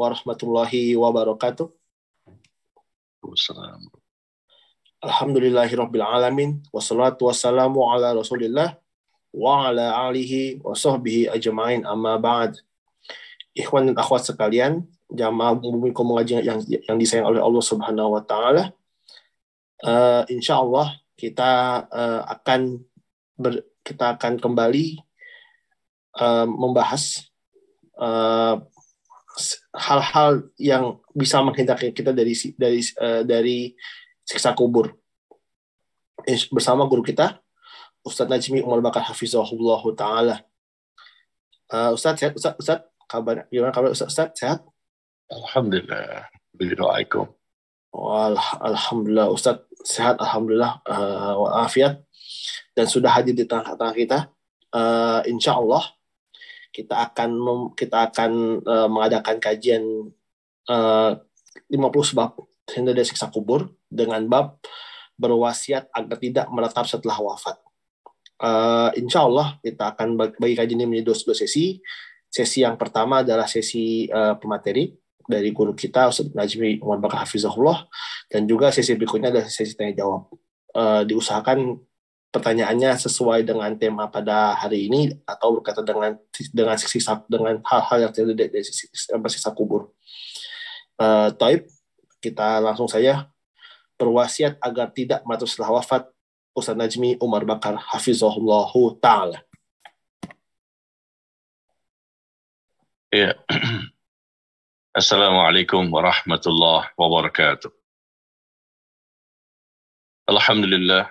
warahmatullahi wabarakatuh. Wassalamualaikum. Alhamdulillahirabbil alamin wassalatu wassalamu ala Rasulillah wa ala alihi wa sahbihi ajmain amma ba'd. Ikhwan dan akhwat sekalian, jamaah bumi mengaji yang yang disayang oleh Allah Subhanahu wa taala. Uh, InsyaAllah Allah kita uh, akan ber, kita akan kembali uh, membahas uh, hal-hal yang bisa menghindarkan kita dari dari uh, dari siksa kubur eh, bersama guru kita Ustadz Najmi Umar Bakar Hafizahullah Ta'ala uh, Ustadz sehat? Ustadz, Ustadz kabar, gimana kabar Ustadz, Ustadz sehat? Alhamdulillah Assalamualaikum Alhamdulillah Ustadz sehat Alhamdulillah uh, afiat dan sudah hadir di tengah-tengah kita uh, Insya Allah kita akan kita akan uh, mengadakan kajian eh, uh, 50 sebab Hindu dari siksa kubur dengan bab berwasiat agar tidak menetap setelah wafat. Uh, insya Allah kita akan bagi kajian ini menjadi dua, dua sesi. Sesi yang pertama adalah sesi uh, pemateri dari guru kita Ustaz Najmi Umar Bakar Hafizahullah dan juga sesi berikutnya adalah sesi tanya jawab. Uh, diusahakan pertanyaannya sesuai dengan tema pada hari ini atau berkaitan dengan dengan sisi dengan hal-hal yang terjadi dari sisi sisa kubur. Uh, eh, Taib, kita langsung saja berwasiat agar tidak mati setelah wafat Ustaz Najmi Umar Bakar Hafizahullah Ta'ala. Ya. Assalamualaikum warahmatullahi wabarakatuh. Alhamdulillah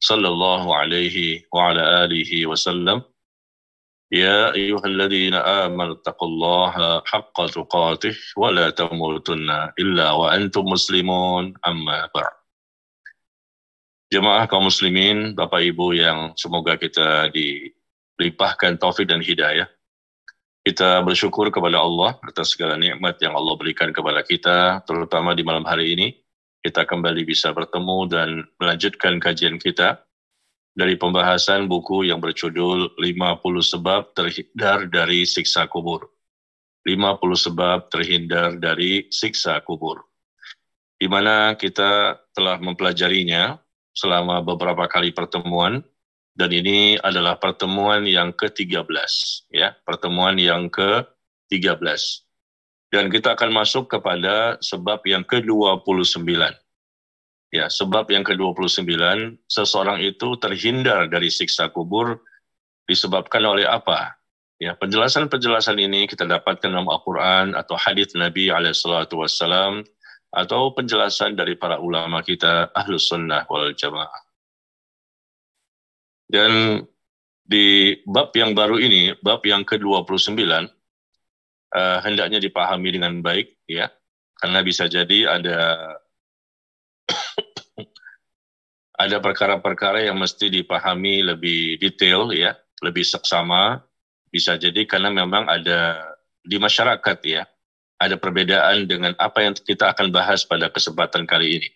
صلى الله عليه وعلى آله وسلم يا أيها الذين آمنوا اتقوا الله حق تقاته ولا تموتن إلا وأنتم مسلمون أما بعد Jemaah kaum muslimin, Bapak Ibu yang semoga kita dilimpahkan taufik dan hidayah. Kita bersyukur kepada Allah atas segala nikmat yang Allah berikan kepada kita, terutama di malam hari ini kita kembali bisa bertemu dan melanjutkan kajian kita dari pembahasan buku yang berjudul 50 Sebab Terhindar dari Siksa Kubur. 50 Sebab Terhindar dari Siksa Kubur. Di mana kita telah mempelajarinya selama beberapa kali pertemuan dan ini adalah pertemuan yang ke-13 ya, pertemuan yang ke-13. Dan kita akan masuk kepada sebab yang ke-29. Ya, sebab yang ke-29, seseorang itu terhindar dari siksa kubur disebabkan oleh apa? Ya, penjelasan-penjelasan ini kita dapatkan dalam Al-Quran atau hadis Nabi alaihissalatu wasallam atau penjelasan dari para ulama kita ahlus sunnah wal jamaah. Dan di bab yang baru ini, bab yang ke-29, uh, hendaknya dipahami dengan baik ya karena bisa jadi ada ada perkara-perkara yang mesti dipahami lebih detail ya lebih seksama bisa jadi karena memang ada di masyarakat ya ada perbedaan dengan apa yang kita akan bahas pada kesempatan kali ini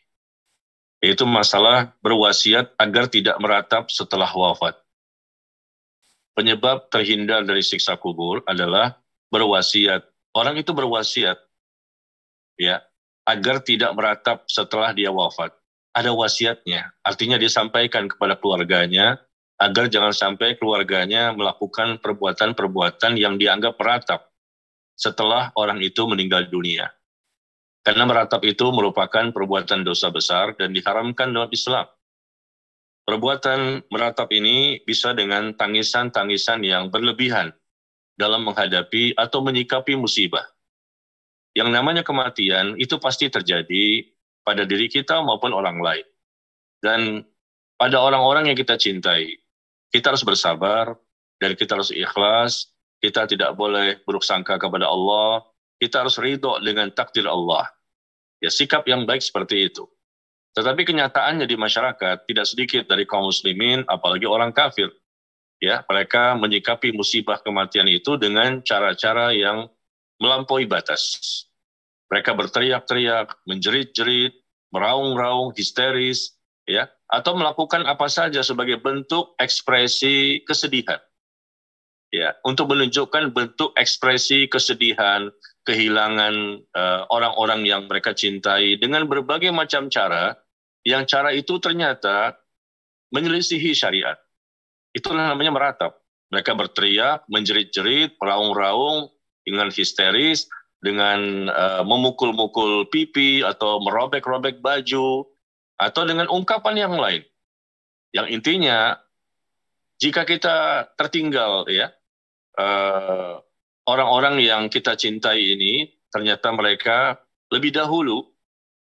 yaitu masalah berwasiat agar tidak meratap setelah wafat. Penyebab terhindar dari siksa kubur adalah berwasiat. Orang itu berwasiat ya agar tidak meratap setelah dia wafat. Ada wasiatnya. Artinya dia sampaikan kepada keluarganya agar jangan sampai keluarganya melakukan perbuatan-perbuatan yang dianggap meratap setelah orang itu meninggal dunia. Karena meratap itu merupakan perbuatan dosa besar dan diharamkan dalam Islam. Perbuatan meratap ini bisa dengan tangisan-tangisan yang berlebihan dalam menghadapi atau menyikapi musibah. Yang namanya kematian itu pasti terjadi pada diri kita maupun orang lain. Dan pada orang-orang yang kita cintai, kita harus bersabar dan kita harus ikhlas. Kita tidak boleh buruk sangka kepada Allah. Kita harus ridho dengan takdir Allah. Ya, sikap yang baik seperti itu. Tetapi kenyataannya di masyarakat tidak sedikit dari kaum muslimin, apalagi orang kafir, ya mereka menyikapi musibah kematian itu dengan cara-cara yang melampaui batas. Mereka berteriak-teriak, menjerit-jerit, meraung-raung, histeris, ya, atau melakukan apa saja sebagai bentuk ekspresi kesedihan. Ya, untuk menunjukkan bentuk ekspresi kesedihan, kehilangan orang eh, orang-orang yang mereka cintai dengan berbagai macam cara yang cara itu ternyata menyelisihi syariat itu namanya meratap. Mereka berteriak, menjerit-jerit, meraung-raung dengan histeris, dengan uh, memukul-mukul pipi atau merobek-robek baju, atau dengan ungkapan yang lain. Yang intinya, jika kita tertinggal ya orang eh, orang-orang yang kita cintai ini, ternyata mereka lebih dahulu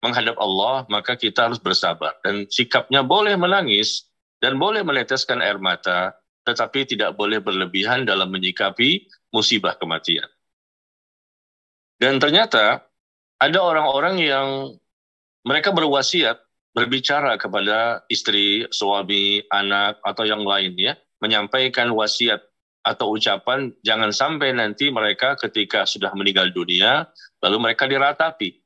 menghadap Allah, maka kita harus bersabar. Dan sikapnya boleh menangis, dan boleh meneteskan air mata, tetapi tidak boleh berlebihan dalam menyikapi musibah kematian. Dan ternyata ada orang-orang yang mereka berwasiat berbicara kepada istri, suami, anak, atau yang lainnya, menyampaikan wasiat atau ucapan jangan sampai nanti mereka ketika sudah meninggal dunia lalu mereka diratapi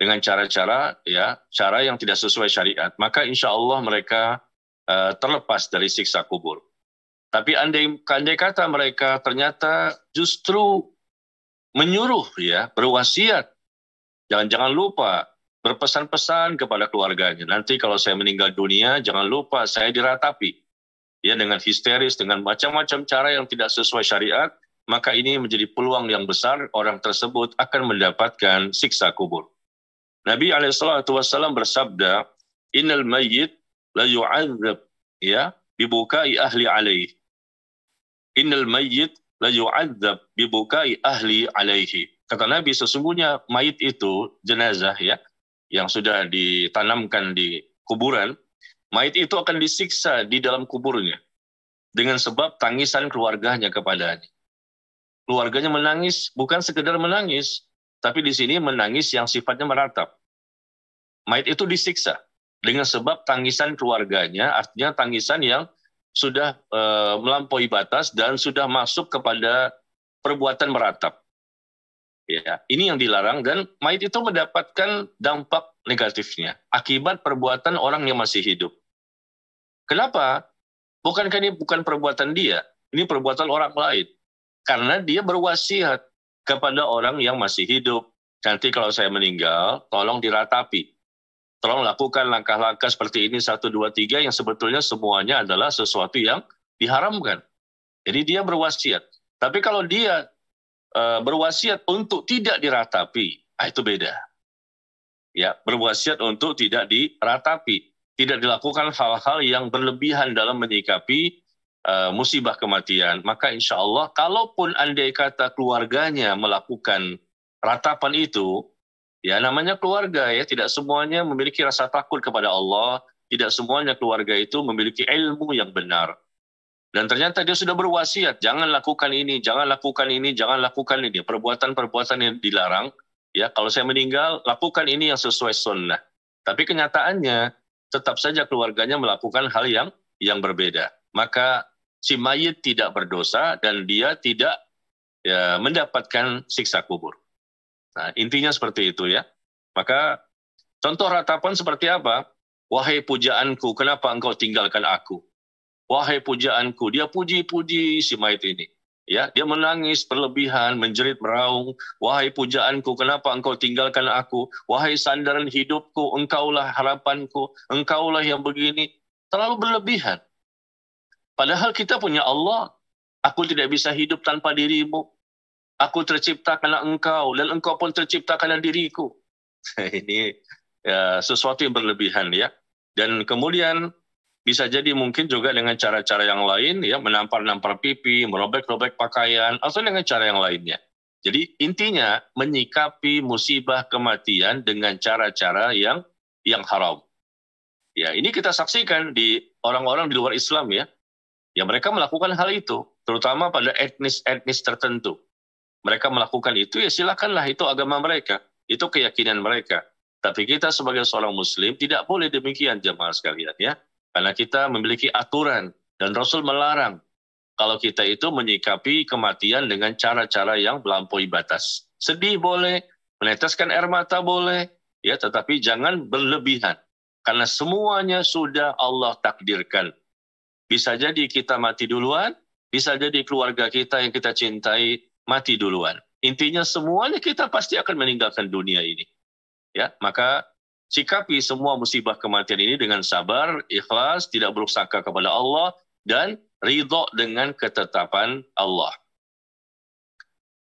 dengan cara-cara ya cara yang tidak sesuai syariat maka insya Allah mereka Eh, terlepas dari siksa kubur. Tapi andai, andai kata mereka ternyata justru menyuruh ya berwasiat, jangan-jangan lupa berpesan-pesan kepada keluarganya. Nanti kalau saya meninggal dunia, jangan lupa saya diratapi. Ya dengan histeris, dengan macam-macam cara yang tidak sesuai syariat, maka ini menjadi peluang yang besar orang tersebut akan mendapatkan siksa kubur. Nabi alaihissalatu wasallam bersabda, "Innal mayyit la yu'adzab ya bibukai ahli alaihi. Innal mayyit la yu'adzab bibukai ahli alaihi. Kata Nabi sesungguhnya mayit itu jenazah ya yang sudah ditanamkan di kuburan, mayit itu akan disiksa di dalam kuburnya dengan sebab tangisan keluarganya kepadanya. Keluarganya menangis bukan sekedar menangis, tapi di sini menangis yang sifatnya meratap. Mayit itu disiksa dengan sebab tangisan keluarganya, artinya tangisan yang sudah e, melampaui batas dan sudah masuk kepada perbuatan meratap. Ya, ini yang dilarang dan mayat itu mendapatkan dampak negatifnya akibat perbuatan orang yang masih hidup. Kenapa? Bukankah ini bukan perbuatan dia, ini perbuatan orang lain. Karena dia berwasiat kepada orang yang masih hidup. Nanti kalau saya meninggal, tolong diratapi tolong lakukan langkah-langkah seperti ini satu dua tiga yang sebetulnya semuanya adalah sesuatu yang diharamkan. Jadi dia berwasiat. Tapi kalau dia e, berwasiat untuk tidak diratapi, ah itu beda. Ya, berwasiat untuk tidak diratapi, tidak dilakukan hal-hal yang berlebihan dalam menyikapi e, musibah kematian. Maka insya Allah, kalaupun andai kata keluarganya melakukan ratapan itu, Ya namanya keluarga ya, tidak semuanya memiliki rasa takut kepada Allah, tidak semuanya keluarga itu memiliki ilmu yang benar. Dan ternyata dia sudah berwasiat, jangan lakukan ini, jangan lakukan ini, jangan lakukan ini. Perbuatan-perbuatan yang dilarang, ya kalau saya meninggal, lakukan ini yang sesuai sunnah. Tapi kenyataannya, tetap saja keluarganya melakukan hal yang yang berbeda. Maka si mayit tidak berdosa dan dia tidak ya, mendapatkan siksa kubur. Nah, intinya seperti itu ya. Maka contoh ratapan seperti apa? Wahai pujaanku, kenapa engkau tinggalkan aku? Wahai pujaanku, dia puji-puji si mayat ini. Ya, dia menangis berlebihan, menjerit meraung. Wahai pujaanku, kenapa engkau tinggalkan aku? Wahai sandaran hidupku, engkaulah harapanku, engkaulah yang begini. Terlalu berlebihan. Padahal kita punya Allah. Aku tidak bisa hidup tanpa dirimu. Aku tercipta karena engkau dan engkau pun tercipta karena diriku. Ini ya, sesuatu yang berlebihan ya. Dan kemudian bisa jadi mungkin juga dengan cara-cara yang lain ya menampar-nampar pipi, merobek-robek pakaian atau dengan cara yang lainnya. Jadi intinya menyikapi musibah kematian dengan cara-cara yang yang haram. Ya, ini kita saksikan di orang-orang di luar Islam ya. Ya mereka melakukan hal itu, terutama pada etnis-etnis tertentu mereka melakukan itu ya silakanlah itu agama mereka, itu keyakinan mereka. Tapi kita sebagai seorang muslim tidak boleh demikian jemaah sekalian ya. Karena kita memiliki aturan dan Rasul melarang kalau kita itu menyikapi kematian dengan cara-cara yang melampaui batas. Sedih boleh, meneteskan air mata boleh, ya tetapi jangan berlebihan. Karena semuanya sudah Allah takdirkan. Bisa jadi kita mati duluan, bisa jadi keluarga kita yang kita cintai mati duluan. Intinya semuanya kita pasti akan meninggalkan dunia ini. Ya, maka sikapi semua musibah kematian ini dengan sabar, ikhlas, tidak buruk sangka kepada Allah dan ridho dengan ketetapan Allah.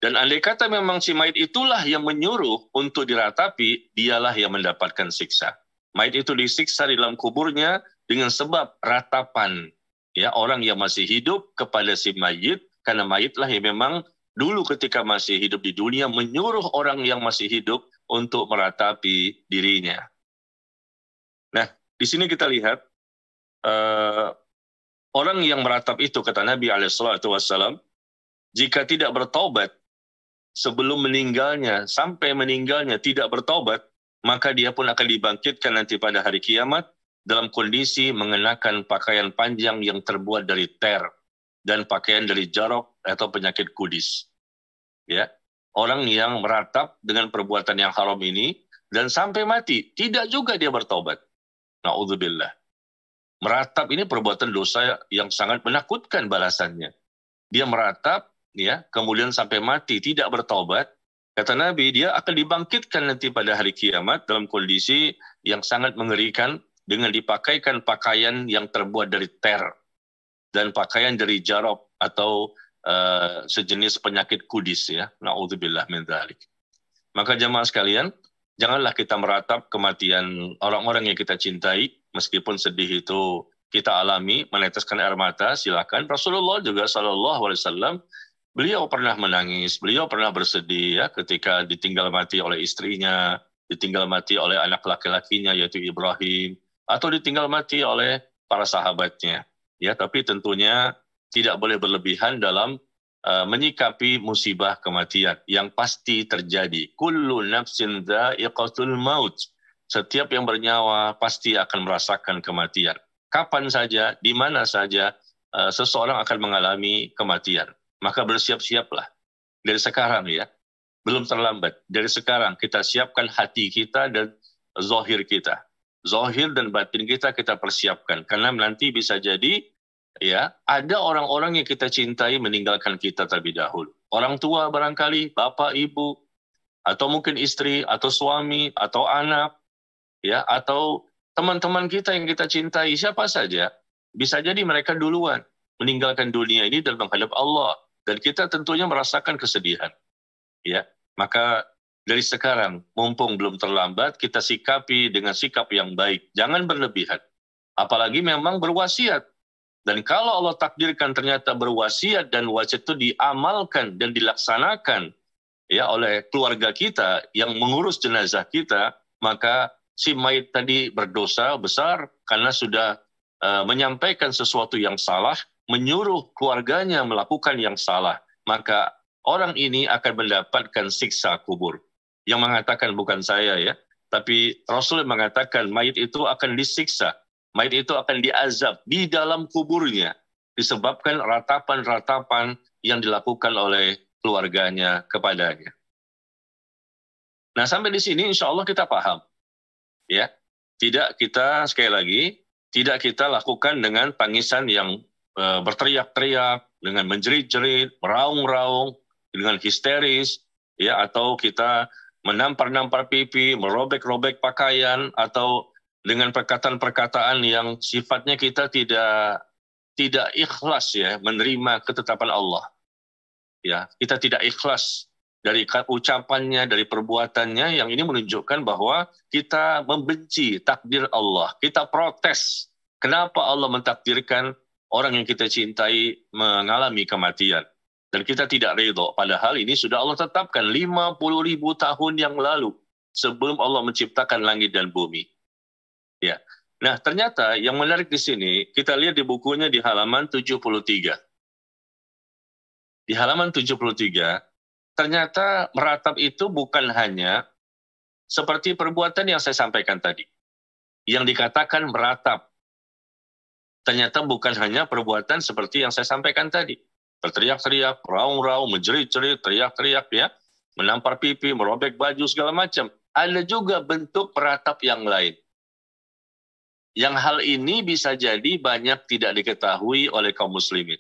Dan andai kata memang si mayit itulah yang menyuruh untuk diratapi, dialah yang mendapatkan siksa. Mayit itu disiksa di dalam kuburnya dengan sebab ratapan. Ya, orang yang masih hidup kepada si mayit karena mayitlah yang memang dulu ketika masih hidup di dunia menyuruh orang yang masih hidup untuk meratapi dirinya. Nah, di sini kita lihat uh, orang yang meratap itu kata Nabi Alaihissalam, jika tidak bertobat sebelum meninggalnya sampai meninggalnya tidak bertobat, maka dia pun akan dibangkitkan nanti pada hari kiamat dalam kondisi mengenakan pakaian panjang yang terbuat dari ter dan pakaian dari jarok atau penyakit kudis ya orang yang meratap dengan perbuatan yang haram ini dan sampai mati tidak juga dia bertobat. Nauzubillah. Meratap ini perbuatan dosa yang sangat menakutkan balasannya. Dia meratap ya, kemudian sampai mati tidak bertobat. Kata Nabi, dia akan dibangkitkan nanti pada hari kiamat dalam kondisi yang sangat mengerikan dengan dipakaikan pakaian yang terbuat dari ter dan pakaian dari jarob atau Eh, sejenis penyakit kudis ya. Nauzubillah min dzalik. Maka jemaah sekalian, janganlah kita meratap kematian orang-orang yang kita cintai meskipun sedih itu kita alami meneteskan air mata silakan Rasulullah juga Shallallahu Alaihi Wasallam beliau pernah menangis beliau pernah bersedih ya ketika ditinggal mati oleh istrinya ditinggal mati oleh anak laki-lakinya yaitu Ibrahim atau ditinggal mati oleh para sahabatnya ya tapi tentunya tidak boleh berlebihan dalam uh, menyikapi musibah kematian yang pasti terjadi. Kullu nafsin dha'iqatul maut. Setiap yang bernyawa pasti akan merasakan kematian. Kapan saja, di mana saja, uh, seseorang akan mengalami kematian. Maka bersiap-siaplah dari sekarang ya. Belum terlambat. Dari sekarang kita siapkan hati kita dan zohir kita. Zohir dan batin kita kita persiapkan. Karena nanti bisa jadi ya ada orang-orang yang kita cintai meninggalkan kita terlebih dahulu. Orang tua barangkali, bapak, ibu, atau mungkin istri, atau suami, atau anak, ya, atau teman-teman kita yang kita cintai, siapa saja, bisa jadi mereka duluan meninggalkan dunia ini dan menghadap Allah. Dan kita tentunya merasakan kesedihan. Ya, maka dari sekarang, mumpung belum terlambat, kita sikapi dengan sikap yang baik. Jangan berlebihan. Apalagi memang berwasiat dan kalau Allah takdirkan ternyata berwasiat dan wasiat itu diamalkan dan dilaksanakan ya oleh keluarga kita yang mengurus jenazah kita, maka si mayit tadi berdosa besar karena sudah uh, menyampaikan sesuatu yang salah, menyuruh keluarganya melakukan yang salah. Maka orang ini akan mendapatkan siksa kubur. Yang mengatakan bukan saya ya, tapi Rasul mengatakan mayit itu akan disiksa mayat itu akan diazab di dalam kuburnya disebabkan ratapan-ratapan yang dilakukan oleh keluarganya kepadanya. Nah sampai di sini insya Allah kita paham. ya Tidak kita, sekali lagi, tidak kita lakukan dengan tangisan yang e, berteriak-teriak, dengan menjerit-jerit, meraung-raung, dengan histeris, ya atau kita menampar-nampar pipi, merobek-robek pakaian, atau dengan perkataan-perkataan yang sifatnya kita tidak tidak ikhlas ya menerima ketetapan Allah. Ya, kita tidak ikhlas dari ucapannya, dari perbuatannya yang ini menunjukkan bahwa kita membenci takdir Allah. Kita protes kenapa Allah mentakdirkan orang yang kita cintai mengalami kematian. Dan kita tidak reda Padahal ini sudah Allah tetapkan 50 ribu tahun yang lalu sebelum Allah menciptakan langit dan bumi. Ya. Nah, ternyata yang menarik di sini, kita lihat di bukunya di halaman 73. Di halaman 73, ternyata meratap itu bukan hanya seperti perbuatan yang saya sampaikan tadi. Yang dikatakan meratap. Ternyata bukan hanya perbuatan seperti yang saya sampaikan tadi. Berteriak-teriak, raung-raung, menjerit-jerit, teriak-teriak ya. Menampar pipi, merobek baju, segala macam. Ada juga bentuk meratap yang lain yang hal ini bisa jadi banyak tidak diketahui oleh kaum muslimin.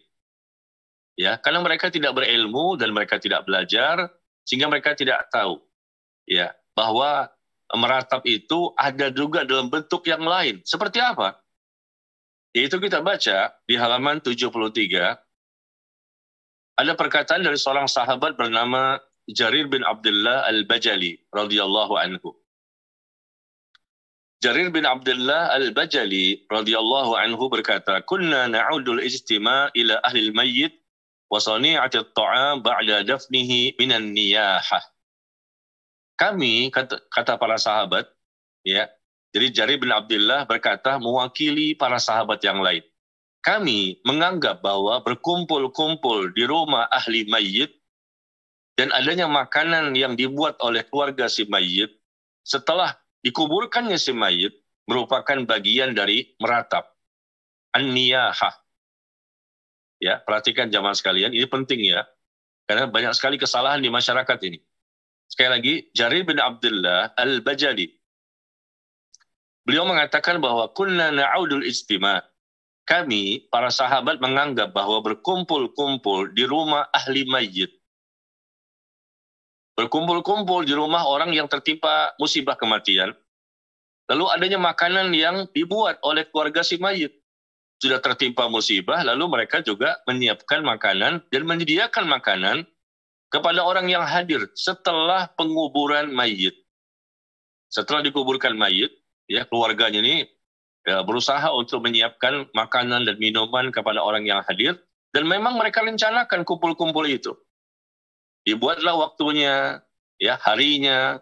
Ya, karena mereka tidak berilmu dan mereka tidak belajar sehingga mereka tidak tahu ya bahwa meratap itu ada juga dalam bentuk yang lain. Seperti apa? Yaitu kita baca di halaman 73 ada perkataan dari seorang sahabat bernama Jarir bin Abdullah Al-Bajali radhiyallahu anhu. Jarir bin Abdullah al-Bajali radhiyallahu anhu berkata, "Kunna na'udul ijtima' ila ahli al-mayyit wa sani'ati at-ta'am ba'da dafnihi minan niyahah." Kami kata, kata para sahabat, ya. Jadi Jarir bin Abdullah berkata mewakili para sahabat yang lain. Kami menganggap bahwa berkumpul-kumpul di rumah ahli mayyit dan adanya makanan yang dibuat oleh keluarga si mayyit setelah Dikuburkannya si mayit merupakan bagian dari meratap. aniyah. Ya, perhatikan zaman sekalian, ini penting ya. Karena banyak sekali kesalahan di masyarakat ini. Sekali lagi, jari bin Abdullah al-Bajali. Beliau mengatakan bahwa kunna na'udul istima. Kami, para sahabat menganggap bahwa berkumpul-kumpul di rumah ahli majid berkumpul-kumpul di rumah orang yang tertimpa musibah kematian. Lalu adanya makanan yang dibuat oleh keluarga si mayit. Sudah tertimpa musibah, lalu mereka juga menyiapkan makanan dan menyediakan makanan kepada orang yang hadir setelah penguburan mayit. Setelah dikuburkan mayit, ya keluarganya ini ya, berusaha untuk menyiapkan makanan dan minuman kepada orang yang hadir dan memang mereka rencanakan kumpul-kumpul itu dibuatlah waktunya, ya harinya,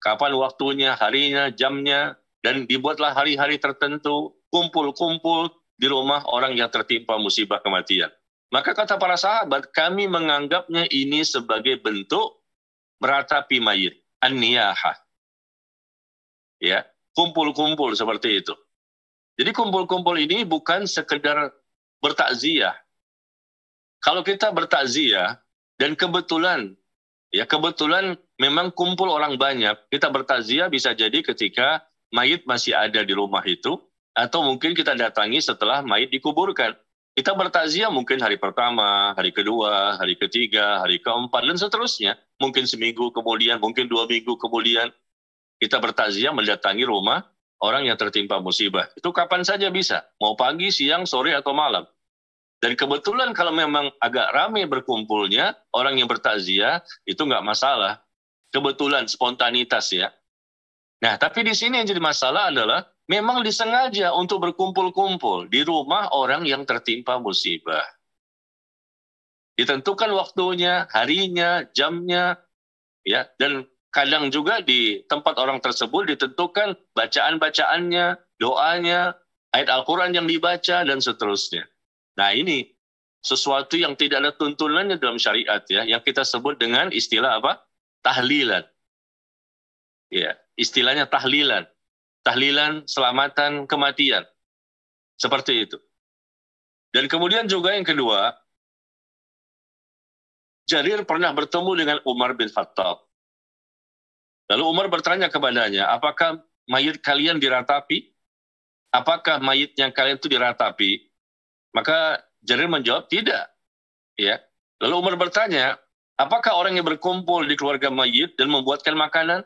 kapan waktunya, harinya, jamnya, dan dibuatlah hari-hari tertentu, kumpul-kumpul di rumah orang yang tertimpa musibah kematian. Maka kata para sahabat, kami menganggapnya ini sebagai bentuk meratapi mayit, an Ya, kumpul-kumpul seperti itu. Jadi kumpul-kumpul ini bukan sekedar bertakziah. Kalau kita bertakziah, dan kebetulan, ya kebetulan memang kumpul orang banyak, kita bertaziah bisa jadi ketika mayit masih ada di rumah itu, atau mungkin kita datangi setelah mayit dikuburkan. Kita bertaziah mungkin hari pertama, hari kedua, hari ketiga, hari keempat, dan seterusnya. Mungkin seminggu kemudian, mungkin dua minggu kemudian, kita bertaziah mendatangi rumah orang yang tertimpa musibah. Itu kapan saja bisa, mau pagi, siang, sore, atau malam. Dan kebetulan kalau memang agak ramai berkumpulnya, orang yang bertakziah itu nggak masalah. Kebetulan spontanitas ya. Nah, tapi di sini yang jadi masalah adalah memang disengaja untuk berkumpul-kumpul di rumah orang yang tertimpa musibah. Ditentukan waktunya, harinya, jamnya, ya, dan kadang juga di tempat orang tersebut ditentukan bacaan-bacaannya, doanya, ayat Al-Quran yang dibaca, dan seterusnya. Nah ini sesuatu yang tidak ada tuntunannya dalam syariat ya, yang kita sebut dengan istilah apa? Tahlilan. Ya, istilahnya tahlilan. Tahlilan selamatan kematian. Seperti itu. Dan kemudian juga yang kedua, Jarir pernah bertemu dengan Umar bin Khattab. Lalu Umar bertanya kepadanya, apakah mayat kalian diratapi? Apakah mayat yang kalian itu diratapi? Maka Jarir menjawab tidak. Ya. Lalu Umar bertanya, apakah orang yang berkumpul di keluarga mayit dan membuatkan makanan?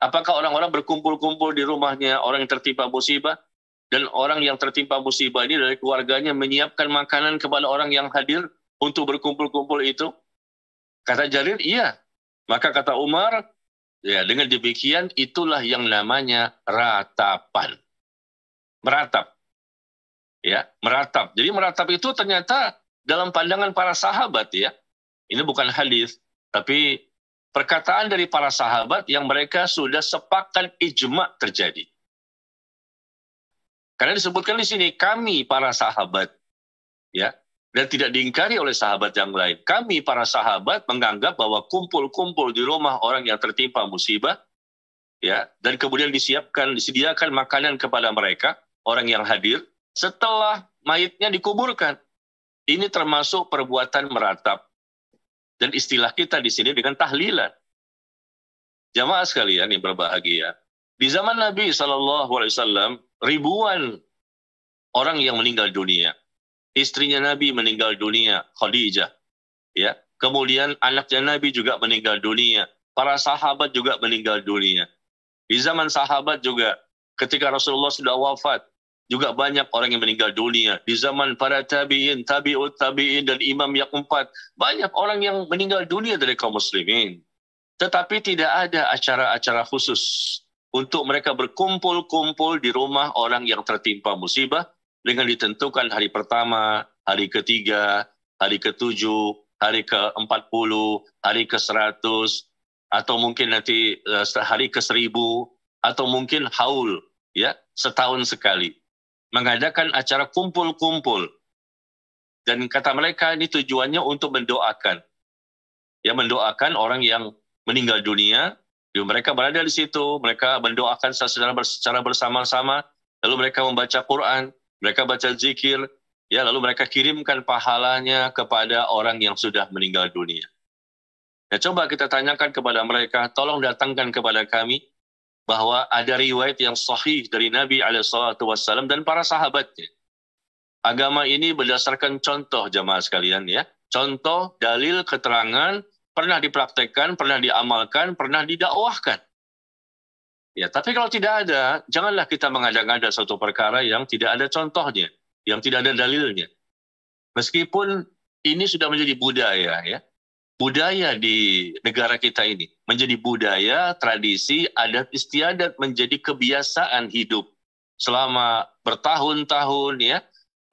Apakah orang-orang berkumpul-kumpul di rumahnya orang yang tertimpa musibah? Dan orang yang tertimpa musibah ini dari keluarganya menyiapkan makanan kepada orang yang hadir untuk berkumpul-kumpul itu? Kata Jarir, iya. Maka kata Umar, ya dengan demikian itulah yang namanya ratapan. Meratap ya meratap. Jadi meratap itu ternyata dalam pandangan para sahabat ya. Ini bukan hadis, tapi perkataan dari para sahabat yang mereka sudah sepakat ijma terjadi. Karena disebutkan di sini kami para sahabat ya dan tidak diingkari oleh sahabat yang lain. Kami para sahabat menganggap bahwa kumpul-kumpul di rumah orang yang tertimpa musibah ya dan kemudian disiapkan disediakan makanan kepada mereka orang yang hadir setelah mayitnya dikuburkan. Ini termasuk perbuatan meratap. Dan istilah kita di sini dengan tahlilan. Jamaah sekalian yang berbahagia. Di zaman Nabi SAW, ribuan orang yang meninggal dunia. Istrinya Nabi meninggal dunia, Khadijah. Ya, Kemudian anaknya Nabi juga meninggal dunia. Para sahabat juga meninggal dunia. Di zaman sahabat juga ketika Rasulullah sudah wafat, juga banyak orang yang meninggal dunia di zaman para tabiin, tabiut tabiin dan imam yang empat. Banyak orang yang meninggal dunia dari kaum muslimin. Tetapi tidak ada acara-acara khusus untuk mereka berkumpul-kumpul di rumah orang yang tertimpa musibah dengan ditentukan hari pertama, hari ketiga, hari ketujuh, hari ke-40, hari ke-100, atau mungkin nanti eh, hari ke-1000, atau mungkin haul, ya setahun sekali mengadakan acara kumpul-kumpul. Dan kata mereka ini tujuannya untuk mendoakan. Ya mendoakan orang yang meninggal dunia, ya, mereka berada di situ, mereka mendoakan secara bersama-sama, lalu mereka membaca Quran, mereka baca zikir, ya lalu mereka kirimkan pahalanya kepada orang yang sudah meninggal dunia. Ya, coba kita tanyakan kepada mereka, tolong datangkan kepada kami bahwa ada riwayat yang sahih dari Nabi SAW dan para sahabatnya. Agama ini berdasarkan contoh jamaah sekalian ya. Contoh, dalil, keterangan, pernah dipraktekkan, pernah diamalkan, pernah didakwahkan. Ya, tapi kalau tidak ada, janganlah kita mengada-ngada suatu perkara yang tidak ada contohnya, yang tidak ada dalilnya. Meskipun ini sudah menjadi budaya ya, budaya di negara kita ini menjadi budaya, tradisi, adat istiadat menjadi kebiasaan hidup selama bertahun-tahun ya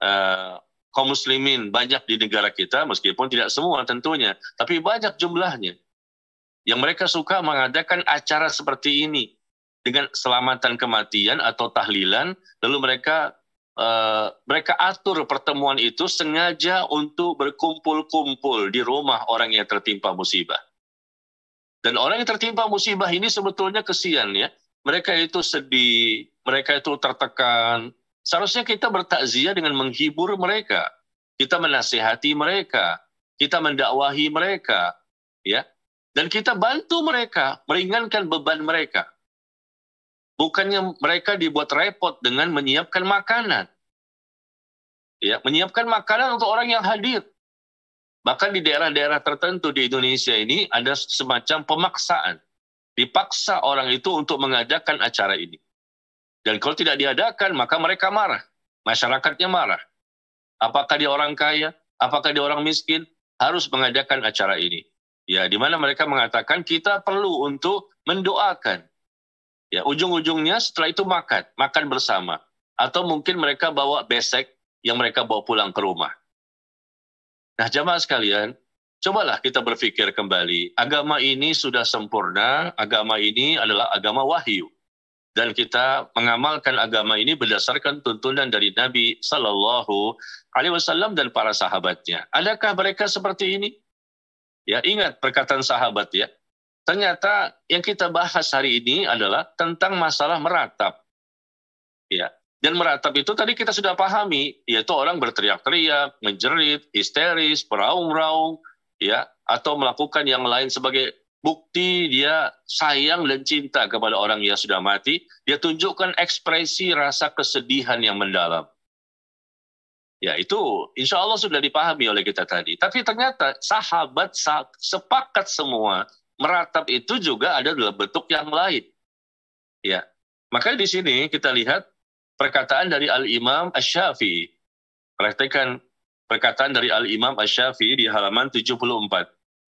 eh, kaum muslimin banyak di negara kita meskipun tidak semua tentunya tapi banyak jumlahnya yang mereka suka mengadakan acara seperti ini dengan selamatan kematian atau tahlilan lalu mereka Uh, mereka atur pertemuan itu sengaja untuk berkumpul-kumpul di rumah orang yang tertimpa musibah. Dan orang yang tertimpa musibah ini sebetulnya kesian ya. Mereka itu sedih, mereka itu tertekan. Seharusnya kita bertakziah dengan menghibur mereka. Kita menasihati mereka, kita mendakwahi mereka, ya. Dan kita bantu mereka meringankan beban mereka. Bukannya mereka dibuat repot dengan menyiapkan makanan. Ya, menyiapkan makanan untuk orang yang hadir. Bahkan di daerah-daerah tertentu di Indonesia ini ada semacam pemaksaan. Dipaksa orang itu untuk mengadakan acara ini. Dan kalau tidak diadakan, maka mereka marah. Masyarakatnya marah. Apakah dia orang kaya? Apakah dia orang miskin? Harus mengadakan acara ini. Ya, di mana mereka mengatakan kita perlu untuk mendoakan Ya, ujung-ujungnya setelah itu makan, makan bersama. Atau mungkin mereka bawa besek yang mereka bawa pulang ke rumah. Nah, jamaah sekalian, cobalah kita berpikir kembali. Agama ini sudah sempurna, agama ini adalah agama wahyu. Dan kita mengamalkan agama ini berdasarkan tuntunan dari Nabi Shallallahu Alaihi Wasallam dan para sahabatnya. Adakah mereka seperti ini? Ya, ingat perkataan sahabat ya. Ternyata yang kita bahas hari ini adalah tentang masalah meratap. Ya. Dan meratap itu tadi kita sudah pahami, yaitu orang berteriak-teriak, menjerit, histeris, peraung-raung, ya, atau melakukan yang lain sebagai bukti dia sayang dan cinta kepada orang yang sudah mati, dia tunjukkan ekspresi rasa kesedihan yang mendalam. Ya itu insya Allah sudah dipahami oleh kita tadi. Tapi ternyata sahabat sepakat semua meratap itu juga ada dalam bentuk yang lain. Ya. Maka di sini kita lihat perkataan dari Al-Imam Asy-Syafi'i. Perhatikan perkataan dari Al-Imam Asy-Syafi'i di halaman 74.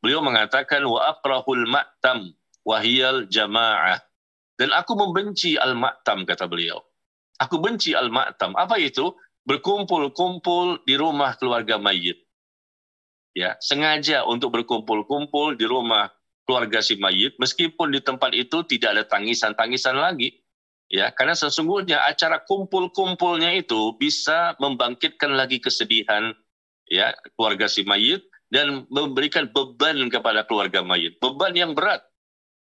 Beliau mengatakan wa aqrahul ma'tam wahiyal jama'ah. Dan aku membenci al-ma'tam kata beliau. Aku benci al-ma'tam. Apa itu? Berkumpul-kumpul di rumah keluarga mayit. Ya, sengaja untuk berkumpul-kumpul di rumah keluarga si mayit meskipun di tempat itu tidak ada tangisan-tangisan lagi ya karena sesungguhnya acara kumpul-kumpulnya itu bisa membangkitkan lagi kesedihan ya keluarga si mayit dan memberikan beban kepada keluarga mayit beban yang berat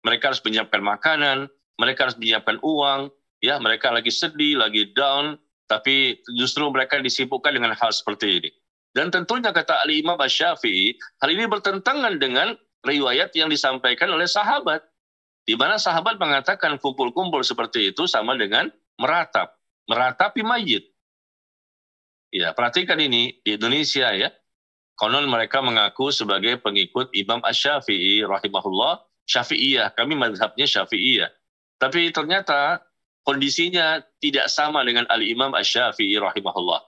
mereka harus menyiapkan makanan mereka harus menyiapkan uang ya mereka lagi sedih lagi down tapi justru mereka disibukkan dengan hal seperti ini dan tentunya kata Ali Imam syafii hal ini bertentangan dengan riwayat yang disampaikan oleh sahabat. Di mana sahabat mengatakan kumpul-kumpul seperti itu sama dengan meratap. Meratapi mayit. Ya, perhatikan ini di Indonesia ya. Konon mereka mengaku sebagai pengikut Imam Ash-Syafi'i rahimahullah. Syafi'iyah, kami mazhabnya Syafi'iyah. Tapi ternyata kondisinya tidak sama dengan Al-Imam Ash-Syafi'i rahimahullah.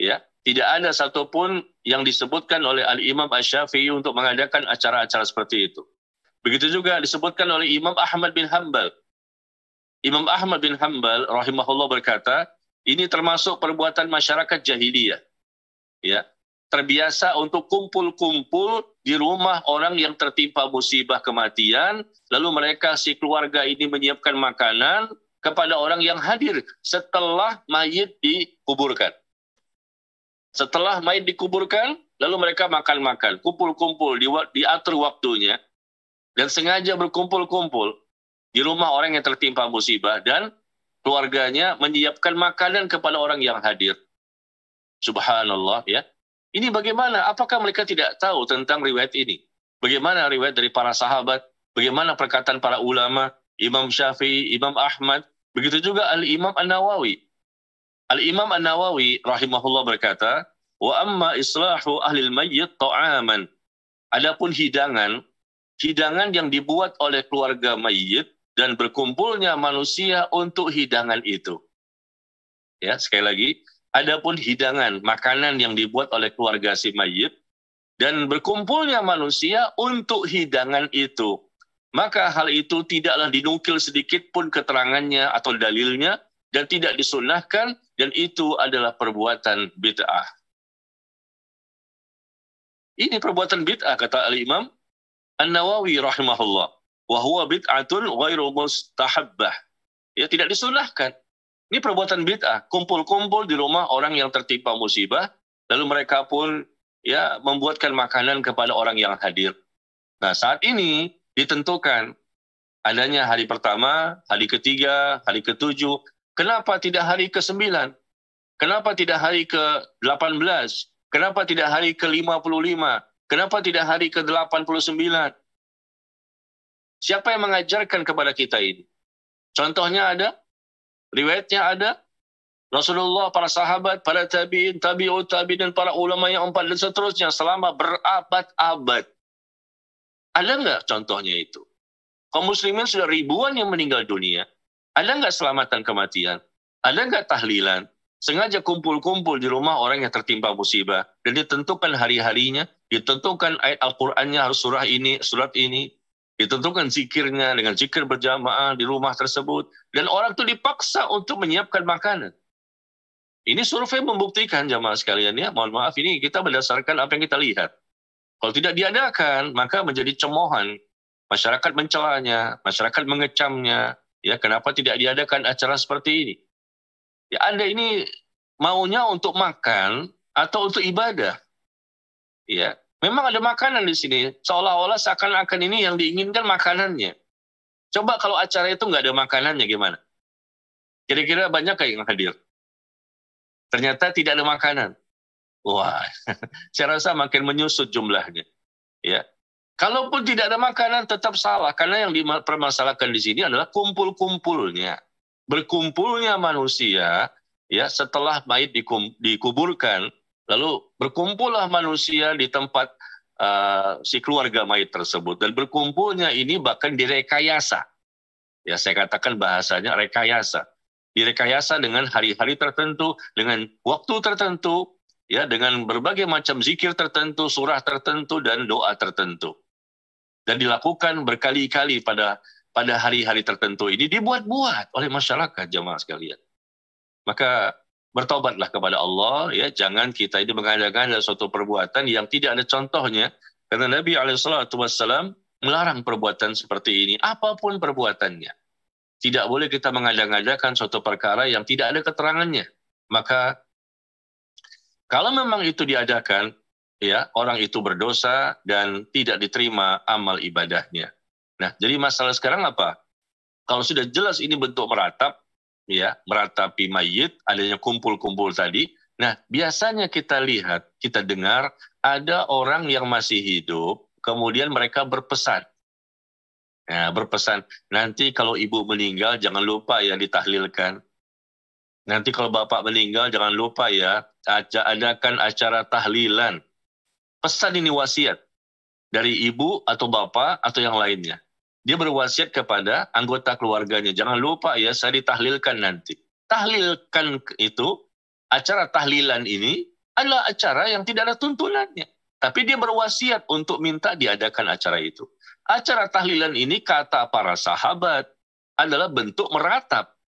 Ya, tidak ada satupun yang disebutkan oleh Al-Imam Asyafi'i untuk mengadakan acara-acara seperti itu. Begitu juga disebutkan oleh Imam Ahmad bin Hambal. Imam Ahmad bin Hambal rahimahullah berkata, ini termasuk perbuatan masyarakat jahiliyah. Ya, terbiasa untuk kumpul-kumpul di rumah orang yang tertimpa musibah kematian, lalu mereka si keluarga ini menyiapkan makanan kepada orang yang hadir setelah mayit dikuburkan. Setelah mayat dikuburkan, lalu mereka makan-makan, kumpul-kumpul, di, diatur waktunya, dan sengaja berkumpul-kumpul di rumah orang yang tertimpa musibah dan keluarganya menyiapkan makanan kepada orang yang hadir. Subhanallah ya. Ini bagaimana? Apakah mereka tidak tahu tentang riwayat ini? Bagaimana riwayat dari para sahabat? Bagaimana perkataan para ulama? Imam Syafi'i, Imam Ahmad, begitu juga Al-Imam An-Nawawi. Al-Imam An-Nawawi rahimahullah berkata, "Wa amma islahu ahli mayyit ta'aman." Adapun hidangan, hidangan yang dibuat oleh keluarga mayit dan berkumpulnya manusia untuk hidangan itu. Ya, sekali lagi, adapun hidangan, makanan yang dibuat oleh keluarga si mayit dan berkumpulnya manusia untuk hidangan itu. Maka hal itu tidaklah dinukil sedikit pun keterangannya atau dalilnya dan tidak disunahkan dan itu adalah perbuatan bid'ah. Ini perbuatan bid'ah kata Al-Imam An-Nawawi rahimahullah. Wahuwa bid'atun ghairu mustahabbah. Ya tidak disunahkan. Ini perbuatan bid'ah. Kumpul-kumpul di rumah orang yang tertimpa musibah. Lalu mereka pun ya membuatkan makanan kepada orang yang hadir. Nah saat ini ditentukan adanya hari pertama, hari ketiga, hari ketujuh, Kenapa tidak hari ke-9? Kenapa tidak hari ke-18? Kenapa tidak hari ke-55? Kenapa tidak hari ke-89? Siapa yang mengajarkan kepada kita ini? Contohnya ada, riwayatnya ada, Rasulullah, para sahabat, para tabi'in, tabi'ut, tabi'in, dan para ulama yang empat dan seterusnya selama berabad-abad. Ada nggak contohnya itu? Kaum muslimin sudah ribuan yang meninggal dunia. Ada nggak selamatan kematian? Ada nggak tahlilan? Sengaja kumpul-kumpul di rumah orang yang tertimpa musibah. Dan ditentukan hari-harinya, ditentukan ayat Al-Qur'annya harus surah ini, surat ini. Ditentukan zikirnya dengan zikir berjamaah di rumah tersebut. Dan orang itu dipaksa untuk menyiapkan makanan. Ini survei membuktikan jamaah sekalian ya, mohon maaf ini kita berdasarkan apa yang kita lihat. Kalau tidak diadakan, maka menjadi cemohan. Masyarakat mencelanya, masyarakat mengecamnya, Ya, kenapa tidak diadakan acara seperti ini? Ya, Anda ini maunya untuk makan atau untuk ibadah? Ya, memang ada makanan di sini. Seolah-olah seakan-akan ini yang diinginkan makanannya. Coba kalau acara itu nggak ada makanannya gimana? Kira-kira banyak yang hadir. Ternyata tidak ada makanan. Wah, saya rasa makin menyusut jumlahnya. Ya, Kalaupun tidak ada makanan tetap salah karena yang dipermasalahkan di sini adalah kumpul-kumpulnya. Berkumpulnya manusia ya setelah mayit dikuburkan lalu berkumpullah manusia di tempat uh, si keluarga mayit tersebut dan berkumpulnya ini bahkan direkayasa. Ya saya katakan bahasanya rekayasa. Direkayasa dengan hari-hari tertentu, dengan waktu tertentu, ya dengan berbagai macam zikir tertentu, surah tertentu dan doa tertentu dan dilakukan berkali-kali pada pada hari-hari tertentu ini dibuat-buat oleh masyarakat jemaah sekalian. Maka bertobatlah kepada Allah ya jangan kita ini mengadakan suatu perbuatan yang tidak ada contohnya karena Nabi wasallam melarang perbuatan seperti ini apapun perbuatannya. Tidak boleh kita mengadakan suatu perkara yang tidak ada keterangannya. Maka kalau memang itu diadakan, ya orang itu berdosa dan tidak diterima amal ibadahnya. Nah, jadi masalah sekarang apa? Kalau sudah jelas ini bentuk meratap, ya meratapi mayit, adanya kumpul-kumpul tadi. Nah, biasanya kita lihat, kita dengar ada orang yang masih hidup, kemudian mereka berpesan. Nah, berpesan, nanti kalau ibu meninggal jangan lupa ya ditahlilkan. Nanti kalau bapak meninggal jangan lupa ya, adakan acara tahlilan. Pesan ini wasiat dari ibu atau bapak atau yang lainnya. Dia berwasiat kepada anggota keluarganya. Jangan lupa ya, saya ditahlilkan nanti. Tahlilkan itu, acara tahlilan ini adalah acara yang tidak ada tuntunannya. Tapi dia berwasiat untuk minta diadakan acara itu. Acara tahlilan ini kata para sahabat adalah bentuk meratap.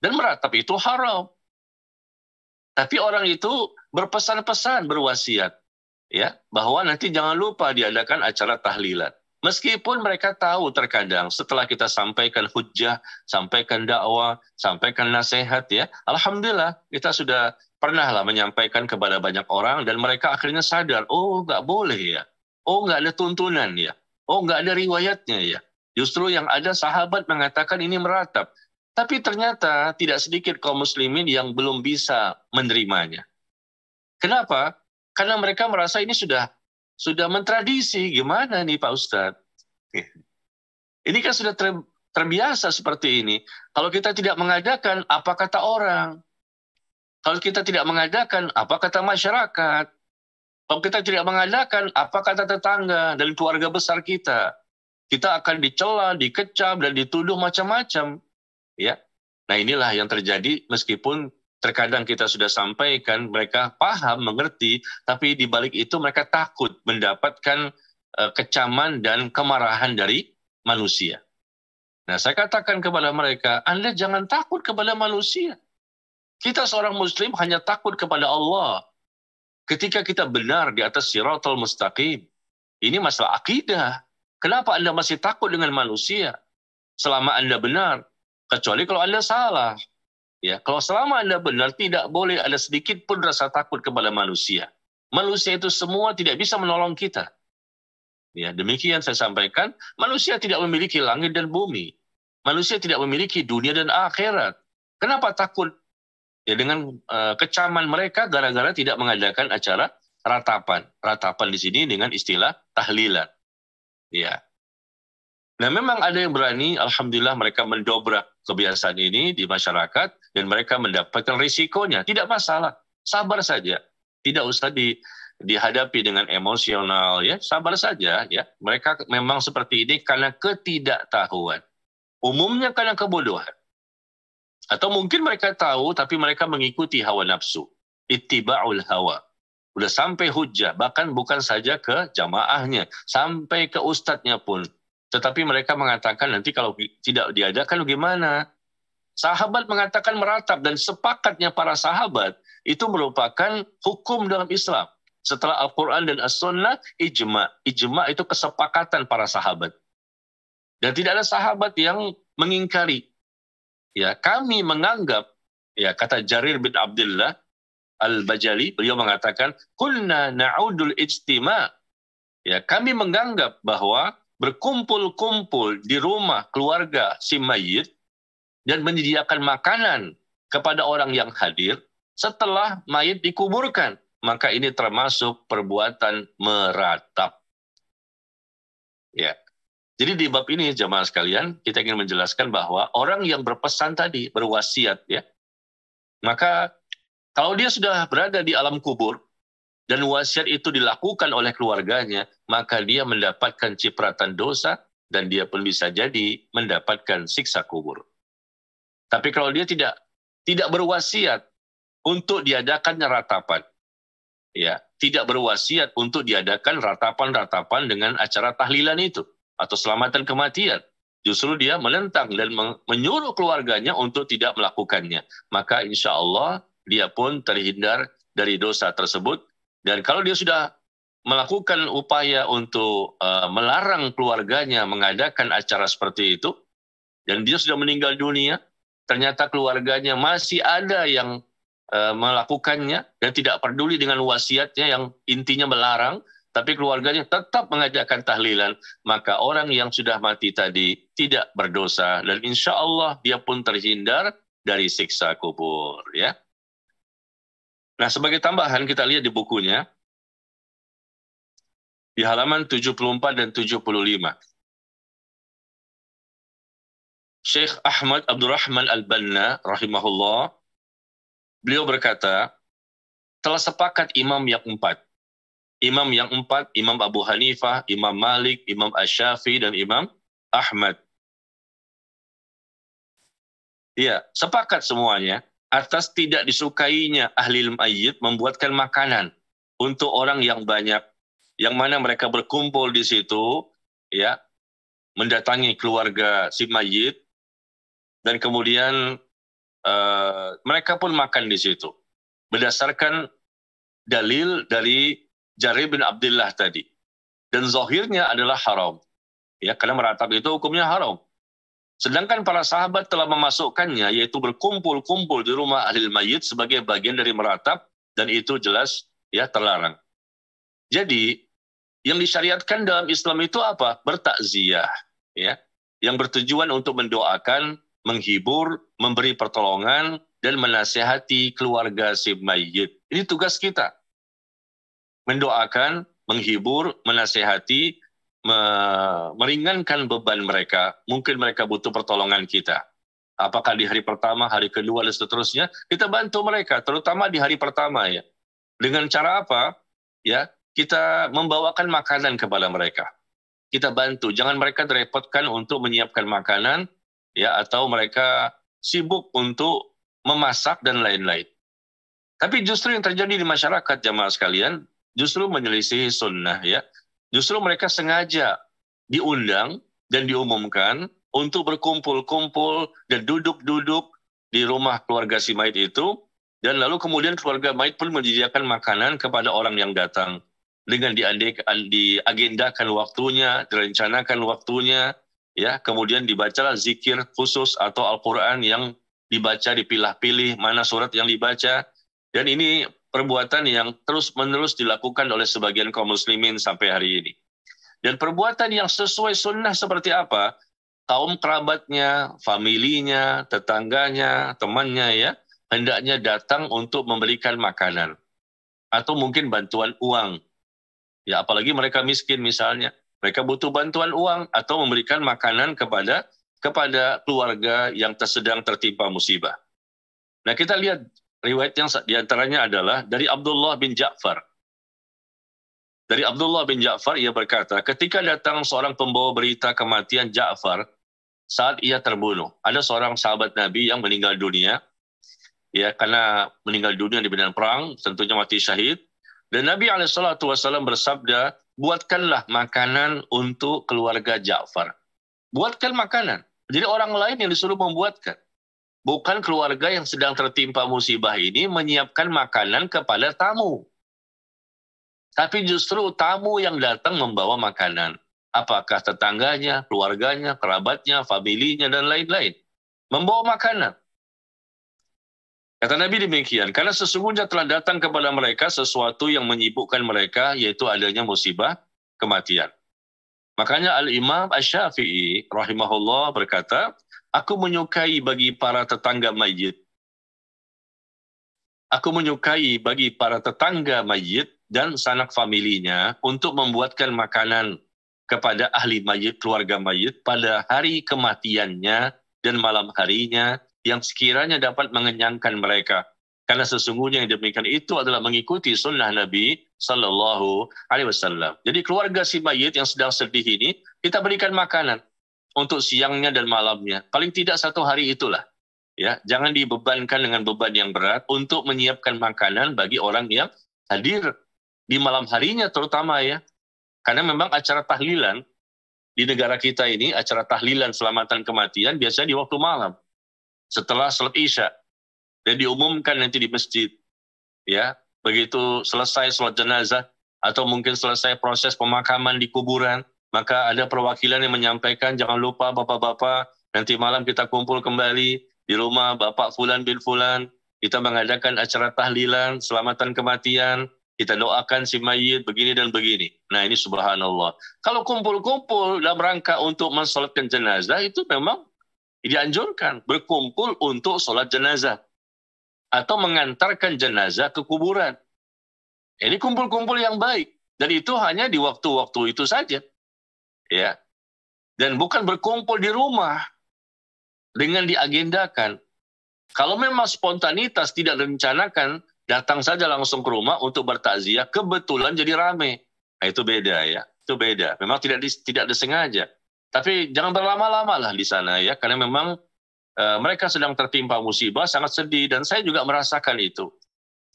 Dan meratap itu haram. Tapi orang itu berpesan-pesan, berwasiat ya bahwa nanti jangan lupa diadakan acara tahlilan. Meskipun mereka tahu terkadang setelah kita sampaikan hujah, sampaikan dakwah, sampaikan nasihat ya, alhamdulillah kita sudah pernahlah menyampaikan kepada banyak orang dan mereka akhirnya sadar, oh nggak boleh ya, oh nggak ada tuntunan ya, oh nggak ada riwayatnya ya. Justru yang ada sahabat mengatakan ini meratap, tapi ternyata tidak sedikit kaum muslimin yang belum bisa menerimanya. Kenapa? Karena mereka merasa ini sudah sudah mentradisi. Gimana nih Pak Ustadz? Ini kan sudah terbiasa seperti ini. Kalau kita tidak mengadakan, apa kata orang? Kalau kita tidak mengadakan, apa kata masyarakat? Kalau kita tidak mengadakan, apa kata tetangga dan keluarga besar kita? Kita akan dicela, dikecam, dan dituduh macam-macam. Ya, Nah inilah yang terjadi meskipun Terkadang kita sudah sampaikan, mereka paham, mengerti, tapi di balik itu mereka takut mendapatkan uh, kecaman dan kemarahan dari manusia. Nah, saya katakan kepada mereka, Anda jangan takut kepada manusia. Kita seorang muslim hanya takut kepada Allah. Ketika kita benar di atas siratul mustaqim, ini masalah akidah. Kenapa Anda masih takut dengan manusia? Selama Anda benar, kecuali kalau Anda salah. Ya, kalau selama Anda benar, tidak boleh ada sedikit pun rasa takut kepada manusia. Manusia itu semua tidak bisa menolong kita. Ya, demikian saya sampaikan, manusia tidak memiliki langit dan bumi. Manusia tidak memiliki dunia dan akhirat. Kenapa takut? Ya, dengan uh, kecaman mereka gara-gara tidak mengadakan acara ratapan. Ratapan di sini dengan istilah tahlilan. Ya. Nah, memang ada yang berani, alhamdulillah mereka mendobrak kebiasaan ini di masyarakat dan mereka mendapatkan risikonya. Tidak masalah, sabar saja. Tidak usah di, dihadapi dengan emosional ya, sabar saja ya. Mereka memang seperti ini karena ketidaktahuan. Umumnya karena kebodohan. Atau mungkin mereka tahu tapi mereka mengikuti hawa nafsu. Ittiba'ul hawa udah sampai hujah, bahkan bukan saja ke jamaahnya, sampai ke ustadznya pun. Tetapi mereka mengatakan nanti kalau tidak diadakan gimana? Sahabat mengatakan meratap dan sepakatnya para sahabat itu merupakan hukum dalam Islam. Setelah Al-Quran dan As-Sunnah, ijma. Ijma itu kesepakatan para sahabat. Dan tidak ada sahabat yang mengingkari. Ya, kami menganggap, ya kata Jarir bin Abdullah Al-Bajali, beliau mengatakan, Kulna na'udul ijtima. Ya, kami menganggap bahwa berkumpul-kumpul di rumah keluarga si mayit dan menyediakan makanan kepada orang yang hadir setelah mayat dikuburkan. Maka ini termasuk perbuatan meratap. Ya. Jadi di bab ini jemaah sekalian, kita ingin menjelaskan bahwa orang yang berpesan tadi, berwasiat ya. Maka kalau dia sudah berada di alam kubur dan wasiat itu dilakukan oleh keluarganya, maka dia mendapatkan cipratan dosa dan dia pun bisa jadi mendapatkan siksa kubur. Tapi kalau dia tidak tidak berwasiat untuk diadakannya ratapan, ya tidak berwasiat untuk diadakan ratapan-ratapan dengan acara tahlilan itu atau selamatan kematian. Justru dia melentang dan menyuruh keluarganya untuk tidak melakukannya. Maka insya Allah dia pun terhindar dari dosa tersebut. Dan kalau dia sudah melakukan upaya untuk uh, melarang keluarganya mengadakan acara seperti itu, dan dia sudah meninggal dunia, ternyata keluarganya masih ada yang e, melakukannya dan tidak peduli dengan wasiatnya yang intinya melarang, tapi keluarganya tetap mengadakan tahlilan, maka orang yang sudah mati tadi tidak berdosa dan insya Allah dia pun terhindar dari siksa kubur. Ya. Nah sebagai tambahan kita lihat di bukunya di halaman 74 dan 75. Syekh Ahmad Abdurrahman Al-Banna rahimahullah, beliau berkata, telah sepakat imam yang empat. Imam yang empat, Imam Abu Hanifah, Imam Malik, Imam Ash-Shafi, dan Imam Ahmad. ya sepakat semuanya atas tidak disukainya ahli mayyit membuatkan makanan untuk orang yang banyak yang mana mereka berkumpul di situ ya mendatangi keluarga si mayit dan kemudian uh, mereka pun makan di situ berdasarkan dalil dari jari bin Abdullah tadi. Dan zohirnya adalah haram. Ya, karena meratap itu hukumnya haram. Sedangkan para sahabat telah memasukkannya, yaitu berkumpul-kumpul di rumah ahli mayit sebagai bagian dari meratap, dan itu jelas ya terlarang. Jadi, yang disyariatkan dalam Islam itu apa? Bertakziah. Ya, yang bertujuan untuk mendoakan menghibur, memberi pertolongan, dan menasehati keluarga si mayit. Ini tugas kita. Mendoakan, menghibur, menasehati, meringankan beban mereka. Mungkin mereka butuh pertolongan kita. Apakah di hari pertama, hari kedua, dan seterusnya, kita bantu mereka, terutama di hari pertama ya. Dengan cara apa? Ya, kita membawakan makanan kepada mereka. Kita bantu, jangan mereka direpotkan untuk menyiapkan makanan, ya atau mereka sibuk untuk memasak dan lain-lain. Tapi justru yang terjadi di masyarakat jamaah sekalian justru menyelisih sunnah ya. Justru mereka sengaja diundang dan diumumkan untuk berkumpul-kumpul dan duduk-duduk di rumah keluarga si mayit itu dan lalu kemudian keluarga mayit pun menyediakan makanan kepada orang yang datang dengan diagendakan waktunya, direncanakan waktunya, ya kemudian dibacalah zikir khusus atau Al-Quran yang dibaca dipilah-pilih mana surat yang dibaca dan ini perbuatan yang terus-menerus dilakukan oleh sebagian kaum muslimin sampai hari ini dan perbuatan yang sesuai sunnah seperti apa kaum kerabatnya familinya tetangganya temannya ya hendaknya datang untuk memberikan makanan atau mungkin bantuan uang ya apalagi mereka miskin misalnya mereka butuh bantuan uang atau memberikan makanan kepada kepada keluarga yang sedang tertimpa musibah. Nah kita lihat riwayat yang diantaranya adalah dari Abdullah bin Ja'far. Dari Abdullah bin Ja'far ia berkata, ketika datang seorang pembawa berita kematian Ja'far saat ia terbunuh, ada seorang sahabat Nabi yang meninggal dunia, ya karena meninggal dunia di bidang perang, tentunya mati syahid. Dan Nabi Alaihissalam bersabda, buatkanlah makanan untuk keluarga Ja'far. Buatkan makanan. Jadi orang lain yang disuruh membuatkan. Bukan keluarga yang sedang tertimpa musibah ini menyiapkan makanan kepada tamu. Tapi justru tamu yang datang membawa makanan. Apakah tetangganya, keluarganya, kerabatnya, familinya, dan lain-lain. Membawa makanan. Kata Nabi demikian, karena sesungguhnya telah datang kepada mereka sesuatu yang menyibukkan mereka, yaitu adanya musibah kematian. Makanya Al-Imam Ash-Syafi'i rahimahullah berkata, Aku menyukai bagi para tetangga mayit. Aku menyukai bagi para tetangga mayit dan sanak familinya untuk membuatkan makanan kepada ahli mayit, keluarga mayit pada hari kematiannya dan malam harinya yang sekiranya dapat mengenyangkan mereka. Karena sesungguhnya yang demikian itu adalah mengikuti sunnah Nabi Sallallahu Alaihi Wasallam. Jadi keluarga si mayit yang sedang sedih ini, kita berikan makanan untuk siangnya dan malamnya. Paling tidak satu hari itulah. Ya, jangan dibebankan dengan beban yang berat untuk menyiapkan makanan bagi orang yang hadir di malam harinya terutama ya. Karena memang acara tahlilan di negara kita ini, acara tahlilan selamatan kematian biasanya di waktu malam setelah sholat isya dan diumumkan nanti di masjid ya begitu selesai sholat jenazah atau mungkin selesai proses pemakaman di kuburan maka ada perwakilan yang menyampaikan jangan lupa bapak-bapak nanti malam kita kumpul kembali di rumah bapak fulan bin fulan kita mengadakan acara tahlilan selamatan kematian kita doakan si mayit begini dan begini. Nah ini subhanallah. Kalau kumpul-kumpul dalam rangka untuk mensolatkan jenazah itu memang dianjurkan berkumpul untuk sholat jenazah atau mengantarkan jenazah ke kuburan. Ini kumpul-kumpul yang baik dan itu hanya di waktu-waktu itu saja. Ya. Dan bukan berkumpul di rumah dengan diagendakan. Kalau memang spontanitas tidak direncanakan, datang saja langsung ke rumah untuk bertakziah kebetulan jadi ramai nah, itu beda ya itu beda memang tidak tidak disengaja tapi jangan berlama-lama lah di sana ya, karena memang e, mereka sedang tertimpa musibah, sangat sedih dan saya juga merasakan itu.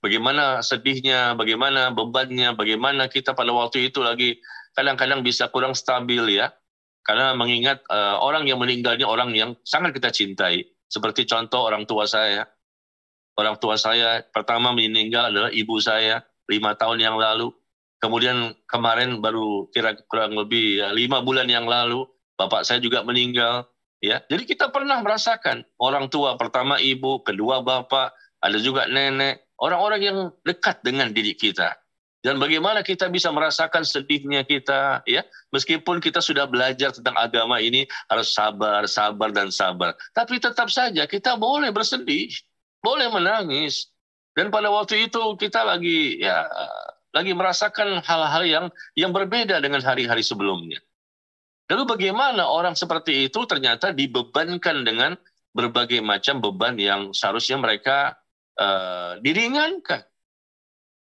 Bagaimana sedihnya, bagaimana bebannya, bagaimana kita pada waktu itu lagi kadang-kadang bisa kurang stabil ya, karena mengingat e, orang yang meninggalnya orang yang sangat kita cintai. Seperti contoh orang tua saya, orang tua saya pertama meninggal adalah ibu saya lima tahun yang lalu. Kemudian kemarin baru kira kurang lebih ya, lima bulan yang lalu bapak saya juga meninggal ya. Jadi kita pernah merasakan orang tua pertama ibu, kedua bapak, ada juga nenek, orang-orang yang dekat dengan diri kita. Dan bagaimana kita bisa merasakan sedihnya kita ya, meskipun kita sudah belajar tentang agama ini harus sabar, sabar dan sabar. Tapi tetap saja kita boleh bersedih, boleh menangis. Dan pada waktu itu kita lagi ya lagi merasakan hal-hal yang yang berbeda dengan hari-hari sebelumnya. Lalu bagaimana orang seperti itu ternyata dibebankan dengan berbagai macam beban yang seharusnya mereka uh, diringankan.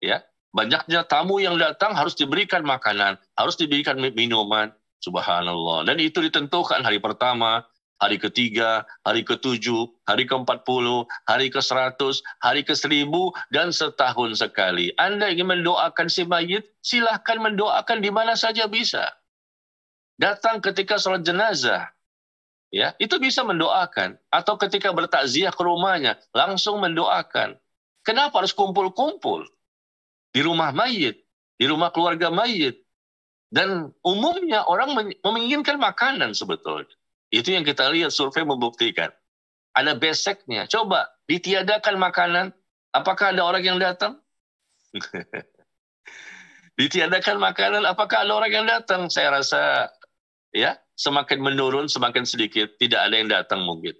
Ya, banyaknya tamu yang datang harus diberikan makanan, harus diberikan minuman, subhanallah. Dan itu ditentukan hari pertama, hari ketiga, hari ketujuh, hari keempat puluh, hari ke seratus, hari ke seribu, dan setahun sekali. Anda ingin mendoakan si mayit, silahkan mendoakan di mana saja bisa datang ketika sholat jenazah, ya itu bisa mendoakan atau ketika bertakziah ke rumahnya langsung mendoakan kenapa harus kumpul-kumpul di rumah mayit di rumah keluarga mayit dan umumnya orang menginginkan makanan sebetulnya itu yang kita lihat survei membuktikan ada beseknya coba ditiadakan makanan apakah ada orang yang datang ditiadakan makanan apakah ada orang yang datang saya rasa ya semakin menurun semakin sedikit tidak ada yang datang mungkin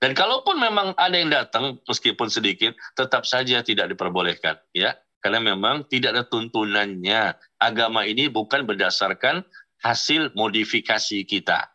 dan kalaupun memang ada yang datang meskipun sedikit tetap saja tidak diperbolehkan ya karena memang tidak ada tuntunannya agama ini bukan berdasarkan hasil modifikasi kita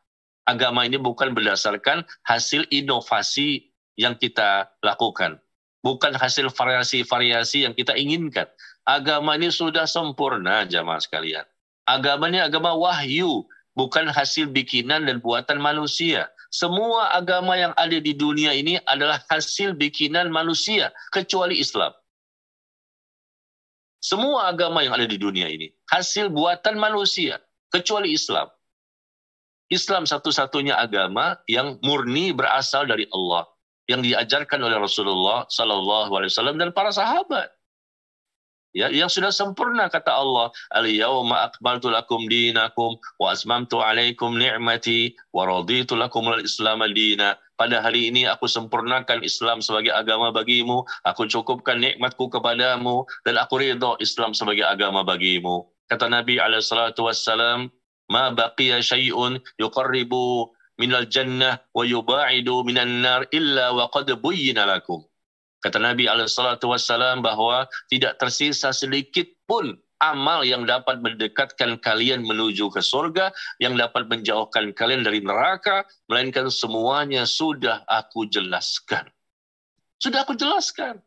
agama ini bukan berdasarkan hasil inovasi yang kita lakukan bukan hasil variasi-variasi yang kita inginkan agama ini sudah sempurna jamaah sekalian agamanya agama wahyu bukan hasil bikinan dan buatan manusia. Semua agama yang ada di dunia ini adalah hasil bikinan manusia, kecuali Islam. Semua agama yang ada di dunia ini hasil buatan manusia, kecuali Islam. Islam satu-satunya agama yang murni berasal dari Allah, yang diajarkan oleh Rasulullah Sallallahu Alaihi Wasallam dan para sahabat. ya yang sudah sempurna kata Allah al yauma akmaltu lakum dinakum wa asmamtu alaikum ni'mati wa raditu lakum al islam dina pada hari ini aku sempurnakan Islam sebagai agama bagimu aku cukupkan nikmatku kepadamu dan aku ridha Islam sebagai agama bagimu kata Nabi alaihi salatu wassalam ma baqiya syai'un yuqarribu minal jannah wa yubaidu minan nar illa wa qad buyyina lakum Kata Nabi alaihissalatu wassalam bahwa tidak tersisa sedikit pun amal yang dapat mendekatkan kalian menuju ke surga, yang dapat menjauhkan kalian dari neraka, melainkan semuanya sudah aku jelaskan. Sudah aku jelaskan.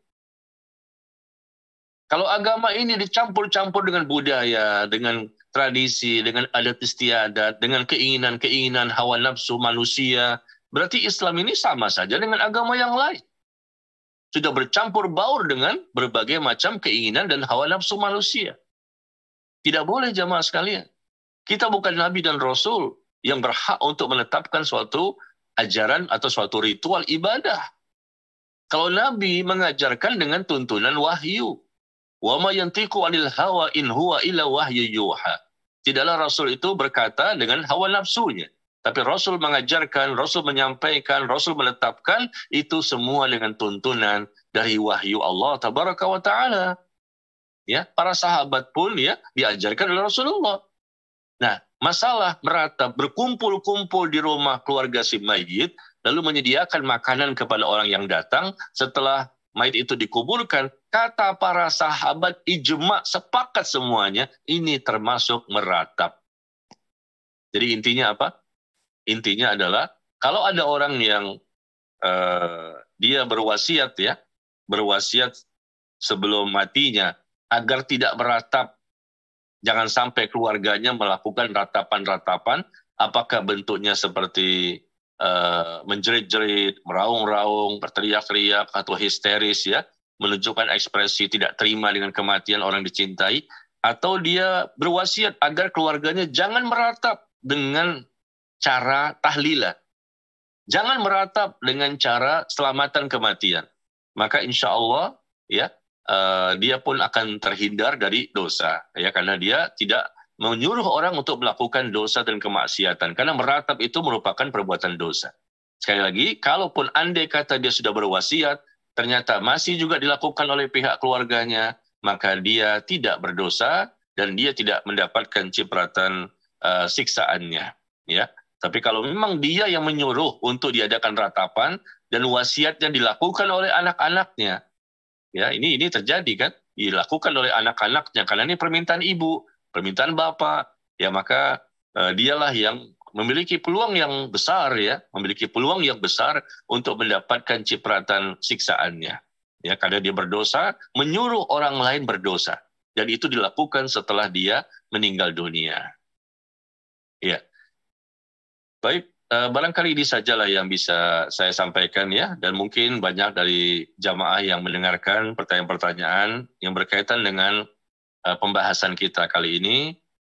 Kalau agama ini dicampur-campur dengan budaya, dengan tradisi, dengan adat istiadat, dengan keinginan-keinginan hawa nafsu manusia, berarti Islam ini sama saja dengan agama yang lain sudah bercampur baur dengan berbagai macam keinginan dan hawa nafsu manusia. Tidak boleh jamaah sekalian. Kita bukan nabi dan rasul yang berhak untuk menetapkan suatu ajaran atau suatu ritual ibadah. Kalau nabi mengajarkan dengan tuntunan wahyu. Wa ma yantiqu 'anil hawa in huwa illa wahyu yuha. Tidaklah rasul itu berkata dengan hawa nafsunya tapi Rasul mengajarkan, Rasul menyampaikan, Rasul menetapkan itu semua dengan tuntunan dari wahyu Allah tabaraka wa taala. Ya, para sahabat pun ya diajarkan oleh Rasulullah. Nah, masalah meratap berkumpul-kumpul di rumah keluarga si mayit lalu menyediakan makanan kepada orang yang datang setelah mayit itu dikuburkan, kata para sahabat ijma sepakat semuanya ini termasuk meratap. Jadi intinya apa? intinya adalah kalau ada orang yang uh, dia berwasiat ya, berwasiat sebelum matinya agar tidak meratap. Jangan sampai keluarganya melakukan ratapan-ratapan, apakah bentuknya seperti uh, menjerit-jerit, meraung-raung, berteriak-teriak, atau histeris ya, menunjukkan ekspresi tidak terima dengan kematian orang dicintai, atau dia berwasiat agar keluarganya jangan meratap dengan cara tahlilan. Jangan meratap dengan cara selamatan kematian. Maka insya Allah ya uh, dia pun akan terhindar dari dosa ya karena dia tidak menyuruh orang untuk melakukan dosa dan kemaksiatan karena meratap itu merupakan perbuatan dosa. Sekali lagi, kalaupun andai kata dia sudah berwasiat, ternyata masih juga dilakukan oleh pihak keluarganya, maka dia tidak berdosa dan dia tidak mendapatkan cipratan uh, siksaannya. Ya, tapi kalau memang dia yang menyuruh untuk diadakan ratapan dan wasiat yang dilakukan oleh anak-anaknya, ya ini ini terjadi kan dilakukan oleh anak-anaknya karena ini permintaan ibu, permintaan bapak, ya maka eh, dialah yang memiliki peluang yang besar ya, memiliki peluang yang besar untuk mendapatkan cipratan siksaannya. Ya, karena dia berdosa, menyuruh orang lain berdosa. Dan itu dilakukan setelah dia meninggal dunia. Ya, Baik, eh, barangkali ini sajalah yang bisa saya sampaikan ya, dan mungkin banyak dari jamaah yang mendengarkan pertanyaan-pertanyaan yang berkaitan dengan eh, pembahasan kita kali ini,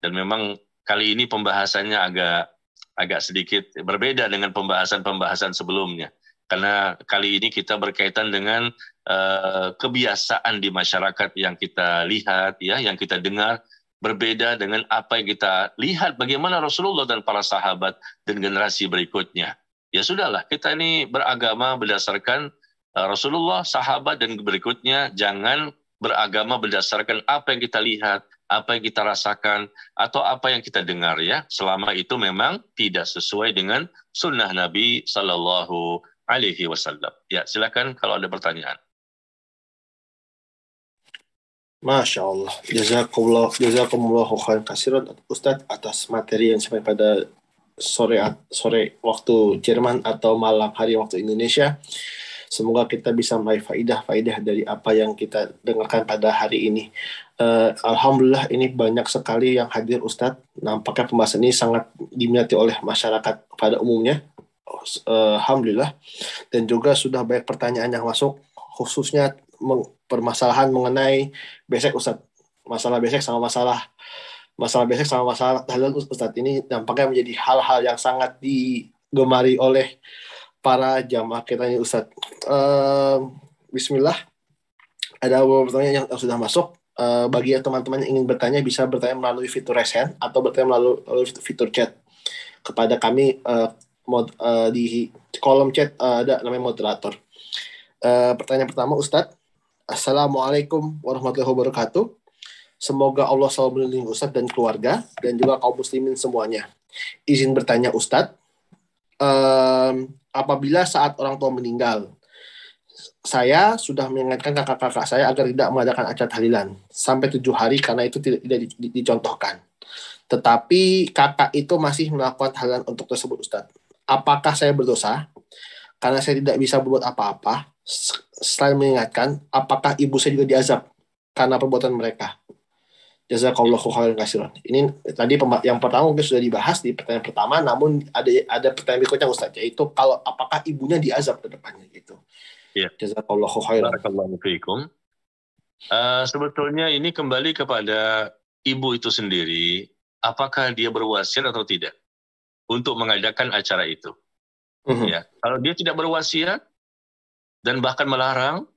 dan memang kali ini pembahasannya agak agak sedikit berbeda dengan pembahasan-pembahasan sebelumnya, karena kali ini kita berkaitan dengan uh, kebiasaan di masyarakat yang kita lihat ya, yang kita dengar berbeda dengan apa yang kita lihat bagaimana Rasulullah dan para sahabat dan generasi berikutnya. Ya sudahlah, kita ini beragama berdasarkan eh, Rasulullah, sahabat dan berikutnya jangan beragama berdasarkan apa yang kita lihat, apa yang kita rasakan atau apa yang kita dengar ya. Selama itu memang tidak sesuai dengan sunnah Nabi Shallallahu alaihi wasallam. Ya, silakan kalau ada pertanyaan. Masya Allah. Jazakumullah, jazakumullah khairan kasiran Ustaz atas materi yang sampai pada sore sore waktu Jerman atau malam hari waktu Indonesia. Semoga kita bisa meraih faidah-faidah dari apa yang kita dengarkan pada hari ini. Uh, Alhamdulillah ini banyak sekali yang hadir Ustadz. Nampaknya pembahasan ini sangat diminati oleh masyarakat pada umumnya. Uh, Alhamdulillah. Dan juga sudah banyak pertanyaan yang masuk khususnya meng permasalahan mengenai besek ustad Masalah besek sama masalah masalah besek sama masalah tahlil ustad ini dampaknya menjadi hal-hal yang sangat digemari oleh para jamaah kita ini ustad Uh, ehm, Bismillah. Ada beberapa pertanyaan yang, sudah masuk. Uh, bagi yang teman-teman yang ingin bertanya bisa bertanya melalui fitur raise hand atau bertanya melalui, melalui fitur chat kepada kami uh, mod, uh, di kolom chat uh, ada namanya moderator. Uh, pertanyaan pertama Ustadz, Assalamualaikum warahmatullahi wabarakatuh. Semoga Allah selalu melindungi Ustaz dan keluarga dan juga kaum muslimin semuanya. Izin bertanya Ustadz, um, apabila saat orang tua meninggal, saya sudah mengingatkan kakak-kakak saya agar tidak mengadakan acara tahlilan sampai tujuh hari karena itu tidak, tidak dicontohkan. Tetapi kakak itu masih melakukan tahlilan untuk tersebut Ustadz. Apakah saya berdosa? Karena saya tidak bisa berbuat apa-apa selain mengingatkan, apakah ibu saya juga diazab karena perbuatan mereka? Jazakallahu khairan kasiran. Ini tadi yang pertama mungkin sudah dibahas di pertanyaan pertama, namun ada ada pertanyaan berikutnya Ustaz, yaitu kalau apakah ibunya diazab ke depannya gitu. Iya. Jazakallahu khairan. Uh, sebetulnya ini kembali kepada ibu itu sendiri, apakah dia berwasiat atau tidak untuk mengadakan acara itu. Mm-hmm. Ya, kalau dia tidak berwasiat, dan bahkan melarang,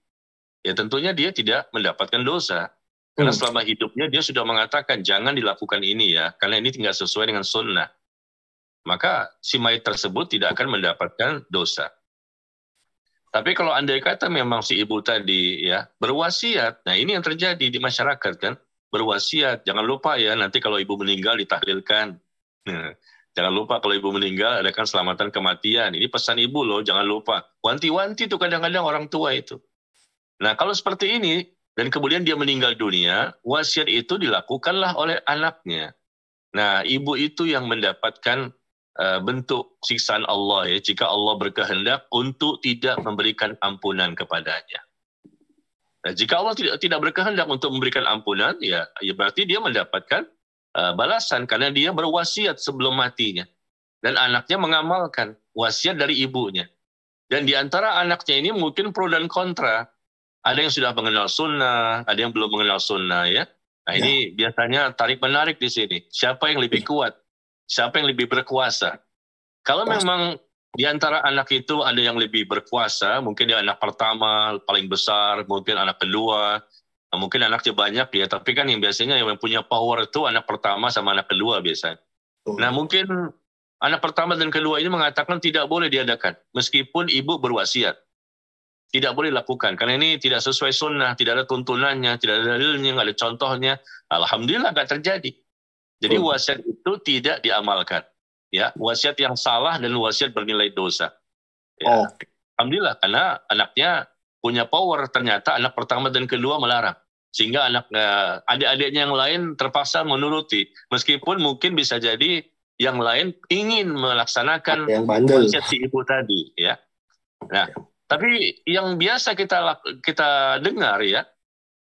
ya tentunya dia tidak mendapatkan dosa. Karena hmm. selama hidupnya dia sudah mengatakan jangan dilakukan ini ya, karena ini tidak sesuai dengan sunnah. Maka si mayat tersebut tidak akan mendapatkan dosa. Tapi kalau andai kata memang si ibu tadi ya berwasiat, nah ini yang terjadi di masyarakat kan, berwasiat jangan lupa ya nanti kalau ibu meninggal ditahlilkan. Nah, Jangan lupa kalau ibu meninggal adakan selamatan kematian. Ini pesan ibu loh, jangan lupa. Wanti-wanti itu kadang-kadang orang tua itu. Nah kalau seperti ini, dan kemudian dia meninggal dunia, wasiat itu dilakukanlah oleh anaknya. Nah ibu itu yang mendapatkan uh, bentuk siksaan Allah ya, jika Allah berkehendak untuk tidak memberikan ampunan kepadanya. Nah, jika Allah tidak, tidak berkehendak untuk memberikan ampunan, ya, ya berarti dia mendapatkan Eh, balasan karena dia berwasiat sebelum matinya dan anaknya mengamalkan wasiat dari ibunya. Dan di antara anaknya ini mungkin pro dan kontra. Ada yang sudah mengenal sunnah, ada yang belum mengenal sunnah ya. Nah ya. ini biasanya tarik menarik di sini. Siapa yang lebih ya. kuat? Siapa yang lebih berkuasa? Kalau memang di antara anak itu ada yang lebih berkuasa, mungkin dia anak pertama, paling besar, mungkin anak kedua, Nah, mungkin anaknya banyak ya, tapi kan yang biasanya yang punya power itu anak pertama sama anak kedua biasanya. Oh. Nah mungkin anak pertama dan kedua ini mengatakan tidak boleh diadakan, meskipun ibu berwasiat. Tidak boleh dilakukan, karena ini tidak sesuai sunnah, tidak ada tuntunannya, tidak ada dalilnya, tidak ada contohnya. Alhamdulillah nggak terjadi. Jadi oh. wasiat itu tidak diamalkan. Ya, wasiat yang salah dan wasiat bernilai dosa. Ya. Oh. Alhamdulillah karena anaknya punya power ternyata anak pertama dan kedua melarang sehingga anak eh, adik-adiknya yang lain terpaksa menuruti meskipun mungkin bisa jadi yang lain ingin melaksanakan konsep si ibu tadi ya nah tapi yang biasa kita kita dengar ya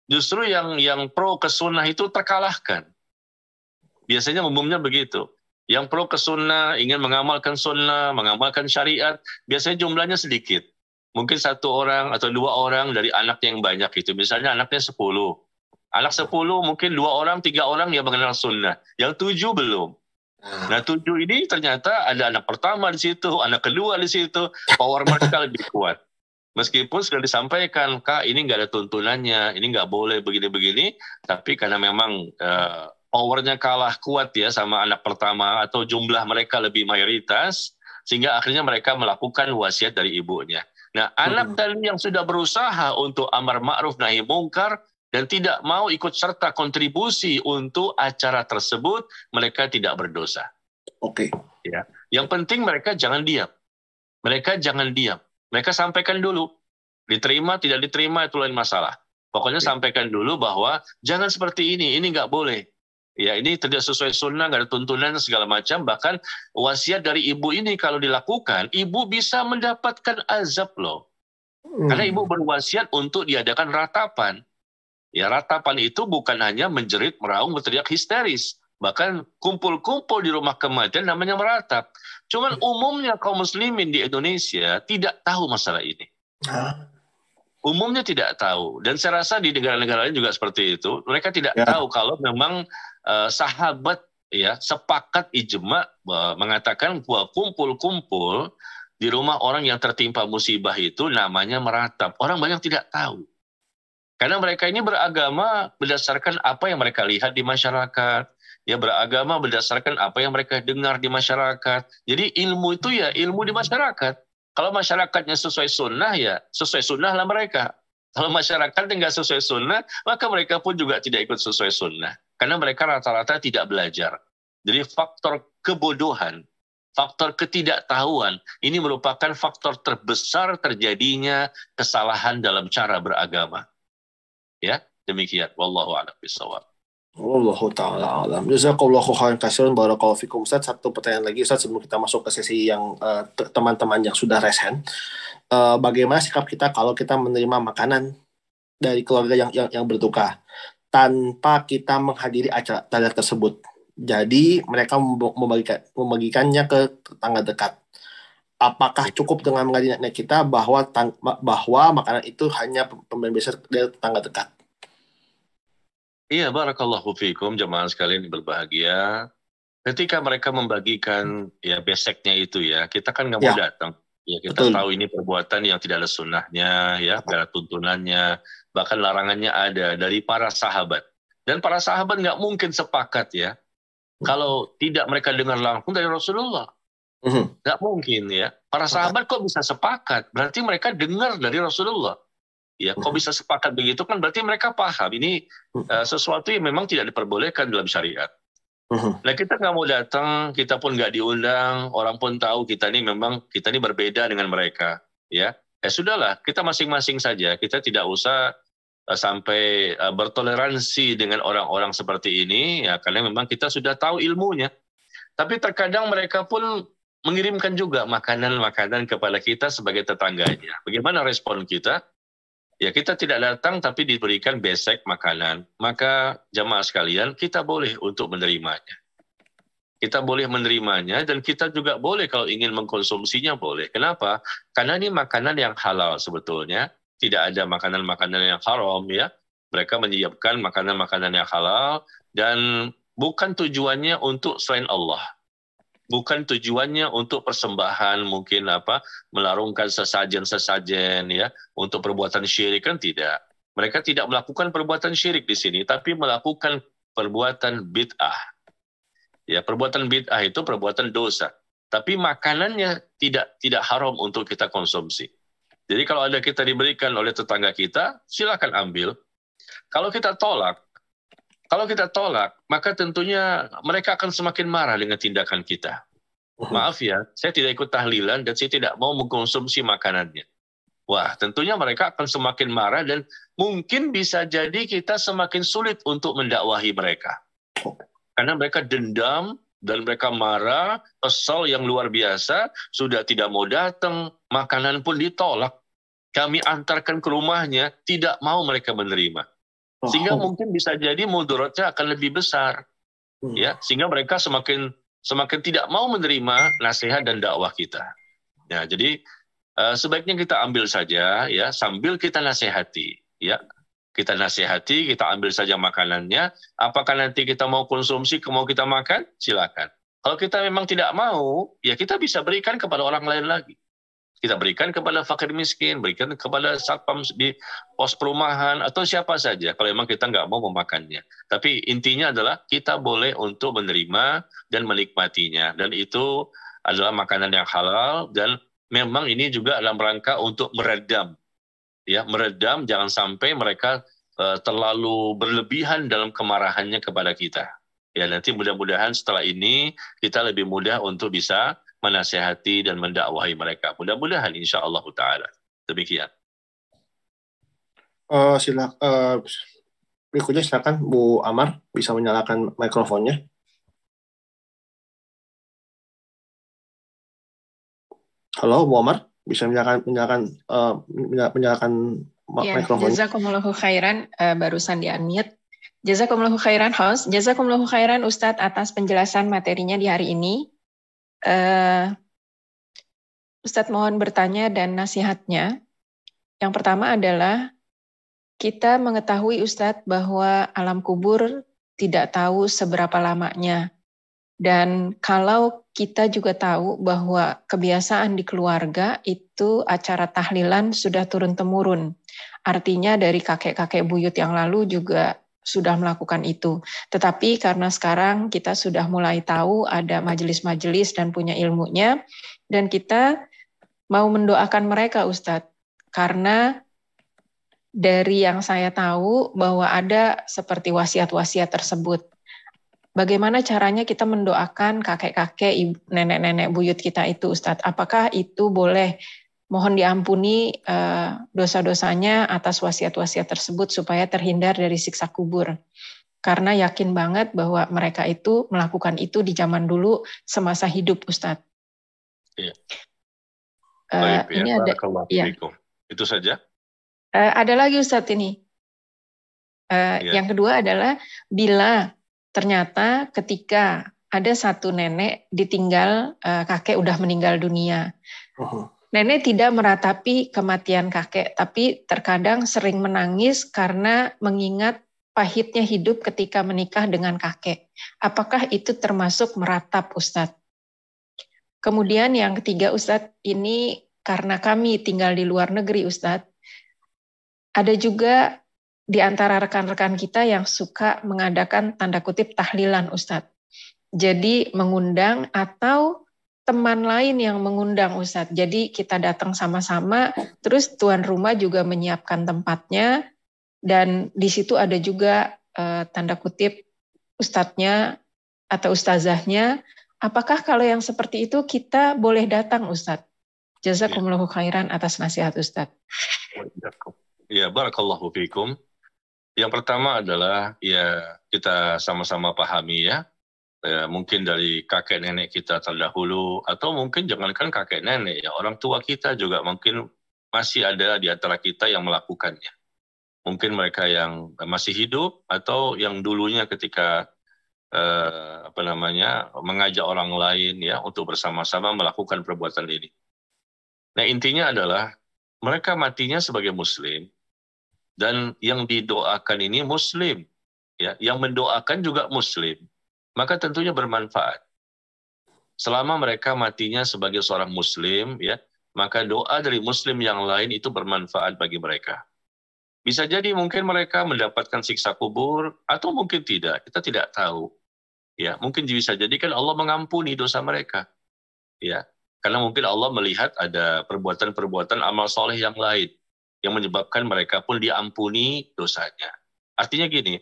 justru yang yang pro kesunah itu terkalahkan biasanya umumnya begitu yang pro ke ingin mengamalkan sunnah, mengamalkan syariat, biasanya jumlahnya sedikit mungkin satu orang atau dua orang dari anak yang banyak itu. Misalnya anaknya sepuluh, Anak sepuluh mungkin dua orang, tiga orang yang mengenal sunnah. Yang tujuh belum. Ah. Nah tujuh ini ternyata ada anak pertama di situ, anak kedua di situ, power mereka lebih kuat. Meskipun sudah disampaikan, kak ini nggak ada tuntunannya, ini nggak boleh begini-begini, tapi karena memang uh, powernya kalah kuat ya sama anak pertama atau jumlah mereka lebih mayoritas, sehingga akhirnya mereka melakukan wasiat dari ibunya. Nah, anak tadi yang sudah berusaha untuk amar ma'ruf nahi mungkar dan tidak mau ikut serta kontribusi untuk acara tersebut, mereka tidak berdosa. Oke. Okay. Ya. Yang penting mereka jangan diam. Mereka jangan diam. Mereka sampaikan dulu. Diterima, tidak diterima, itu lain masalah. Pokoknya okay. sampaikan dulu bahwa jangan seperti ini, ini nggak boleh. Ya, ini tidak sesuai sunnah, nggak ada tuntunan segala macam. Bahkan wasiat dari ibu ini kalau dilakukan, ibu bisa mendapatkan azab loh. Hmm. Karena ibu berwasiat untuk diadakan ratapan. Ya, ratapan itu bukan hanya menjerit, meraung, berteriak histeris. Bahkan kumpul-kumpul di rumah kematian namanya meratap. Cuman umumnya kaum muslimin di Indonesia tidak tahu masalah ini. Hah? Umumnya tidak tahu. Dan saya rasa di negara-negara lain juga seperti itu. Mereka tidak ya. tahu kalau memang Eh, sahabat ya sepakat ijma eh, mengatakan bahwa kumpul-kumpul di rumah orang yang tertimpa musibah itu namanya meratap. Orang banyak tidak tahu. Karena mereka ini beragama berdasarkan apa yang mereka lihat di masyarakat. Ya beragama berdasarkan apa yang mereka dengar di masyarakat. Jadi ilmu itu ya ilmu di masyarakat. Kalau masyarakatnya sesuai sunnah ya sesuai sunnahlah mereka. Kalau masyarakatnya nggak sesuai sunnah, maka mereka pun juga tidak ikut sesuai sunnah. Karena mereka rata-rata tidak belajar. Jadi faktor kebodohan, faktor ketidaktahuan, ini merupakan faktor terbesar terjadinya kesalahan dalam cara beragama. Ya, demikian. Wallahu a'lam bishawab. Wallahu ta'ala alam. Jazakallahu khairan bahwa barakallahu fikum. Ustaz, satu pertanyaan lagi Ustaz sebelum kita masuk ke sesi yang eh, teman-teman uh, teman -teman yang sudah resen, Uh, eh, bagaimana sikap kita kalau kita menerima makanan dari keluarga yang yang, yang berduka? tanpa kita menghadiri acara tersebut. Jadi mereka membagikan, membagikannya ke tetangga dekat. Apakah cukup dengan mengaji kita bahwa bahwa makanan itu hanya pemberian besar dari tetangga dekat? Iya, barakallahu fiikum jemaah sekalian berbahagia. Ketika mereka membagikan ya beseknya itu ya, kita kan nggak mau ya. datang. Ya kita Betul. tahu ini perbuatan yang tidak ada sunnahnya, ya tidak ada tuntunannya bahkan larangannya ada dari para sahabat. Dan para sahabat nggak mungkin sepakat ya, kalau tidak mereka dengar langsung dari Rasulullah. Mhm. Nggak mungkin ya. Para sahabat kok bisa sepakat? Berarti mereka dengar dari Rasulullah. Ya, kok mhm. bisa sepakat begitu kan berarti mereka paham ini uh, sesuatu yang memang tidak diperbolehkan dalam syariat. Nah kita nggak mau datang, kita pun nggak diundang, orang pun tahu kita ini memang kita ini berbeda dengan mereka. Ya, ya eh, sudahlah kita masing-masing saja kita tidak usah Eh, sampai eh, bertoleransi dengan orang-orang seperti ini ya karena memang kita sudah tahu ilmunya tapi terkadang mereka pun mengirimkan juga makanan-makanan kepada kita sebagai tetangganya bagaimana respon kita ya kita tidak datang tapi diberikan besek makanan maka jemaah sekalian kita boleh untuk menerimanya kita boleh menerimanya dan kita juga boleh kalau ingin mengkonsumsinya boleh kenapa karena ini makanan yang halal sebetulnya tidak ada makanan-makanan yang haram ya. Mereka menyiapkan makanan-makanan yang halal dan bukan tujuannya untuk selain Allah. Bukan tujuannya untuk persembahan mungkin apa melarungkan sesajen-sesajen ya untuk perbuatan syirik kan tidak. Mereka tidak melakukan perbuatan syirik di sini tapi melakukan perbuatan bid'ah. Ya, perbuatan bid'ah itu perbuatan dosa. Tapi makanannya tidak tidak haram untuk kita konsumsi. Jadi kalau ada kita diberikan oleh tetangga kita, silakan ambil. Kalau kita tolak, kalau kita tolak, maka tentunya mereka akan semakin marah dengan tindakan kita. Maaf ya, saya tidak ikut tahlilan dan saya tidak mau mengkonsumsi makanannya. Wah, tentunya mereka akan semakin marah dan mungkin bisa jadi kita semakin sulit untuk mendakwahi mereka. Oh. Karena mereka dendam dan mereka marah, kesal yang luar biasa, sudah tidak mau datang, makanan pun ditolak. Kami antarkan ke rumahnya, tidak mau mereka menerima. Sehingga oh. mungkin bisa jadi mudaratnya akan lebih besar. Hmm. Ya, sehingga mereka semakin semakin tidak mau menerima nasihat dan dakwah kita. Nah, jadi uh, sebaiknya kita ambil saja ya sambil kita nasihati ya kita nasihati, kita ambil saja makanannya. Apakah nanti kita mau konsumsi, mau kita makan? Silakan. Kalau kita memang tidak mau, ya kita bisa berikan kepada orang lain lagi. Kita berikan kepada fakir miskin, berikan kepada satpam di pos perumahan, atau siapa saja kalau memang kita nggak mau memakannya. Tapi intinya adalah kita boleh untuk menerima dan menikmatinya. Dan itu adalah makanan yang halal dan memang ini juga dalam rangka untuk meredam ya meredam jangan sampai mereka uh, terlalu berlebihan dalam kemarahannya kepada kita. Ya nanti mudah-mudahan setelah ini kita lebih mudah untuk bisa menasehati dan mendakwahi mereka. Mudah-mudahan insya Allah taala. Demikian. Uh, silak, uh, berikutnya silakan Bu Amar bisa menyalakan mikrofonnya. Halo Bu Amar bisa menyalakan menyalakan uh, menyalakan ya, mikrofon. Jazakumullahu khairan uh, barusan di unmute. Jazakumullahu khairan host, jazakumullahu khairan Ustadz atas penjelasan materinya di hari ini. Uh, Ustadz mohon bertanya dan nasihatnya. Yang pertama adalah kita mengetahui Ustadz bahwa alam kubur tidak tahu seberapa lamanya. Dan kalau kita juga tahu bahwa kebiasaan di keluarga itu acara tahlilan sudah turun-temurun. Artinya dari kakek-kakek buyut yang lalu juga sudah melakukan itu. Tetapi karena sekarang kita sudah mulai tahu ada majelis-majelis dan punya ilmunya, dan kita mau mendoakan mereka Ustadz. Karena dari yang saya tahu bahwa ada seperti wasiat-wasiat tersebut bagaimana caranya kita mendoakan kakek-kakek, nenek-nenek buyut kita itu, Ustadz? Apakah itu boleh mohon diampuni uh, dosa-dosanya atas wasiat-wasiat tersebut supaya terhindar dari siksa kubur? Karena yakin banget bahwa mereka itu melakukan itu di zaman dulu semasa hidup, Ustadz. Iya. uh, ini ada, ya. Itu saja. Uh, ada lagi Ustadz ini. Uh, ya. Yang kedua adalah bila Ternyata ketika ada satu nenek ditinggal eh, kakek udah meninggal dunia. Uh-huh. Nenek tidak meratapi kematian kakek, tapi terkadang sering menangis karena mengingat pahitnya hidup ketika menikah dengan kakek. Apakah itu termasuk meratap, Ustadz? Kemudian yang ketiga, Ustadz, ini karena kami tinggal di luar negeri, Ustadz, ada juga di antara rekan-rekan kita yang suka mengadakan tanda kutip tahlilan Ustadz. Jadi mengundang atau teman lain yang mengundang Ustadz. Jadi kita datang sama-sama, terus tuan rumah juga menyiapkan tempatnya, dan di situ ada juga eh, tanda kutip Ustadznya atau Ustazahnya. Apakah kalau yang seperti itu kita boleh datang Ustadz? Jazakumullahu khairan atas nasihat Ustadz. Ya, barakallahu fiikum. Yang pertama adalah ya kita sama-sama pahami ya, ya, mungkin dari kakek nenek kita terdahulu atau mungkin jangankan kakek nenek ya orang tua kita juga mungkin masih ada di antara kita yang melakukannya. Mungkin mereka yang masih hidup atau yang dulunya ketika eh, apa namanya mengajak orang lain ya untuk bersama-sama melakukan perbuatan ini. Nah intinya adalah mereka matinya sebagai muslim dan yang didoakan ini muslim ya yang mendoakan juga muslim maka tentunya bermanfaat selama mereka matinya sebagai seorang muslim ya maka doa dari muslim yang lain itu bermanfaat bagi mereka bisa jadi mungkin mereka mendapatkan siksa kubur atau mungkin tidak kita tidak tahu ya mungkin bisa jadi kan Allah mengampuni dosa mereka ya karena mungkin Allah melihat ada perbuatan-perbuatan amal soleh yang lain yang menyebabkan mereka pun diampuni dosanya. Artinya gini,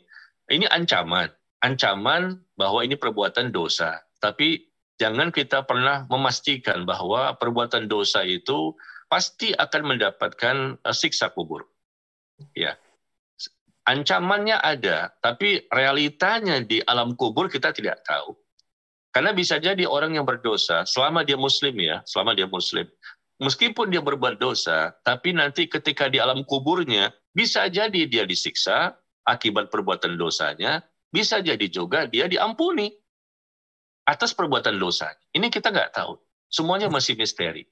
ini ancaman, ancaman bahwa ini perbuatan dosa. Tapi jangan kita pernah memastikan bahwa perbuatan dosa itu pasti akan mendapatkan eh, siksa kubur. Ya. Ancamannya ada, tapi realitanya di alam kubur kita tidak tahu. Karena bisa jadi orang yang berdosa, selama dia muslim ya, selama dia muslim, meskipun dia berbuat dosa, tapi nanti ketika di alam kuburnya, bisa jadi dia disiksa akibat perbuatan dosanya, bisa jadi juga dia diampuni atas perbuatan dosa. Ini kita nggak tahu. Semuanya masih misteri.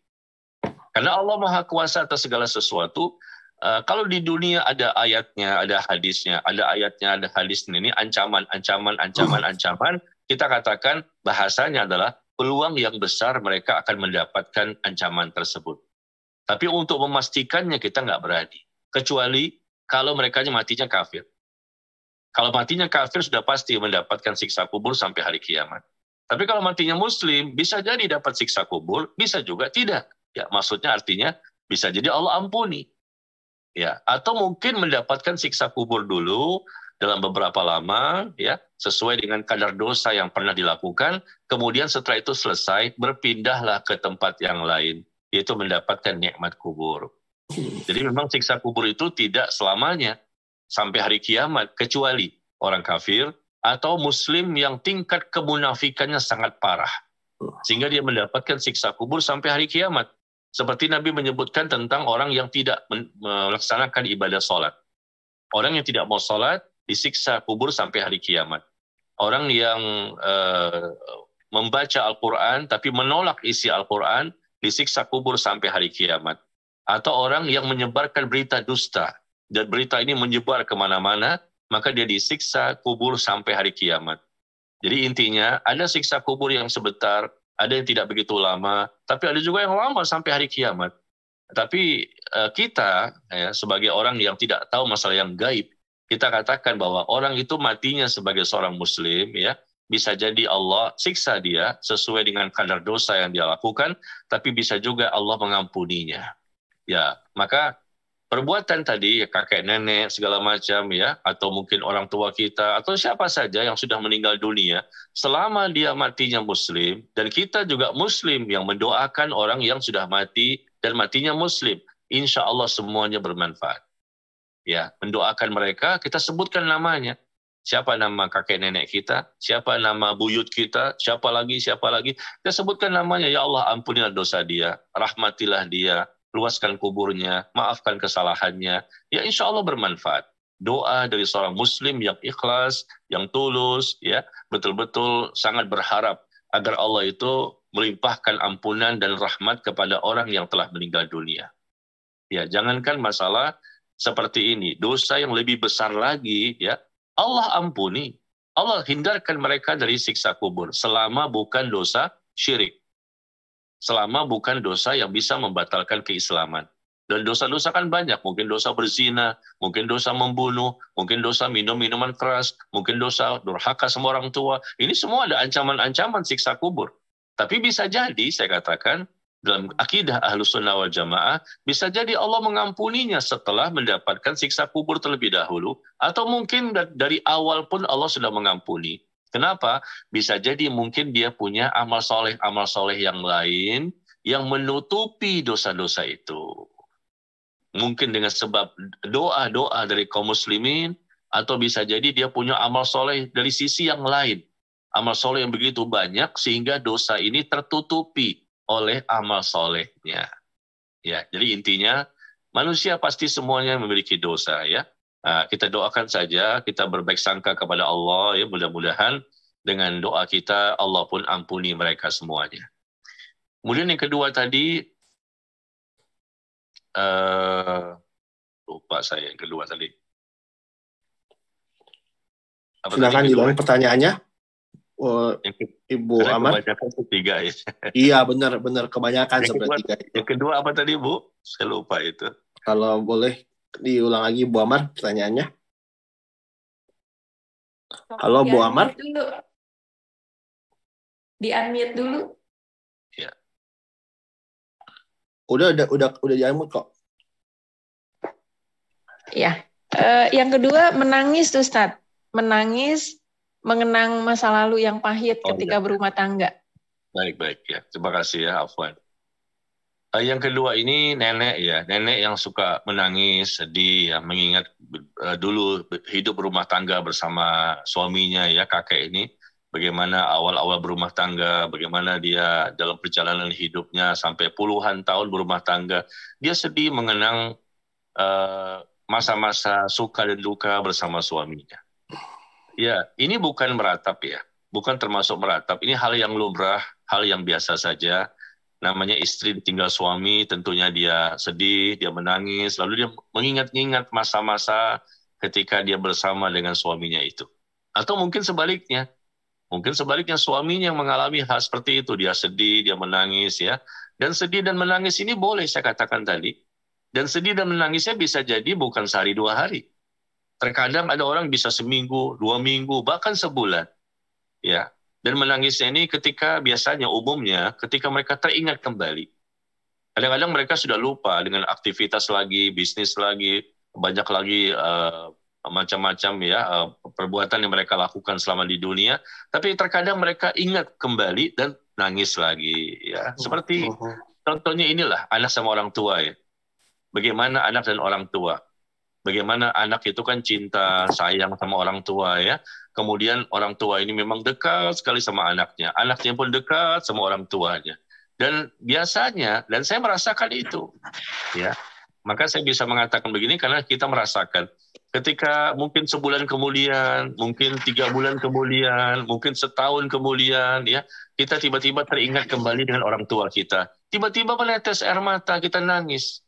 Karena Allah Maha Kuasa atas segala sesuatu. Eh, kalau di dunia ada ayatnya, ada hadisnya, ada ayatnya, ada hadisnya. Ini ancaman, ancaman, ancaman, uh. ancaman. Kita katakan bahasanya adalah peluang yang besar mereka akan mendapatkan ancaman tersebut. Tapi untuk memastikannya kita nggak berani. Kecuali kalau mereka matinya kafir. Kalau matinya kafir sudah pasti mendapatkan siksa kubur sampai hari kiamat. Tapi kalau matinya muslim, bisa jadi dapat siksa kubur, bisa juga tidak. Ya, maksudnya artinya bisa jadi Allah ampuni. Ya, atau mungkin mendapatkan siksa kubur dulu dalam beberapa lama, ya, sesuai dengan kadar dosa yang pernah dilakukan, kemudian setelah itu selesai, berpindahlah ke tempat yang lain, yaitu mendapatkan nikmat kubur. Jadi memang siksa kubur itu tidak selamanya sampai hari kiamat, kecuali orang kafir atau muslim yang tingkat kemunafikannya sangat parah. Sehingga dia mendapatkan siksa kubur sampai hari kiamat. Seperti Nabi menyebutkan tentang orang yang tidak melaksanakan ibadah sholat. Orang yang tidak mau sholat disiksa kubur sampai hari kiamat orang yang uh, membaca Al-Quran tapi menolak isi Al-Quran disiksa kubur sampai hari kiamat. Atau orang yang menyebarkan berita dusta dan berita ini menyebar kemana-mana, maka dia disiksa kubur sampai hari kiamat. Jadi intinya ada siksa kubur yang sebentar, ada yang tidak begitu lama, tapi ada juga yang lama sampai hari kiamat. Tapi eh, kita ya, sebagai orang yang tidak tahu masalah yang gaib, kita katakan bahwa orang itu matinya sebagai seorang muslim ya bisa jadi Allah siksa dia sesuai dengan kadar dosa yang dia lakukan tapi bisa juga Allah mengampuninya ya maka perbuatan tadi ya, kakek nenek segala macam ya atau mungkin orang tua kita atau siapa saja yang sudah meninggal dunia selama dia matinya muslim dan kita juga muslim yang mendoakan orang yang sudah mati dan matinya muslim insya Allah semuanya bermanfaat ya mendoakan mereka kita sebutkan namanya siapa nama kakek nenek kita siapa nama buyut kita siapa lagi siapa lagi kita sebutkan namanya ya Allah ampunilah dosa dia rahmatilah dia luaskan kuburnya maafkan kesalahannya ya insya Allah bermanfaat doa dari seorang muslim yang ikhlas yang tulus ya betul-betul sangat berharap agar Allah itu melimpahkan ampunan dan rahmat kepada orang yang telah meninggal dunia. Ya, jangankan masalah seperti ini, dosa yang lebih besar lagi ya, Allah ampuni. Allah hindarkan mereka dari siksa kubur selama bukan dosa syirik. Selama bukan dosa yang bisa membatalkan keislaman. Dan dosa-dosa kan banyak, mungkin dosa berzina, mungkin dosa membunuh, mungkin dosa minum minuman keras, mungkin dosa durhaka sama orang tua. Ini semua ada ancaman-ancaman siksa kubur. Tapi bisa jadi, saya katakan, dalam akidah ahlus sunnah wal jamaah, bisa jadi Allah mengampuninya setelah mendapatkan siksa kubur terlebih dahulu, atau mungkin dari awal pun Allah sudah mengampuni. Kenapa? Bisa jadi mungkin dia punya amal soleh, amal soleh yang lain yang menutupi dosa-dosa itu. Mungkin dengan sebab doa-doa dari kaum muslimin, atau bisa jadi dia punya amal soleh dari sisi yang lain. Amal soleh yang begitu banyak sehingga dosa ini tertutupi oleh amal solehnya. Ya, jadi intinya manusia pasti semuanya memiliki dosa ya. Nah, kita doakan saja, kita berbaik sangka kepada Allah ya mudah-mudahan dengan doa kita Allah pun ampuni mereka semuanya. Kemudian yang kedua tadi uh, lupa saya yang kedua tadi. Apa Silakan dilanjut pertanyaannya. Oh, ibu Karena Amar. tiga ya. Iya benar benar kebanyakan yang sepertiga. yang kedua apa tadi Bu? Saya lupa itu. Kalau boleh diulang lagi Bu Amar pertanyaannya. Halo Bu Amar. Di unmute dulu. Ya. Udah udah udah udah di unmute kok. Ya. Uh, yang kedua menangis Ustaz. Menangis mengenang masa lalu yang pahit oh, ketika ya. berumah tangga. Baik baik ya, terima kasih ya Afwan. Uh, yang kedua ini nenek ya, nenek yang suka menangis, sedih, ya, mengingat uh, dulu hidup berumah tangga bersama suaminya ya kakek ini, bagaimana awal-awal berumah tangga, bagaimana dia dalam perjalanan hidupnya sampai puluhan tahun berumah tangga, dia sedih mengenang eh, masa-masa uh, suka dan duka bersama suaminya. Ya, ini bukan meratap ya. Bukan termasuk meratap. Ini hal yang lumrah, hal yang biasa saja. Namanya istri tinggal suami, tentunya dia sedih, dia menangis, lalu dia mengingat-ingat masa-masa ketika dia bersama dengan suaminya itu. Atau mungkin sebaliknya. Mungkin sebaliknya suaminya yang mengalami hal seperti itu. Dia sedih, dia menangis ya. Dan sedih dan menangis ini boleh saya katakan tadi. Dan sedih dan menangisnya bisa jadi bukan sehari dua hari. Terkadang ada orang bisa seminggu, dua minggu, bahkan sebulan. Ya. Dan menangisnya ini ketika biasanya umumnya ketika mereka teringat kembali. Kadang-kadang mereka sudah lupa dengan aktivitas lagi, bisnis lagi, banyak lagi macam eh, macam-macam ya uh, perbuatan yang mereka lakukan selama di dunia. Tapi terkadang mereka ingat kembali dan nangis lagi. Ya, seperti contohnya inilah anak sama orang tua ya. Bagaimana anak dan orang tua bagaimana anak itu kan cinta sayang sama orang tua ya. Kemudian orang tua ini memang dekat sekali sama anaknya. Anaknya pun dekat sama orang tuanya. Dan biasanya, dan saya merasakan itu. ya Maka saya bisa mengatakan begini karena kita merasakan. Ketika mungkin sebulan kemudian, mungkin tiga bulan kemudian, mungkin setahun kemudian, ya kita tiba-tiba teringat kembali dengan orang tua kita. Tiba-tiba menetes air mata, kita nangis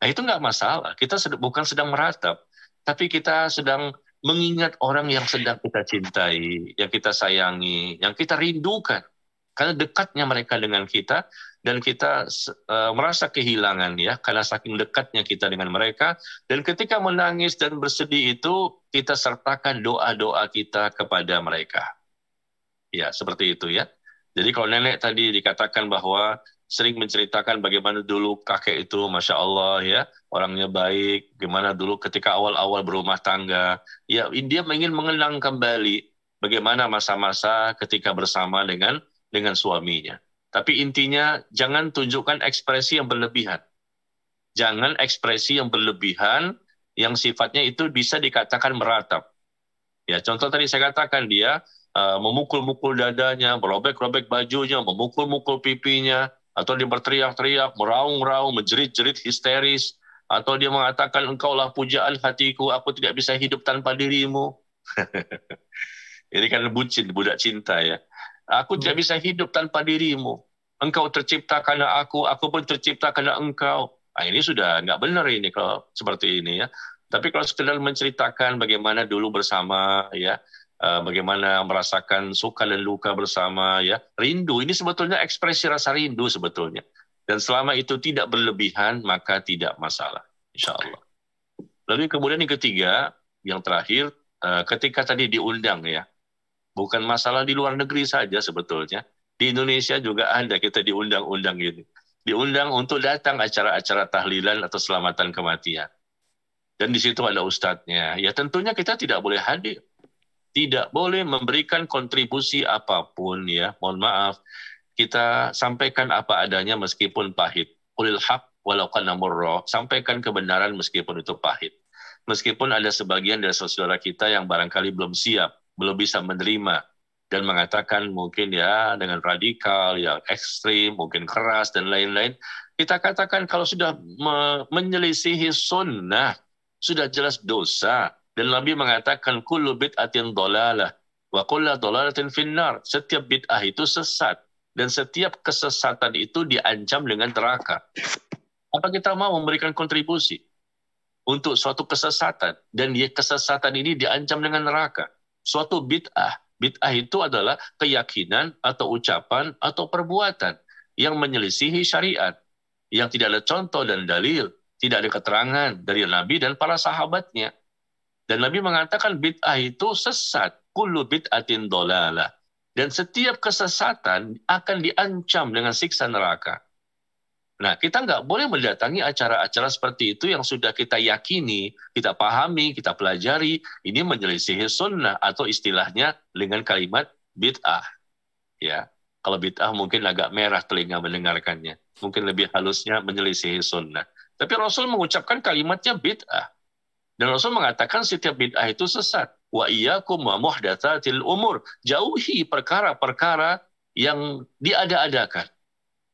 Nah itu nggak masalah. Kita sed bukan sedang meratap, tapi kita sedang mengingat orang yang sedang kita cintai, yang kita sayangi, yang kita rindukan. Karena dekatnya mereka dengan kita dan kita uh, merasa kehilangan ya karena saking dekatnya kita dengan mereka dan ketika menangis dan bersedih itu kita sertakan doa-doa kita kepada mereka. Ya, seperti itu ya. Jadi kalau nenek tadi dikatakan bahwa sering menceritakan bagaimana dulu kakek itu, masya Allah ya, orangnya baik. gimana dulu ketika awal-awal berumah tangga, ya dia ingin mengenang kembali bagaimana masa-masa ketika bersama dengan dengan suaminya. Tapi intinya jangan tunjukkan ekspresi yang berlebihan. Jangan ekspresi yang berlebihan yang sifatnya itu bisa dikatakan meratap. Ya, contoh tadi saya katakan dia uh, memukul-mukul dadanya, merobek-robek bajunya, memukul-mukul pipinya, atau dia berteriak-teriak, meraung-raung, menjerit-jerit histeris, atau dia mengatakan engkaulah pujaan hatiku, aku tidak bisa hidup tanpa dirimu. Ini kan bucin, budak cinta ya. Aku tidak hmm. bisa hidup tanpa dirimu. Engkau tercipta karena aku, aku pun tercipta karena engkau. Nah, ini sudah nggak benar ini kalau seperti ini ya. Tapi kalau sekedar menceritakan bagaimana dulu bersama ya, Eh, bagaimana merasakan suka dan luka bersama ya rindu ini sebetulnya ekspresi rasa rindu sebetulnya dan selama itu tidak berlebihan maka tidak masalah insya Allah lalu kemudian yang ketiga yang terakhir eh, ketika tadi diundang ya bukan masalah di luar negeri saja sebetulnya di Indonesia juga ada kita diundang-undang gitu diundang untuk datang acara-acara tahlilan atau selamatan kematian dan di situ ada ustadznya ya tentunya kita tidak boleh hadir tidak boleh memberikan kontribusi apapun ya. Mohon maaf. Kita sampaikan apa adanya meskipun pahit. Ulil hak walau kana Sampaikan kebenaran meskipun itu pahit. Meskipun ada sebagian dari saudara kita yang barangkali belum siap, belum bisa menerima dan mengatakan mungkin ya dengan radikal, yang ekstrim, mungkin keras dan lain-lain. Kita katakan kalau sudah me menyelisihi sunnah, sudah jelas dosa, dan Nabi mengatakan kullu bid'atin dolalah wa kullu dolalatin finnar. Setiap bid'ah itu sesat dan setiap kesesatan itu diancam dengan neraka. Apa kita mau memberikan kontribusi untuk suatu kesesatan dan kesesatan ini diancam dengan neraka? Suatu bid'ah, bid'ah itu adalah keyakinan atau ucapan atau perbuatan yang menyelisihi syariat, yang tidak ada contoh dan dalil, tidak ada keterangan dari Nabi dan para sahabatnya dan Nabi mengatakan bid'ah itu sesat. Kullu bid'atin dolalah. Dan setiap kesesatan akan diancam dengan siksa neraka. Nah, kita nggak boleh mendatangi acara-acara seperti itu yang sudah kita yakini, kita pahami, kita pelajari. Ini menyelisihi sunnah atau istilahnya dengan kalimat bid'ah. Ya, kalau bid'ah mungkin agak merah telinga mendengarkannya. Mungkin lebih halusnya menyelisihi sunnah. Tapi Rasul mengucapkan kalimatnya bid'ah. Dan Rasul mengatakan setiap bid'ah itu sesat. Wa iyyakum wa muhdatsatil umur. Jauhi perkara-perkara yang diada-adakan.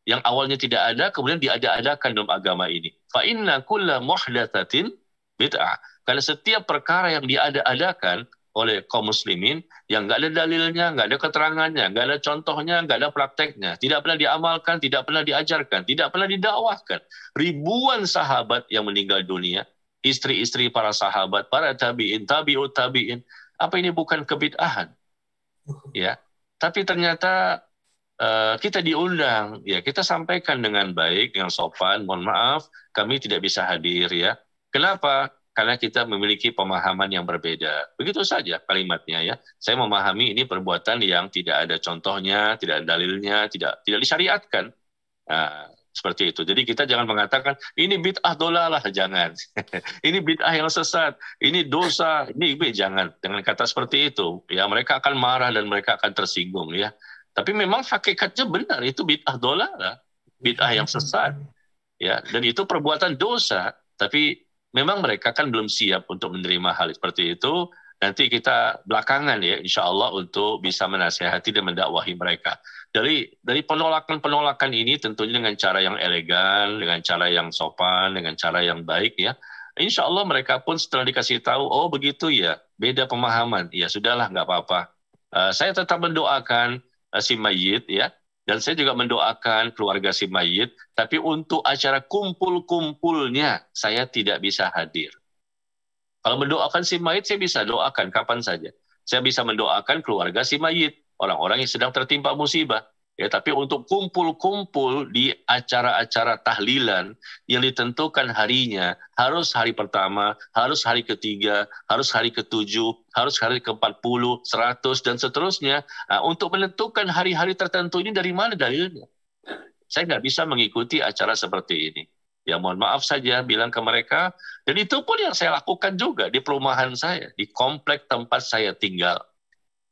Yang awalnya tidak ada, kemudian diada-adakan dalam agama ini. Fa inna kulla muhdatsatin bid'ah. Karena setiap perkara yang diada-adakan oleh kaum muslimin yang nggak ada dalilnya, nggak ada keterangannya, nggak ada contohnya, nggak ada prakteknya, tidak pernah diamalkan, tidak pernah diajarkan, tidak pernah didakwahkan. Ribuan sahabat yang meninggal dunia istri-istri para sahabat, para tabiin, tabiut tabiin. Apa ini bukan kebid'ahan? Ya. Tapi ternyata uh, kita diundang, ya kita sampaikan dengan baik, dengan sopan. Mohon maaf, kami tidak bisa hadir ya. Kenapa? Karena kita memiliki pemahaman yang berbeda. Begitu saja kalimatnya ya. Saya memahami ini perbuatan yang tidak ada contohnya, tidak ada dalilnya, tidak tidak disyariatkan. Nah, seperti itu. Jadi kita jangan mengatakan ini bid'ah dolalah, jangan. ini bid'ah yang sesat, ini dosa, ini ibe jangan. Dengan kata seperti itu, ya mereka akan marah dan mereka akan tersinggung ya. Tapi memang hakikatnya benar itu bid'ah dolalah, bid'ah yang sesat. Ya, dan itu perbuatan dosa, tapi memang mereka kan belum siap untuk menerima hal seperti itu nanti kita belakangan ya insya Allah untuk bisa menasehati dan mendakwahi mereka. Dari dari penolakan-penolakan ini tentunya dengan cara yang elegan, dengan cara yang sopan, dengan cara yang baik ya. Insya Allah mereka pun setelah dikasih tahu, oh begitu ya, beda pemahaman. Ya sudahlah, nggak apa-apa. Uh, saya tetap mendoakan uh, si mayit ya, dan saya juga mendoakan keluarga si mayit. Tapi untuk acara kumpul-kumpulnya, saya tidak bisa hadir. Kalau mendoakan si mayit, saya bisa doakan kapan saja. Saya bisa mendoakan keluarga si mayit, orang-orang yang sedang tertimpa musibah. Ya, tapi untuk kumpul-kumpul di acara-acara tahlilan yang ditentukan harinya, harus hari pertama, harus hari ketiga, harus hari ketujuh, harus hari ke-40, 100, dan seterusnya. Nah, untuk menentukan hari-hari tertentu ini dari mana dalilnya? Saya nggak bisa mengikuti acara seperti ini. Ya mohon maaf saja bilang ke mereka. Dan itu pun yang saya lakukan juga di perumahan saya, di komplek tempat saya tinggal.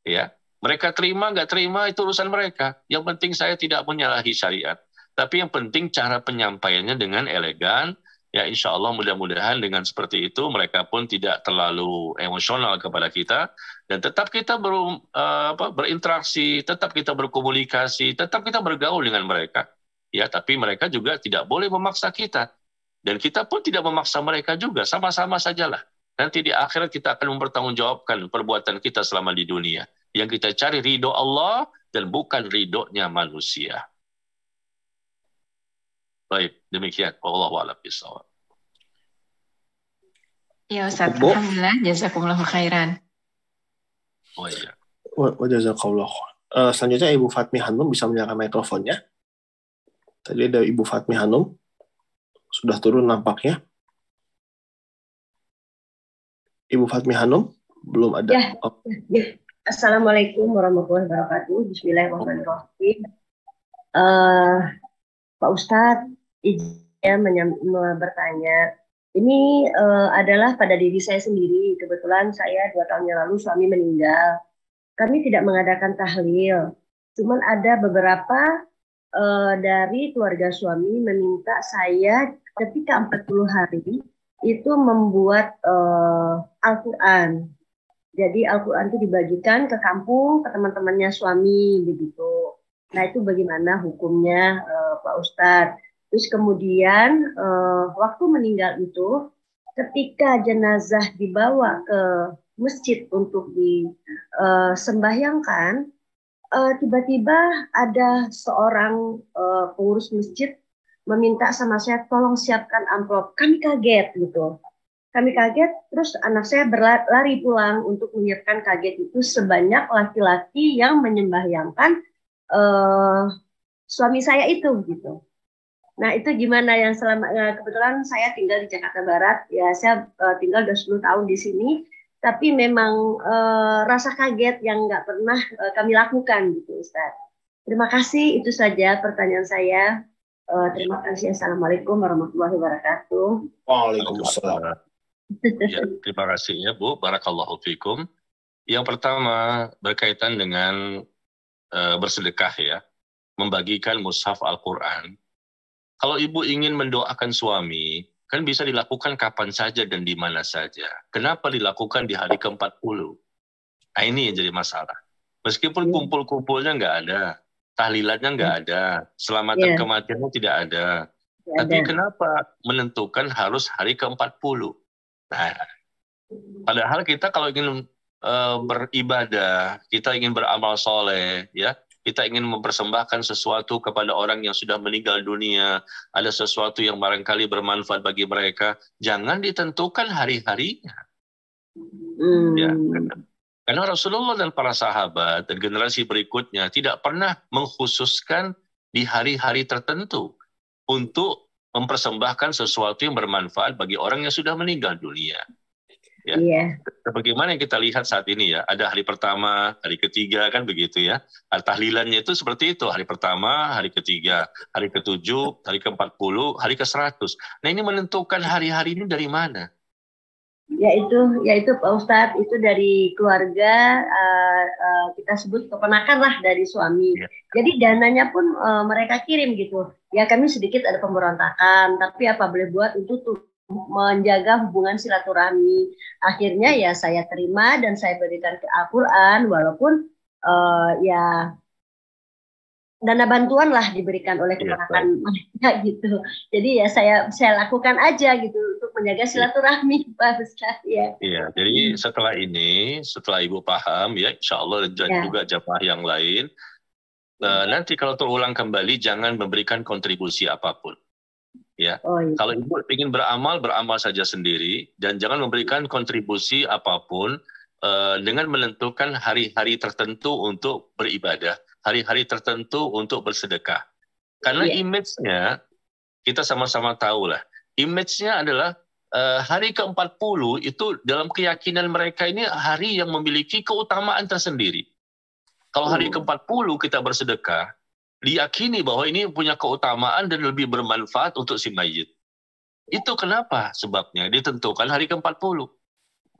Ya, mereka terima nggak terima itu urusan mereka. Yang penting saya tidak menyalahi syariat. Tapi yang penting cara penyampaiannya dengan elegan. Ya insya Allah mudah-mudahan dengan seperti itu mereka pun tidak terlalu emosional kepada kita dan tetap kita ber, eh, apa, berinteraksi, tetap kita berkomunikasi, tetap kita bergaul dengan mereka ya tapi mereka juga tidak boleh memaksa kita dan kita pun tidak memaksa mereka juga sama-sama sajalah nanti di akhirat kita akan mempertanggungjawabkan perbuatan kita selama di dunia yang kita cari ridho Allah dan bukan ridhonya manusia baik demikian Allah a'lam Ya Ustaz, Alhamdulillah, jazakumullah khairan. Oh iya. Wa, wa jazakumullah. Uh, selanjutnya Ibu Fatmi Hanum bisa menyalakan mikrofonnya. Tadi ada Ibu Fatmi Hanum. Sudah turun nampaknya. Ibu Fatmi Hanum, belum ada. Ya. Oh. ya. Assalamualaikum warahmatullahi wabarakatuh. Bismillahirrahmanirrahim. Uh, Pak Ustadz, izinnya bertanya. Ini uh, adalah pada diri saya sendiri. Kebetulan saya dua tahun yang lalu suami meninggal. Kami tidak mengadakan tahlil. Cuman ada beberapa uh, dari keluarga suami meminta saya ketika 40 hari itu membuat uh, Al-Quran. Jadi Al-Quran itu dibagikan ke kampung, ke teman-temannya suami begitu. Nah itu bagaimana hukumnya uh, Pak Ustadz. Terus kemudian uh, waktu meninggal itu ketika jenazah dibawa ke masjid untuk disembahyangkan, Eh, tiba-tiba uh, ada seorang uh, pengurus masjid meminta sama saya tolong siapkan amplop. Kami kaget gitu. Kami kaget, terus anak saya berlari pulang untuk menyiapkan kaget itu sebanyak laki-laki yang menyembahyangkan uh, suami saya itu gitu. Nah itu gimana yang selama kebetulan saya tinggal di Jakarta Barat ya saya uh, tinggal 20 tahun di sini tapi memang uh, rasa kaget yang nggak pernah uh, kami lakukan gitu Ustaz. Terima kasih itu saja pertanyaan saya. Uh, terima kasih. Assalamualaikum warahmatullahi wabarakatuh. Waalaikumsalam. ya, terima kasih ya Bu. Barakallahu fikum. Yang pertama berkaitan dengan uh, bersedekah ya. Membagikan mushaf Al-Quran. Kalau ibu ingin mendoakan suami, Kan bisa dilakukan kapan saja dan di mana saja. Kenapa dilakukan di hari ke-40? Nah ini yang jadi masalah. Meskipun iya. kumpul-kumpulnya nggak ada, tahlilannya nggak iya. ada, selamatan yeah. kematiannya tidak ada. Tidak Tapi ada. kenapa menentukan harus hari ke-40? Nah, padahal kita kalau ingin uh, beribadah, kita ingin beramal soleh, ya kita ingin mempersembahkan sesuatu kepada orang yang sudah meninggal dunia, ada sesuatu yang barangkali bermanfaat bagi mereka, jangan ditentukan hari-harinya. Hmm. Ya, karena Rasulullah dan para sahabat dan generasi berikutnya tidak pernah mengkhususkan di hari-hari tertentu untuk mempersembahkan sesuatu yang bermanfaat bagi orang yang sudah meninggal dunia. Ya. Yeah. Iya. Bagaimana yang kita lihat saat ini ya? Ada hari pertama, hari ketiga kan begitu ya. Tahlilannya itu seperti itu. Hari pertama, hari ketiga, hari ketujuh, hari ke-40, hari ke-100. Nah ini menentukan hari-hari ini dari mana? Yaitu, yaitu Pak Ustadz, itu dari keluarga, uh, uh, kita sebut keponakan lah dari suami. Yeah. Jadi dananya pun uh, mereka kirim gitu. Ya kami sedikit ada pemberontakan, tapi apa boleh buat itu tuh menjaga hubungan silaturahmi. Akhirnya ya saya terima dan saya berikan ke Al-Quran walaupun uh, ya dana bantuan lah diberikan oleh iya, keponakan mereka ya, gitu. Jadi ya saya saya lakukan aja gitu untuk menjaga iya. silaturahmi Pak Ustaz ya. Iya, jadi hmm. setelah ini setelah Ibu paham ya insya Allah dan ya. juga jamaah yang lain Nah, nanti kalau terulang kembali, jangan memberikan kontribusi apapun. Ya. Oh, iya. Kalau ibu ingin beramal, beramal saja sendiri dan jangan memberikan kontribusi apapun uh, dengan menentukan hari-hari tertentu untuk beribadah, hari-hari tertentu untuk bersedekah. Karena iya. image-nya kita sama-sama tahu lah. Image-nya adalah uh, hari ke-40 itu dalam keyakinan mereka ini hari yang memiliki keutamaan tersendiri. Kalau hari hmm. ke-40 kita bersedekah, diyakini bahwa ini punya keutamaan dan lebih bermanfaat untuk si mayit. Itu kenapa sebabnya ditentukan hari ke-40.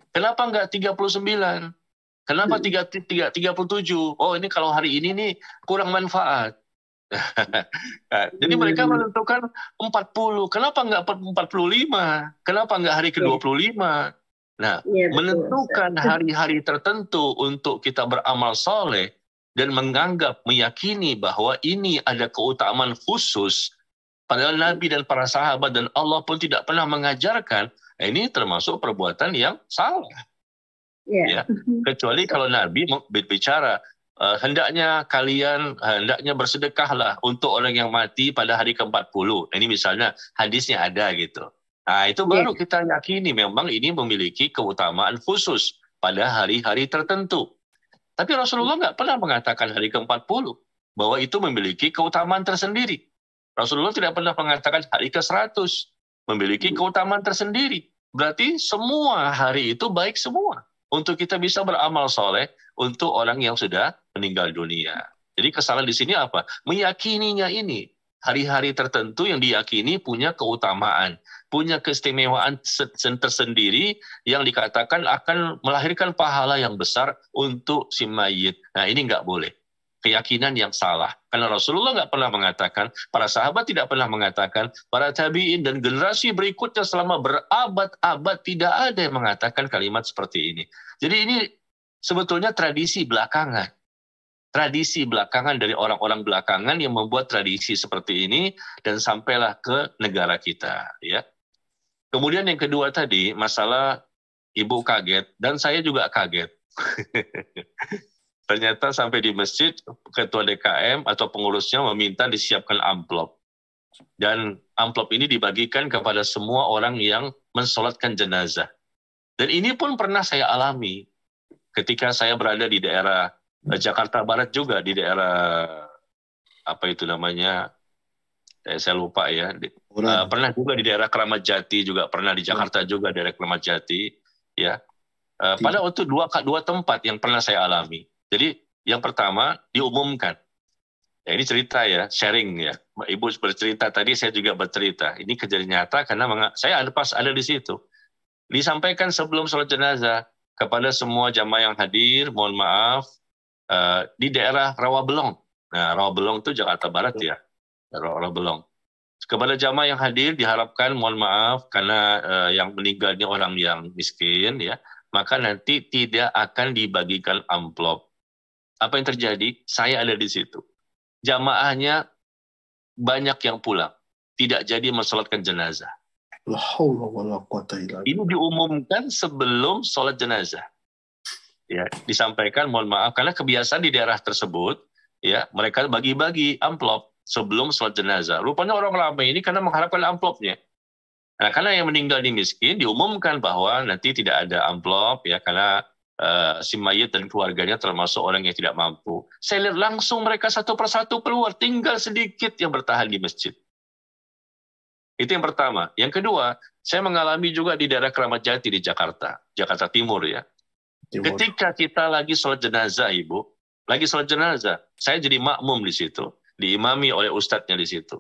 Kenapa enggak 39? Kenapa 3, 3, 37? Oh ini kalau hari ini nih kurang manfaat. Nah, jadi hmm. mereka menentukan 40. Kenapa enggak 45? Kenapa enggak hari iya. ke-25? Nah, iya, menentukan hari-hari tertentu untuk kita beramal soleh dan menganggap, meyakini bahwa ini ada keutamaan khusus, padahal Nabi dan para sahabat dan Allah pun tidak pernah mengajarkan, eh, ini termasuk perbuatan yang salah. Yeah. Ya. Kecuali kalau Nabi berbicara, eh, hendaknya kalian hendaknya bersedekahlah untuk orang yang mati pada hari ke-40. Eh, ini misalnya hadisnya ada gitu. Nah, itu ya. baru yeah. kita yakini memang ini memiliki keutamaan khusus pada hari-hari tertentu. Tapi Rasulullah nggak pernah mengatakan hari ke-40 bahwa itu memiliki keutamaan tersendiri. Rasulullah tidak pernah mengatakan hari ke-100 memiliki hmm. keutamaan tersendiri. Berarti semua hari itu baik semua untuk kita bisa beramal soleh untuk orang yang sudah meninggal dunia. Jadi kesalahan di sini apa? Meyakininya ini hari-hari tertentu yang diyakini punya keutamaan, punya keistimewaan tersendiri yang dikatakan akan melahirkan pahala yang besar untuk si mayit. Nah ini nggak boleh. Keyakinan yang salah. Karena Rasulullah nggak pernah mengatakan, para sahabat tidak pernah mengatakan, para tabiin dan generasi berikutnya selama berabad-abad tidak ada yang mengatakan kalimat seperti ini. Jadi ini sebetulnya tradisi belakangan tradisi belakangan dari orang-orang belakangan yang membuat tradisi seperti ini dan sampailah ke negara kita ya. Kemudian yang kedua tadi masalah ibu kaget dan saya juga kaget. Ternyata sampai di masjid ketua DKM atau pengurusnya meminta disiapkan amplop. Dan amplop ini dibagikan kepada semua orang yang mensolatkan jenazah. Dan ini pun pernah saya alami ketika saya berada di daerah Eh, Jakarta Barat juga di daerah apa itu namanya eh, saya lupa ya di, uh, pernah juga di daerah Keramat Jati juga pernah di Jakarta Orang. juga daerah Keramat Jati ya uh, pada waktu dua dua tempat yang pernah saya alami jadi yang pertama diumumkan ya, ini cerita ya sharing ya ibu bercerita tadi saya juga bercerita ini kejadian nyata karena saya ada pas ada di situ disampaikan sebelum sholat jenazah kepada semua jamaah yang hadir mohon maaf Eh, di daerah Rawabelong. Nah, Rawabelong itu Jakarta Barat ya. Rawabelong. Kepada jamaah yang hadir diharapkan mohon maaf karena uh, yang meninggalnya orang yang miskin ya, maka nanti tidak akan dibagikan amplop. Apa yang terjadi? Saya ada di situ. Jamaahnya banyak yang pulang, tidak jadi mensolatkan jenazah. Ini diumumkan sebelum sholat jenazah ya disampaikan mohon maaf karena kebiasaan di daerah tersebut ya mereka bagi-bagi amplop sebelum sholat jenazah. Rupanya orang ramai ini karena mengharapkan amplopnya. Nah, karena yang meninggal di miskin diumumkan bahwa nanti tidak ada amplop ya karena uh, si mayat dan keluarganya termasuk orang yang tidak mampu. Saya lihat langsung mereka satu persatu keluar, tinggal sedikit yang bertahan di masjid. Itu yang pertama. Yang kedua, saya mengalami juga di daerah Keramat Jati di Jakarta, Jakarta Timur ya. Ketika kita lagi sholat jenazah, Ibu, lagi sholat jenazah, saya jadi makmum di situ, diimami oleh ustadznya di situ.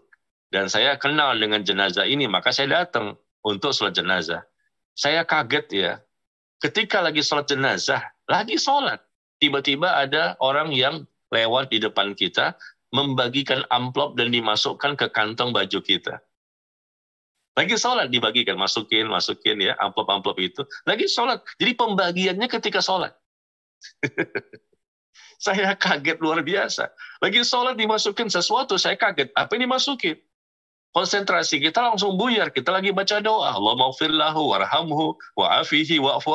Dan saya kenal dengan jenazah ini, maka saya datang untuk sholat jenazah. Saya kaget ya, ketika lagi sholat jenazah, lagi sholat, tiba-tiba ada orang yang lewat di depan kita, membagikan amplop dan dimasukkan ke kantong baju kita. Lagi sholat dibagikan, masukin, masukin ya, amplop-amplop itu. Lagi sholat. Jadi pembagiannya ketika sholat. saya kaget luar biasa. Lagi sholat dimasukin sesuatu, saya kaget. Apa ini masukin Konsentrasi kita langsung buyar. Kita lagi baca doa. Allah maufirlahu, warhamhu, wa'afihi, wa'fu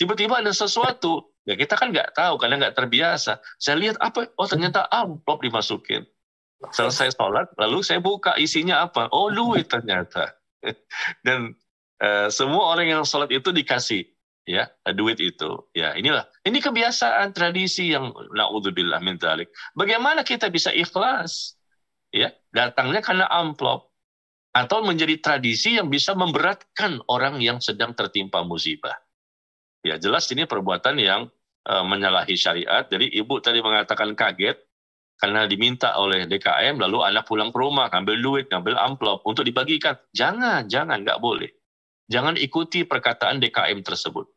Tiba-tiba ada sesuatu. Ya kita kan nggak tahu, karena nggak terbiasa. Saya lihat apa? Oh ternyata amplop dimasukin. Selesai sholat, lalu saya buka isinya apa? Oh duit ternyata. Dan uh, semua orang yang sholat itu dikasih ya duit itu ya inilah ini kebiasaan tradisi yang naudzubillah min bagaimana kita bisa ikhlas ya datangnya karena amplop atau menjadi tradisi yang bisa memberatkan orang yang sedang tertimpa musibah ya jelas ini perbuatan yang eh, menyalahi syariat jadi ibu tadi mengatakan kaget karena diminta oleh DKM lalu anak pulang ke rumah ngambil duit, ngambil amplop untuk dibagikan. Jangan, jangan, nggak boleh. Jangan ikuti perkataan DKM tersebut.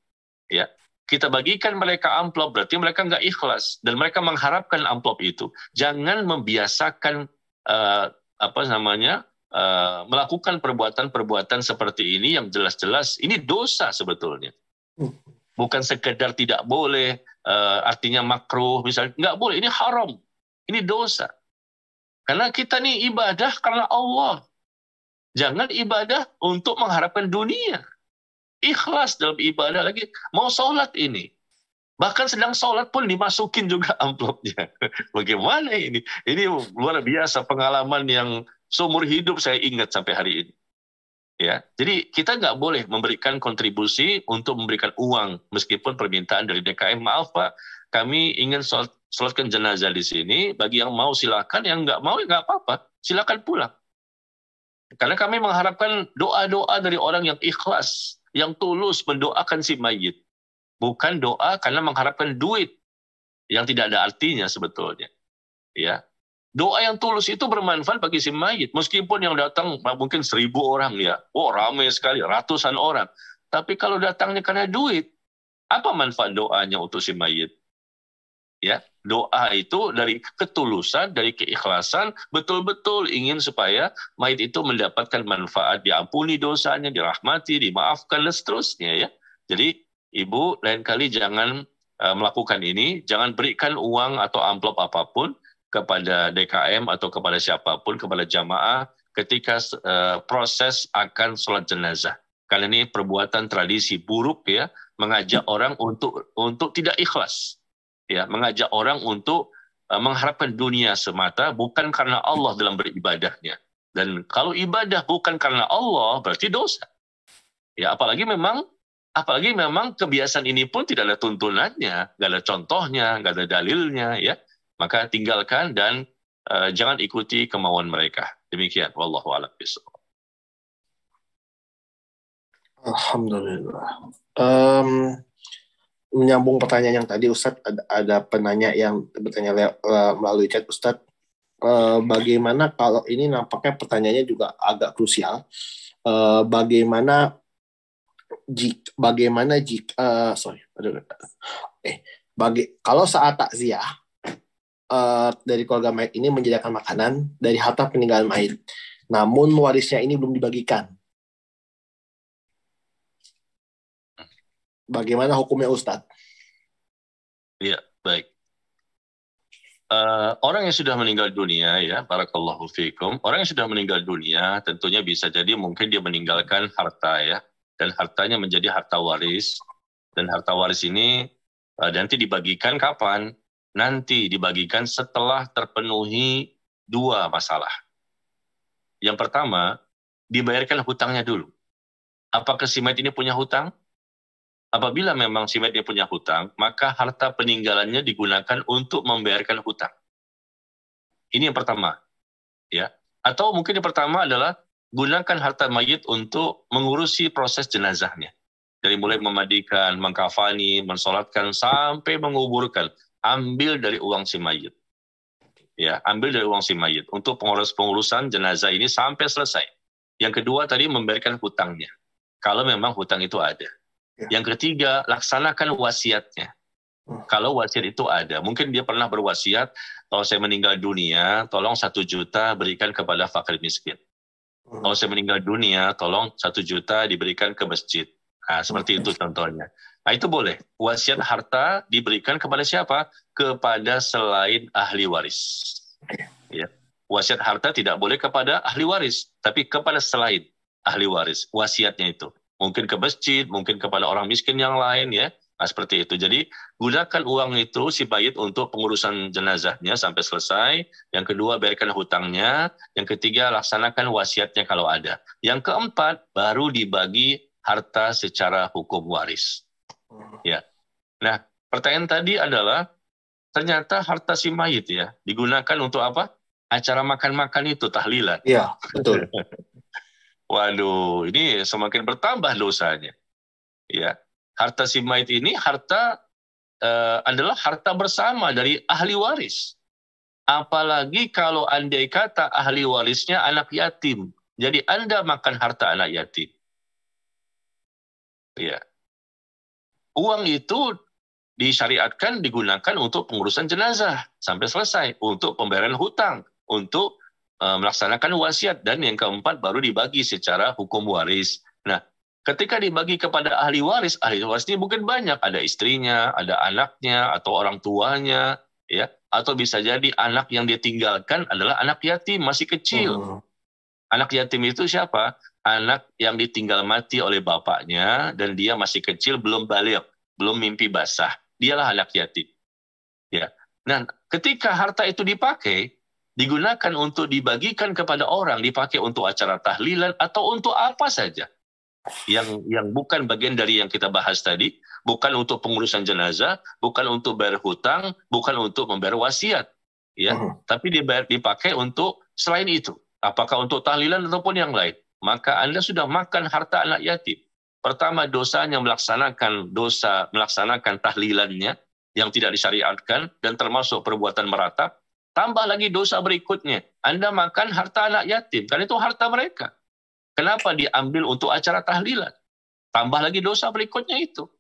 Ya, kita bagikan mereka amplop berarti mereka nggak ikhlas dan mereka mengharapkan amplop itu. Jangan membiasakan uh, apa namanya uh, melakukan perbuatan-perbuatan seperti ini yang jelas-jelas ini dosa sebetulnya. Hmm. Bukan sekedar tidak boleh, uh, artinya makruh misalnya nggak boleh. Ini haram ini dosa. Karena kita ini ibadah karena Allah. Jangan ibadah untuk mengharapkan dunia. Ikhlas dalam ibadah lagi. Mau sholat ini. Bahkan sedang sholat pun dimasukin juga amplopnya. Bagaimana ini? Ini luar biasa pengalaman yang seumur hidup saya ingat sampai hari ini. Ya, jadi kita nggak boleh memberikan kontribusi untuk memberikan uang meskipun permintaan dari DKM maaf pak, kami ingin sholat Salatkan jenazah di sini, bagi yang mau silakan, yang nggak mau ya nggak apa-apa, silakan pulang. Karena kami mengharapkan doa-doa dari orang yang ikhlas, yang tulus mendoakan si mayit. Bukan doa karena mengharapkan duit yang tidak ada artinya sebetulnya. Ya, Doa yang tulus itu bermanfaat bagi si mayit. Meskipun yang datang mungkin seribu orang ya. Oh ramai sekali, ratusan orang. Tapi kalau datangnya karena duit, apa manfaat doanya untuk si mayit? ya doa itu dari ketulusan dari keikhlasan betul-betul ingin supaya mayit itu mendapatkan manfaat diampuni dosanya dirahmati dimaafkan dan seterusnya ya jadi ibu lain kali jangan uh, melakukan ini jangan berikan uang atau amplop apapun kepada DKM atau kepada siapapun kepada jamaah ketika uh, proses akan sholat jenazah karena ini perbuatan tradisi buruk ya mengajak orang untuk untuk tidak ikhlas ya mengajak orang untuk eh, mengharapkan dunia semata bukan karena Allah dalam beribadahnya. Dan kalau ibadah bukan karena Allah berarti dosa. Ya apalagi memang apalagi memang kebiasaan ini pun tidak ada tuntunannya, nggak ada contohnya, nggak ada dalilnya ya. Maka tinggalkan dan uh, jangan ikuti kemauan mereka. Demikian wallahu a'lam Alhamdulillah. Um, menyambung pertanyaan yang tadi Ustadz ada, ada penanya yang bertanya le, uh, melalui chat Ustadz uh, bagaimana kalau ini nampaknya pertanyaannya juga agak krusial uh, bagaimana jik bagaimana jika uh, eh, sorry aduh, eh bagi kalau saat takziah uh, dari keluarga mayat ini menjadikan makanan dari harta peninggalan mayat namun warisnya ini belum dibagikan bagaimana hukumnya Ustadz? Iya, baik. Uh, orang yang sudah meninggal dunia ya, barakallahu fikum. Orang yang sudah meninggal dunia tentunya bisa jadi mungkin dia meninggalkan harta ya dan hartanya menjadi harta waris dan harta waris ini uh, nanti dibagikan kapan? Nanti dibagikan setelah terpenuhi dua masalah. Yang pertama, dibayarkan hutangnya dulu. Apakah si mayat ini punya hutang? apabila memang si Med punya hutang, maka harta peninggalannya digunakan untuk membayarkan hutang. Ini yang pertama. ya. Atau mungkin yang pertama adalah gunakan harta mayit untuk mengurusi proses jenazahnya. Dari mulai memadikan, mengkafani, mensolatkan, sampai menguburkan. Ambil dari uang si mayit. Ya, ambil dari uang si mayit untuk pengurus-pengurusan jenazah ini sampai selesai. Yang kedua tadi membayarkan hutangnya. Kalau memang hutang itu ada Ya. Yang ketiga, laksanakan wasiatnya. Hmm. Kalau wasiat itu ada, mungkin dia pernah berwasiat, kalau saya meninggal dunia, tolong satu juta berikan kepada fakir miskin. Kalau hmm. saya meninggal dunia, tolong satu juta diberikan ke masjid. Nah, seperti itu hmm. contohnya. Nah, itu boleh. Wasiat harta diberikan kepada siapa? Kepada selain ahli waris. Ya. Wasiat harta tidak boleh kepada ahli waris, tapi kepada selain ahli waris. Wasiatnya itu mungkin ke masjid, mungkin kepada orang miskin yang lain ya. Nah, seperti itu. Jadi gunakan uang itu si bayit untuk pengurusan jenazahnya sampai selesai. Yang kedua bayarkan hutangnya. Yang ketiga laksanakan wasiatnya kalau ada. Yang keempat baru dibagi harta secara hukum waris. Ya. Nah pertanyaan tadi adalah ternyata harta si mayit ya digunakan untuk apa? Acara makan-makan itu tahlilan. Iya betul. Waduh, ini semakin bertambah dosanya. Ya, harta si mayit ini harta uh, adalah harta bersama dari ahli waris. Apalagi kalau andai kata ahli warisnya anak yatim. Jadi Anda makan harta anak yatim. Ya. Uang itu disyariatkan digunakan untuk pengurusan jenazah sampai selesai, untuk pembayaran hutang, untuk Eh, melaksanakan wasiat dan yang keempat baru dibagi secara hukum waris. Nah, ketika dibagi kepada ahli waris, ahli waris ini mungkin banyak ada istrinya, ada anaknya atau orang tuanya, ya, atau bisa jadi anak yang ditinggalkan adalah anak yatim masih kecil. Hmm. Anak yatim itu siapa? Anak yang ditinggal mati oleh bapaknya dan dia masih kecil belum balik, belum mimpi basah. Dialah anak yatim. Ya. Nah, ketika harta itu dipakai, digunakan untuk dibagikan kepada orang, dipakai untuk acara tahlilan atau untuk apa saja yang yang bukan bagian dari yang kita bahas tadi, bukan untuk pengurusan jenazah, bukan untuk bayar hutang, bukan untuk membayar wasiat, ya, uh hmm. -huh. tapi dibayar, dipakai untuk selain itu, apakah untuk tahlilan ataupun yang lain, maka anda sudah makan harta anak yatim. Pertama dosanya melaksanakan dosa melaksanakan tahlilannya yang tidak disyariatkan dan termasuk perbuatan meratap Tambah lagi dosa berikutnya. Anda makan harta anak yatim. Karena itu harta mereka. Kenapa diambil untuk acara tahlilan? Tambah lagi dosa berikutnya itu.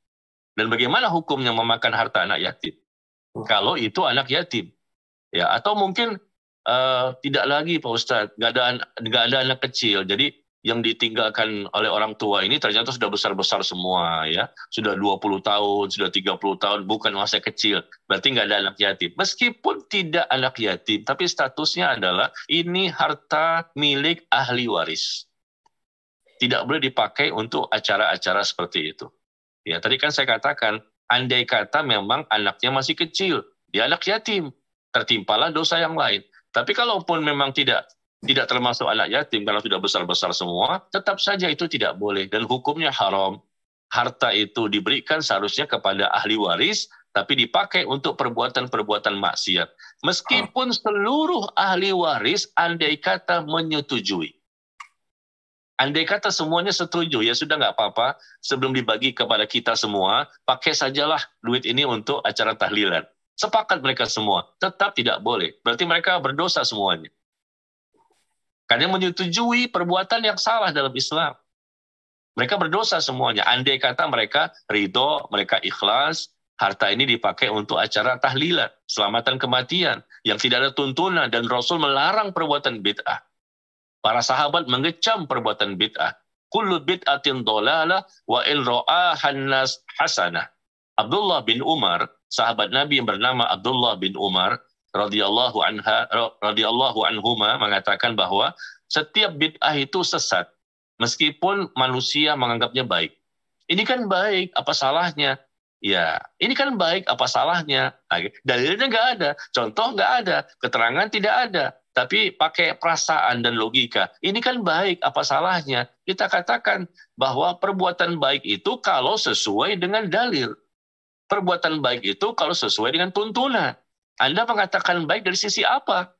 Dan bagaimana hukumnya memakan harta anak yatim? Kalau itu anak yatim. ya Atau mungkin uh, tidak lagi Pak Ustadz. Nggak ada, ada anak kecil. Jadi yang ditinggalkan oleh orang tua ini ternyata sudah besar-besar semua ya. Sudah 20 tahun, sudah 30 tahun, bukan masa kecil. Berarti nggak ada anak yatim. Meskipun tidak anak yatim, tapi statusnya adalah ini harta milik ahli waris. Tidak boleh dipakai untuk acara-acara seperti itu. Ya, tadi kan saya katakan, andai kata memang anaknya masih kecil, dia anak yatim, tertimpalah dosa yang lain. Tapi kalaupun memang tidak tidak termasuk anak yatim kalau sudah besar-besar semua, tetap saja itu tidak boleh dan hukumnya haram. Harta itu diberikan seharusnya kepada ahli waris tapi dipakai untuk perbuatan-perbuatan maksiat. Meskipun seluruh ahli waris andai kata menyetujui. Andai kata semuanya setuju, ya sudah nggak apa-apa. Sebelum dibagi kepada kita semua, pakai sajalah duit ini untuk acara tahlilan. Sepakat mereka semua, tetap tidak boleh. Berarti mereka berdosa semuanya. Karena menyetujui perbuatan yang salah dalam Islam. Mereka berdosa semuanya. Andai kata mereka ridho, mereka ikhlas, harta ini dipakai untuk acara tahlilan, selamatan kematian, yang tidak ada tuntunan, dan Rasul melarang perbuatan bid'ah. Para sahabat mengecam perbuatan bid'ah. Kullu bid'atin dolala wa in hasanah. Abdullah bin Umar, sahabat Nabi yang bernama Abdullah bin Umar, radhiyallahu anha radhiyallahu anhuma mengatakan bahwa setiap bid'ah itu sesat meskipun manusia menganggapnya baik. Ini kan baik, apa salahnya? Ya, ini kan baik, apa salahnya? Nah, dalilnya nggak ada, contoh nggak ada, keterangan tidak ada. Tapi pakai perasaan dan logika. Ini kan baik, apa salahnya? Kita katakan bahwa perbuatan baik itu kalau sesuai dengan dalil. Perbuatan baik itu kalau sesuai dengan tuntunan. Anda mengatakan baik dari sisi apa?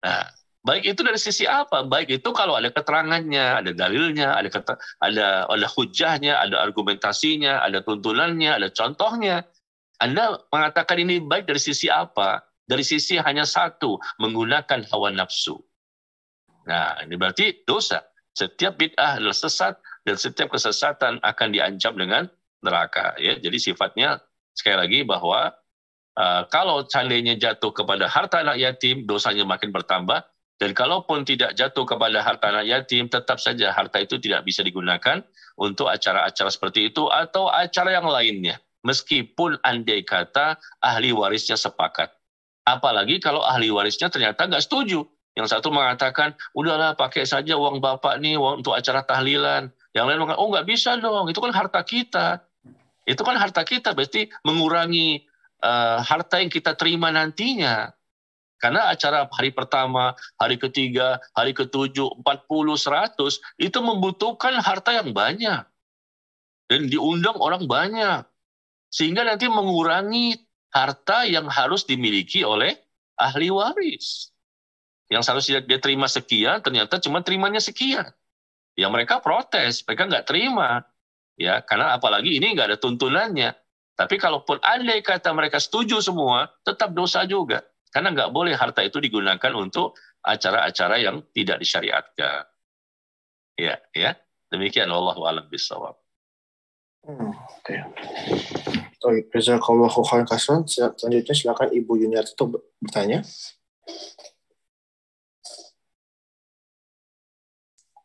Nah, baik itu dari sisi apa? Baik itu kalau ada keterangannya, ada dalilnya, ada kata, ada ada hujahnya, ada argumentasinya, ada tuntunannya, ada contohnya. Anda mengatakan ini baik dari sisi apa? Dari sisi hanya satu, menggunakan hawa nafsu. Nah, ini berarti dosa. Setiap bid'ah adalah sesat dan setiap kesesatan akan diancam dengan neraka. Ya, jadi sifatnya sekali lagi bahwa Eh, kalau seandainya jatuh kepada harta anak yatim, dosanya makin bertambah. Dan kalaupun tidak jatuh kepada harta anak yatim, tetap saja harta itu tidak bisa digunakan untuk acara-acara seperti itu atau acara yang lainnya. Meskipun andai kata ahli warisnya sepakat. Apalagi kalau ahli warisnya ternyata nggak setuju. Yang satu mengatakan, udahlah pakai saja uang bapak nih untuk acara tahlilan. Yang lain mengatakan, oh nggak bisa dong, itu kan harta kita. Itu kan harta kita, berarti mengurangi uh, harta yang kita terima nantinya. Karena acara hari pertama, hari ketiga, hari ketujuh, empat puluh, seratus itu membutuhkan harta yang banyak. Dan diundang orang banyak. Sehingga nanti mengurangi harta yang harus dimiliki oleh ahli waris. Yang seharusnya dia terima sekian, ternyata cuma terimanya sekian. Ya mereka protes, mereka nggak terima. Ya, karena apalagi ini nggak ada tuntunannya tapi kalaupun andai kata mereka setuju semua, tetap dosa juga. Karena nggak boleh harta itu digunakan untuk acara-acara yang tidak disyariatkan. Ya, ya. Demikian Allah alam bisawab. Hmm, oke. Okay. Selanjutnya silakan Ibu Yuniarti itu bertanya.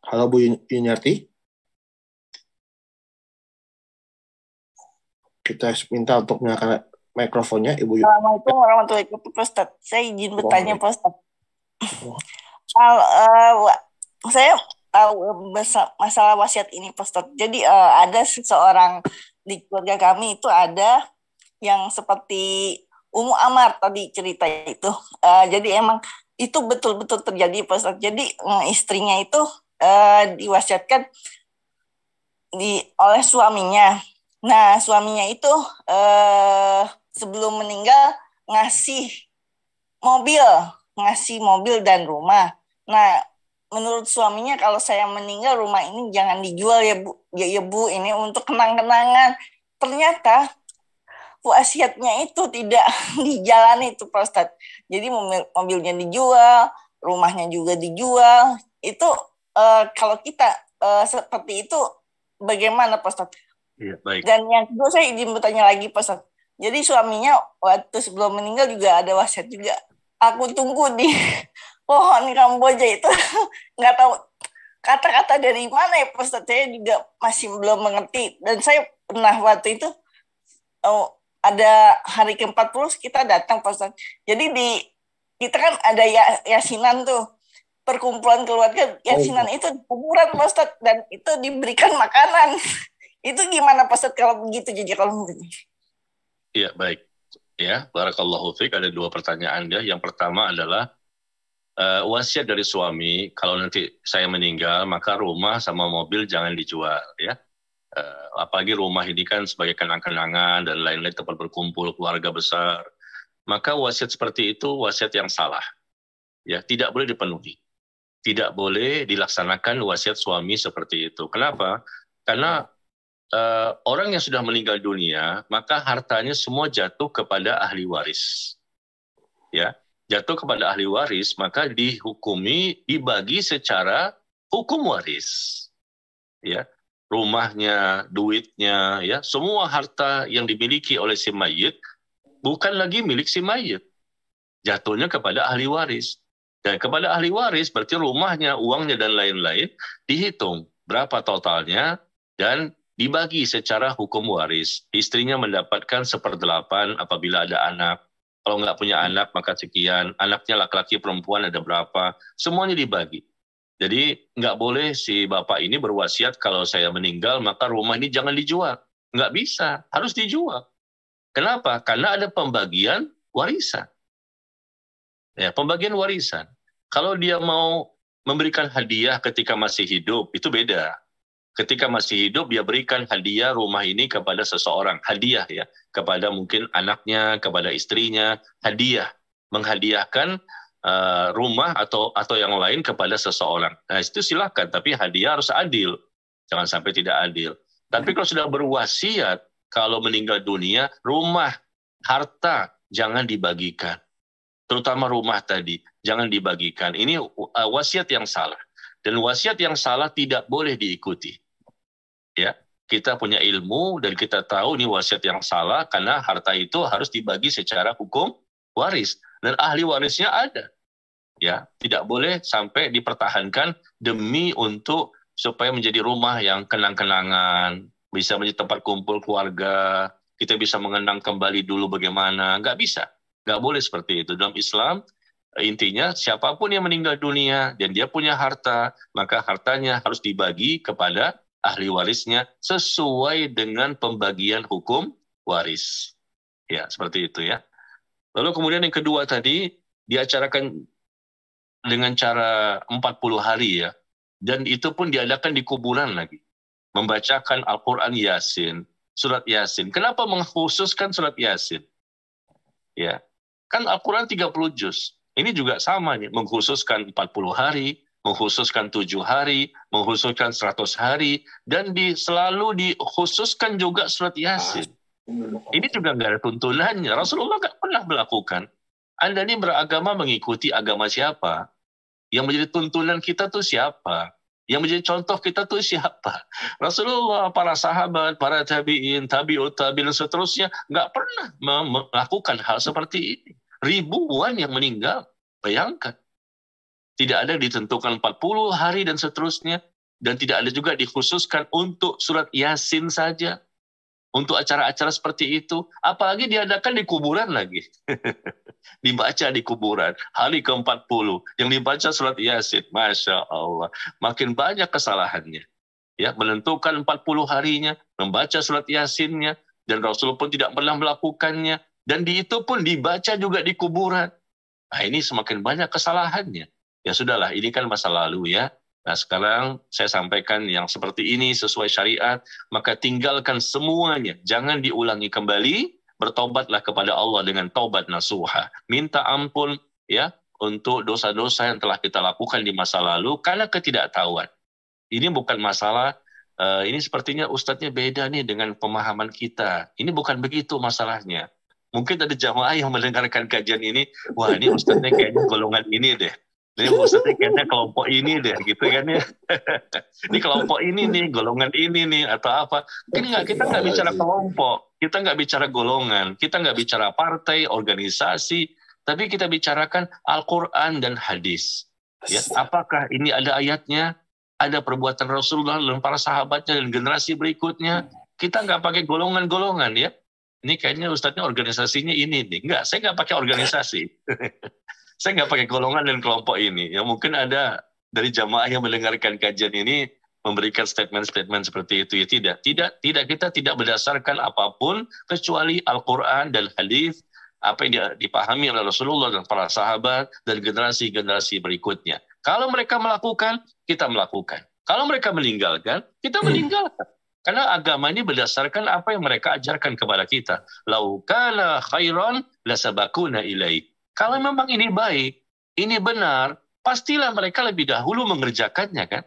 Halo Bu Yuniarti. kita minta untuk menggunakan mikrofonnya Ibu yuk. Assalamualaikum warahmatullahi wabarakatuh Pak Ustaz. Saya izin bertanya Pak Ustaz. Kalau uh, saya tahu eh, masalah wasiat ini Pak Ustaz. Jadi uh, ada seseorang di keluarga kami itu ada yang seperti Umu Amar tadi cerita itu. Uh, jadi emang itu betul-betul terjadi Pak Ustaz. Jadi um, istrinya itu uh, diwasiatkan di oleh suaminya Nah, suaminya itu eh, sebelum meninggal ngasih mobil, ngasih mobil dan rumah. Nah, menurut suaminya kalau saya meninggal rumah ini jangan dijual ya Bu. Ya, ya Bu, ini untuk kenang-kenangan. Ternyata wasiatnya itu tidak dijalani itu Pak Jadi mobil, mobilnya dijual, rumahnya juga dijual. Itu eh, kalau kita eh, seperti itu bagaimana Pak Iya, baik. Dan yang kedua saya izin bertanya lagi Pak Jadi suaminya waktu sebelum meninggal juga ada wasiat juga. Aku tunggu di pohon kamboja itu nggak tahu kata-kata dari mana ya Pak Ustaz. Saya juga masih belum mengerti. Dan saya pernah waktu itu oh, ada hari ke-40 kita datang Pak Jadi di kita kan ada ya, yasinan tuh perkumpulan keluarga yasinan oh. itu kuburan Pak dan itu diberikan makanan Itu gimana Pak kalau begitu jadi kalau Iya, baik. Ya, barakallahu fiik ada dua pertanyaan ya. Yang pertama adalah uh, wasiat dari suami kalau nanti saya meninggal maka rumah sama mobil jangan dijual ya. Uh, apalagi rumah ini kan sebagai kenang-kenangan dan lain-lain tempat berkumpul keluarga besar. Maka wasiat seperti itu wasiat yang salah. Ya, tidak boleh dipenuhi tidak boleh dilaksanakan wasiat suami seperti itu. Kenapa? Karena uh, orang yang sudah meninggal dunia, maka hartanya semua jatuh kepada ahli waris. Ya, jatuh kepada ahli waris, maka dihukumi dibagi secara hukum waris. Ya, rumahnya, duitnya, ya, semua harta yang dimiliki oleh si mayit bukan lagi milik si mayit. Jatuhnya kepada ahli waris. Dan kepada ahli waris berarti rumahnya, uangnya dan lain-lain dihitung berapa totalnya dan dibagi secara hukum waris. Istrinya mendapatkan seperdelapan apabila ada anak. Kalau nggak punya anak, maka sekian. Anaknya laki-laki, perempuan ada berapa. Semuanya dibagi. Jadi nggak boleh si bapak ini berwasiat kalau saya meninggal, maka rumah ini jangan dijual. Nggak bisa, harus dijual. Kenapa? Karena ada pembagian warisan. Ya, pembagian warisan. Kalau dia mau memberikan hadiah ketika masih hidup, itu beda ketika masih hidup dia berikan hadiah rumah ini kepada seseorang hadiah ya kepada mungkin anaknya kepada istrinya hadiah menghadiahkan uh, rumah atau atau yang lain kepada seseorang nah itu silakan, tapi hadiah harus adil jangan sampai tidak adil tapi kalau sudah berwasiat kalau meninggal dunia rumah harta jangan dibagikan terutama rumah tadi jangan dibagikan ini uh, wasiat yang salah dan wasiat yang salah tidak boleh diikuti ya kita punya ilmu dan kita tahu ini wasiat yang salah karena harta itu harus dibagi secara hukum waris dan ahli warisnya ada ya tidak boleh sampai dipertahankan demi untuk supaya menjadi rumah yang kenang-kenangan bisa menjadi tempat kumpul keluarga kita bisa mengenang kembali dulu bagaimana nggak bisa nggak boleh seperti itu dalam Islam intinya siapapun yang meninggal dunia dan dia punya harta maka hartanya harus dibagi kepada ahli warisnya sesuai dengan pembagian hukum waris. Ya, seperti itu ya. Lalu kemudian yang kedua tadi diacarakan dengan cara 40 hari ya. Dan itu pun diadakan di kuburan lagi. Membacakan Al-Quran Yasin, surat Yasin. Kenapa mengkhususkan surat Yasin? Ya, kan Al-Quran 30 juz. Ini juga sama nih, mengkhususkan 40 hari, menghususkan tujuh hari, menghususkan seratus hari, dan di, selalu dikhususkan juga surat Yasin. Ah. Ini juga nggak ada tuntunannya. Rasulullah nggak pernah melakukan. Anda ini beragama mengikuti agama siapa? Yang menjadi tuntunan kita tuh siapa? Yang menjadi contoh kita tuh siapa? Rasulullah, para sahabat, para tabiin, tabiut, tabiin, dan seterusnya nggak pernah melakukan hal seperti ini. Ribuan yang meninggal, bayangkan tidak ada ditentukan 40 hari dan seterusnya, dan tidak ada juga dikhususkan untuk surat Yasin saja, untuk acara-acara seperti itu, apalagi diadakan di kuburan lagi. dibaca di kuburan, hari ke-40, yang dibaca surat Yasin, Masya Allah. Makin banyak kesalahannya. Ya, menentukan 40 harinya, membaca surat Yasinnya, dan Rasul pun tidak pernah melakukannya. Dan di itu pun dibaca juga di kuburan. Nah ini semakin banyak kesalahannya ya sudahlah ini kan masa lalu ya. Nah sekarang saya sampaikan yang seperti ini sesuai syariat, maka tinggalkan semuanya. Jangan diulangi kembali, bertobatlah kepada Allah dengan taubat nasuha. Minta ampun ya untuk dosa-dosa yang telah kita lakukan di masa lalu karena ketidaktahuan. Ini bukan masalah eh, ini sepertinya ustadznya beda nih dengan pemahaman kita. Ini bukan begitu masalahnya mungkin ada jamaah yang mendengarkan kajian ini, wah ini ustadznya kayaknya golongan ini deh. Jadi maksudnya kayaknya kelompok ini deh gitu kan ya. ini kelompok ini nih, golongan ini nih atau apa. Ini nggak kita nggak bicara iya, iya. kelompok, kita nggak bicara golongan, kita nggak bicara partai, organisasi, tapi kita bicarakan Al-Quran dan hadis. Ya, apakah ini ada ayatnya, ada perbuatan Rasulullah dan para sahabatnya dan generasi berikutnya? Hmm. Kita nggak pakai golongan-golongan ya. Ini kayaknya ustadznya organisasinya ini nih. Enggak, saya nggak pakai organisasi. saya nggak pakai golongan dan kelompok ini. Ya mungkin ada dari jamaah yang mendengarkan kajian ini memberikan statement-statement seperti itu ya tidak tidak tidak kita tidak berdasarkan apapun kecuali Al-Qur'an dan hadis apa yang dipahami oleh Rasulullah dan para sahabat dan generasi-generasi berikutnya. Kalau mereka melakukan, kita melakukan. Kalau mereka meninggalkan, kita hmm. meninggalkan. Karena agama ini berdasarkan apa yang mereka ajarkan kepada kita. Laukana khairan lasabakuna ilaih. Kalau memang ini baik, ini benar, pastilah mereka lebih dahulu mengerjakannya kan.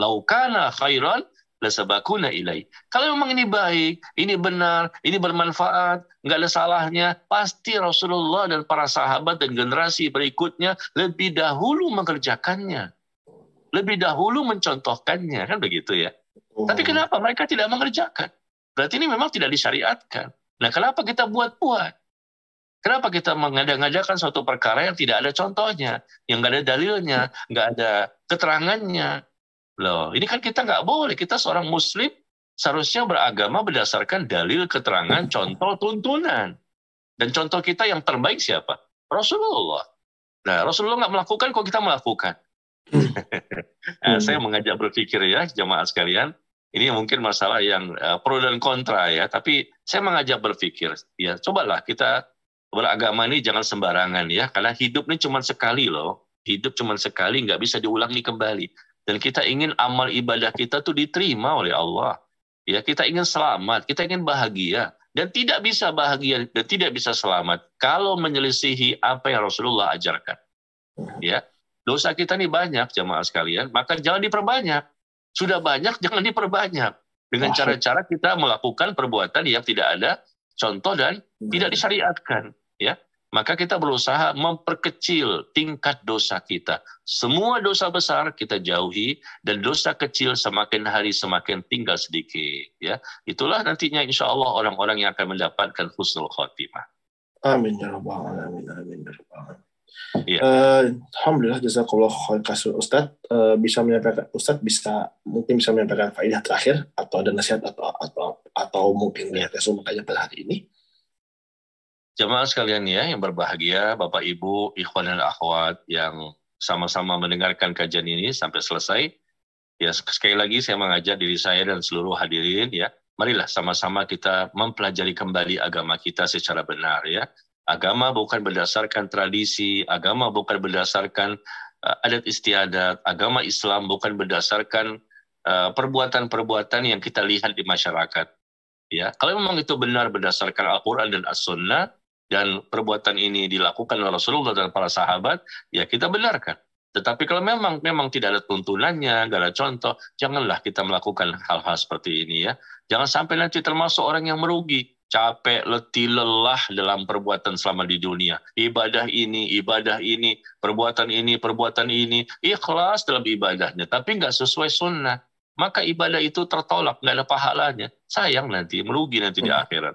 Laukana khairan lasabakuna ilai. Kalau memang ini baik, ini benar, ini bermanfaat, nggak ada salahnya, pasti Rasulullah dan para sahabat dan generasi berikutnya lebih dahulu mengerjakannya. Lebih dahulu mencontohkannya, kan begitu ya. Oh. Tapi kenapa mereka tidak mengerjakan? Berarti ini memang tidak disyariatkan. Nah kenapa kita buat-buat? Kenapa kita mengada-ngadakan suatu perkara yang tidak ada contohnya, yang nggak ada dalilnya, nggak ada keterangannya? Loh, ini kan kita nggak boleh. Kita seorang Muslim seharusnya beragama berdasarkan dalil, keterangan, contoh, tuntunan. Dan contoh kita yang terbaik siapa? Rasulullah. Nah, Rasulullah nggak melakukan, kok kita melakukan? nah, saya mengajak berpikir ya, jemaah sekalian ini mungkin masalah yang uh, pro dan kontra ya, tapi saya mengajak berpikir, ya cobalah kita beragama ini jangan sembarangan ya, karena hidup ini cuma sekali loh. Hidup cuma sekali, nggak bisa diulangi kembali. Dan kita ingin amal ibadah kita tuh diterima oleh Allah. Ya, kita ingin selamat, kita ingin bahagia dan tidak bisa bahagia dan tidak bisa selamat kalau menyelisihi apa yang Rasulullah ajarkan. Ya, dosa kita nih banyak jamaah sekalian, maka jangan diperbanyak. Sudah banyak jangan diperbanyak dengan cara-cara kita melakukan perbuatan yang tidak ada contoh dan tidak iya. disyariatkan ya maka kita berusaha memperkecil tingkat dosa kita. Semua dosa besar kita jauhi dan dosa kecil semakin hari semakin tinggal sedikit. Ya, itulah nantinya insya Allah orang-orang yang akan mendapatkan husnul khotimah. Amin ya rabbal alamin. Amin ya rabbal Ya. Uh, Alhamdulillah jazakallah khair kasur Ustaz uh, bisa menyampaikan Ustaz bisa mungkin bisa menyampaikan faedah terakhir atau ada nasihat atau atau atau mungkin ya. makanya pada hari ini. Jemaah sekalian ya yang berbahagia, Bapak Ibu, ikhwan dan akhwat yang sama-sama mendengarkan kajian ini sampai selesai. Ya sekali lagi saya mengajak diri saya dan seluruh hadirin ya, marilah sama-sama kita mempelajari kembali agama kita secara benar ya. Agama bukan berdasarkan tradisi, agama bukan berdasarkan uh, adat istiadat, agama Islam bukan berdasarkan perbuatan eh, perbuatan-perbuatan yang kita lihat di masyarakat. Ya, kalau memang itu benar berdasarkan Al-Qur'an dan As-Sunnah, dan perbuatan ini dilakukan oleh Rasulullah dan para sahabat, ya kita benarkan. Tetapi kalau memang memang tidak ada tuntunannya, tidak ada contoh, janganlah kita melakukan hal-hal seperti ini ya. Jangan sampai nanti termasuk orang yang merugi, capek, letih, lelah dalam perbuatan selama di dunia. Ibadah ini, ibadah ini, perbuatan ini, perbuatan ini, ikhlas dalam ibadahnya, tapi nggak sesuai sunnah. Maka ibadah itu tertolak, nggak ada pahalanya. Sayang nanti, merugi nanti di hmm. akhirat.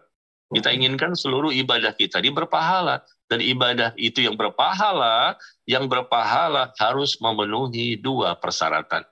Kita inginkan seluruh ibadah kita ini berpahala dan ibadah itu yang berpahala, yang berpahala harus memenuhi dua persyaratan.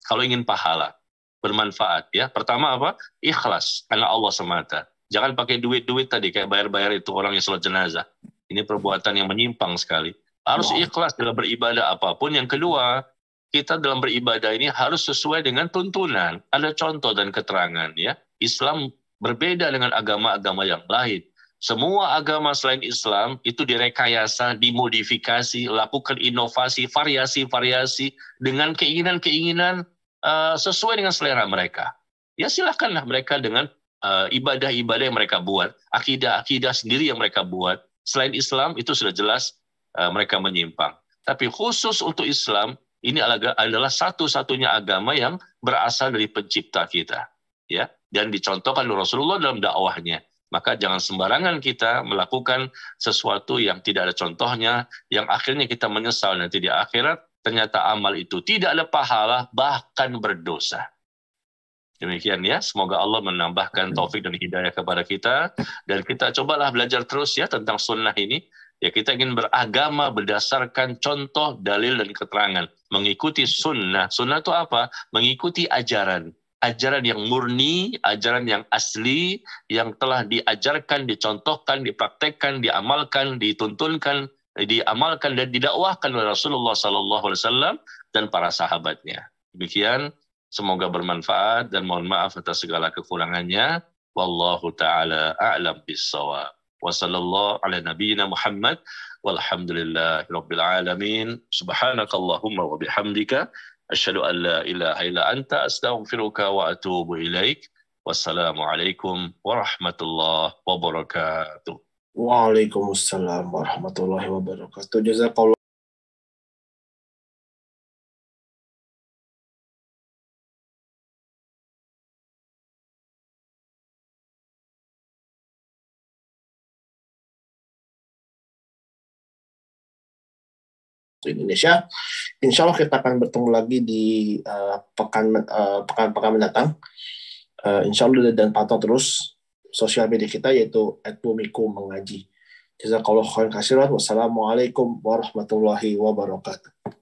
Kalau ingin pahala, bermanfaat ya. Pertama apa? Ikhlas karena Allah semata. Jangan pakai duit-duit tadi kayak bayar-bayar itu orang yang sholat jenazah. Ini perbuatan yang menyimpang sekali. Harus ikhlas dalam beribadah apapun. Yang kedua, kita dalam beribadah ini harus sesuai dengan tuntunan. Ada contoh dan keterangan ya. Islam Berbeda dengan agama-agama yang lain. Semua agama selain Islam itu direkayasa, dimodifikasi, lakukan inovasi, variasi-variasi dengan keinginan-keinginan uh, sesuai dengan selera mereka. Ya silakanlah mereka dengan uh, ibadah-ibadah yang mereka buat, akidah-akidah sendiri yang mereka buat. Selain Islam itu sudah jelas uh, mereka menyimpang. Tapi khusus untuk Islam ini adalah satu-satunya agama yang berasal dari pencipta kita. Ya, dan dicontohkan Rasulullah dalam dakwahnya. Maka jangan sembarangan kita melakukan sesuatu yang tidak ada contohnya, yang akhirnya kita menyesal nanti di akhirat, ternyata amal itu tidak ada pahala, bahkan berdosa. Demikian ya, semoga Allah menambahkan taufik dan hidayah kepada kita. Dan kita cobalah belajar terus ya tentang sunnah ini. Ya kita ingin beragama berdasarkan contoh, dalil, dan keterangan. Mengikuti sunnah. Sunnah itu apa? Mengikuti ajaran ajaran yang murni, ajaran yang asli, yang telah diajarkan, dicontohkan, dipraktekkan, diamalkan, dituntunkan, diamalkan dan didakwahkan oleh Rasulullah Sallallahu Alaihi Wasallam dan para sahabatnya. Demikian, semoga bermanfaat dan mohon maaf atas segala kekurangannya. Wallahu taala a'lam bissawab. Wassalamualaikum ala nabiyina Muhammad walhamdulillahi rabbil alamin. Subhanakallahumma wa bihamdika Asyhadu an la ilaha illa anta astaghfiruka wa atubu ilaik. Wassalamualaikum warahmatullahi wabarakatuh. Waalaikumsalam warahmatullahi wabarakatuh. Jazakallah. Indonesia. Insya Allah kita akan bertemu lagi di uh, pekan uh, eh, pekan pekan mendatang. Uh, insya Allah dan pantau terus sosial media kita yaitu @bumiku mengaji. Jazakallah khairan kasiran. Wassalamualaikum warahmatullahi wabarakatuh.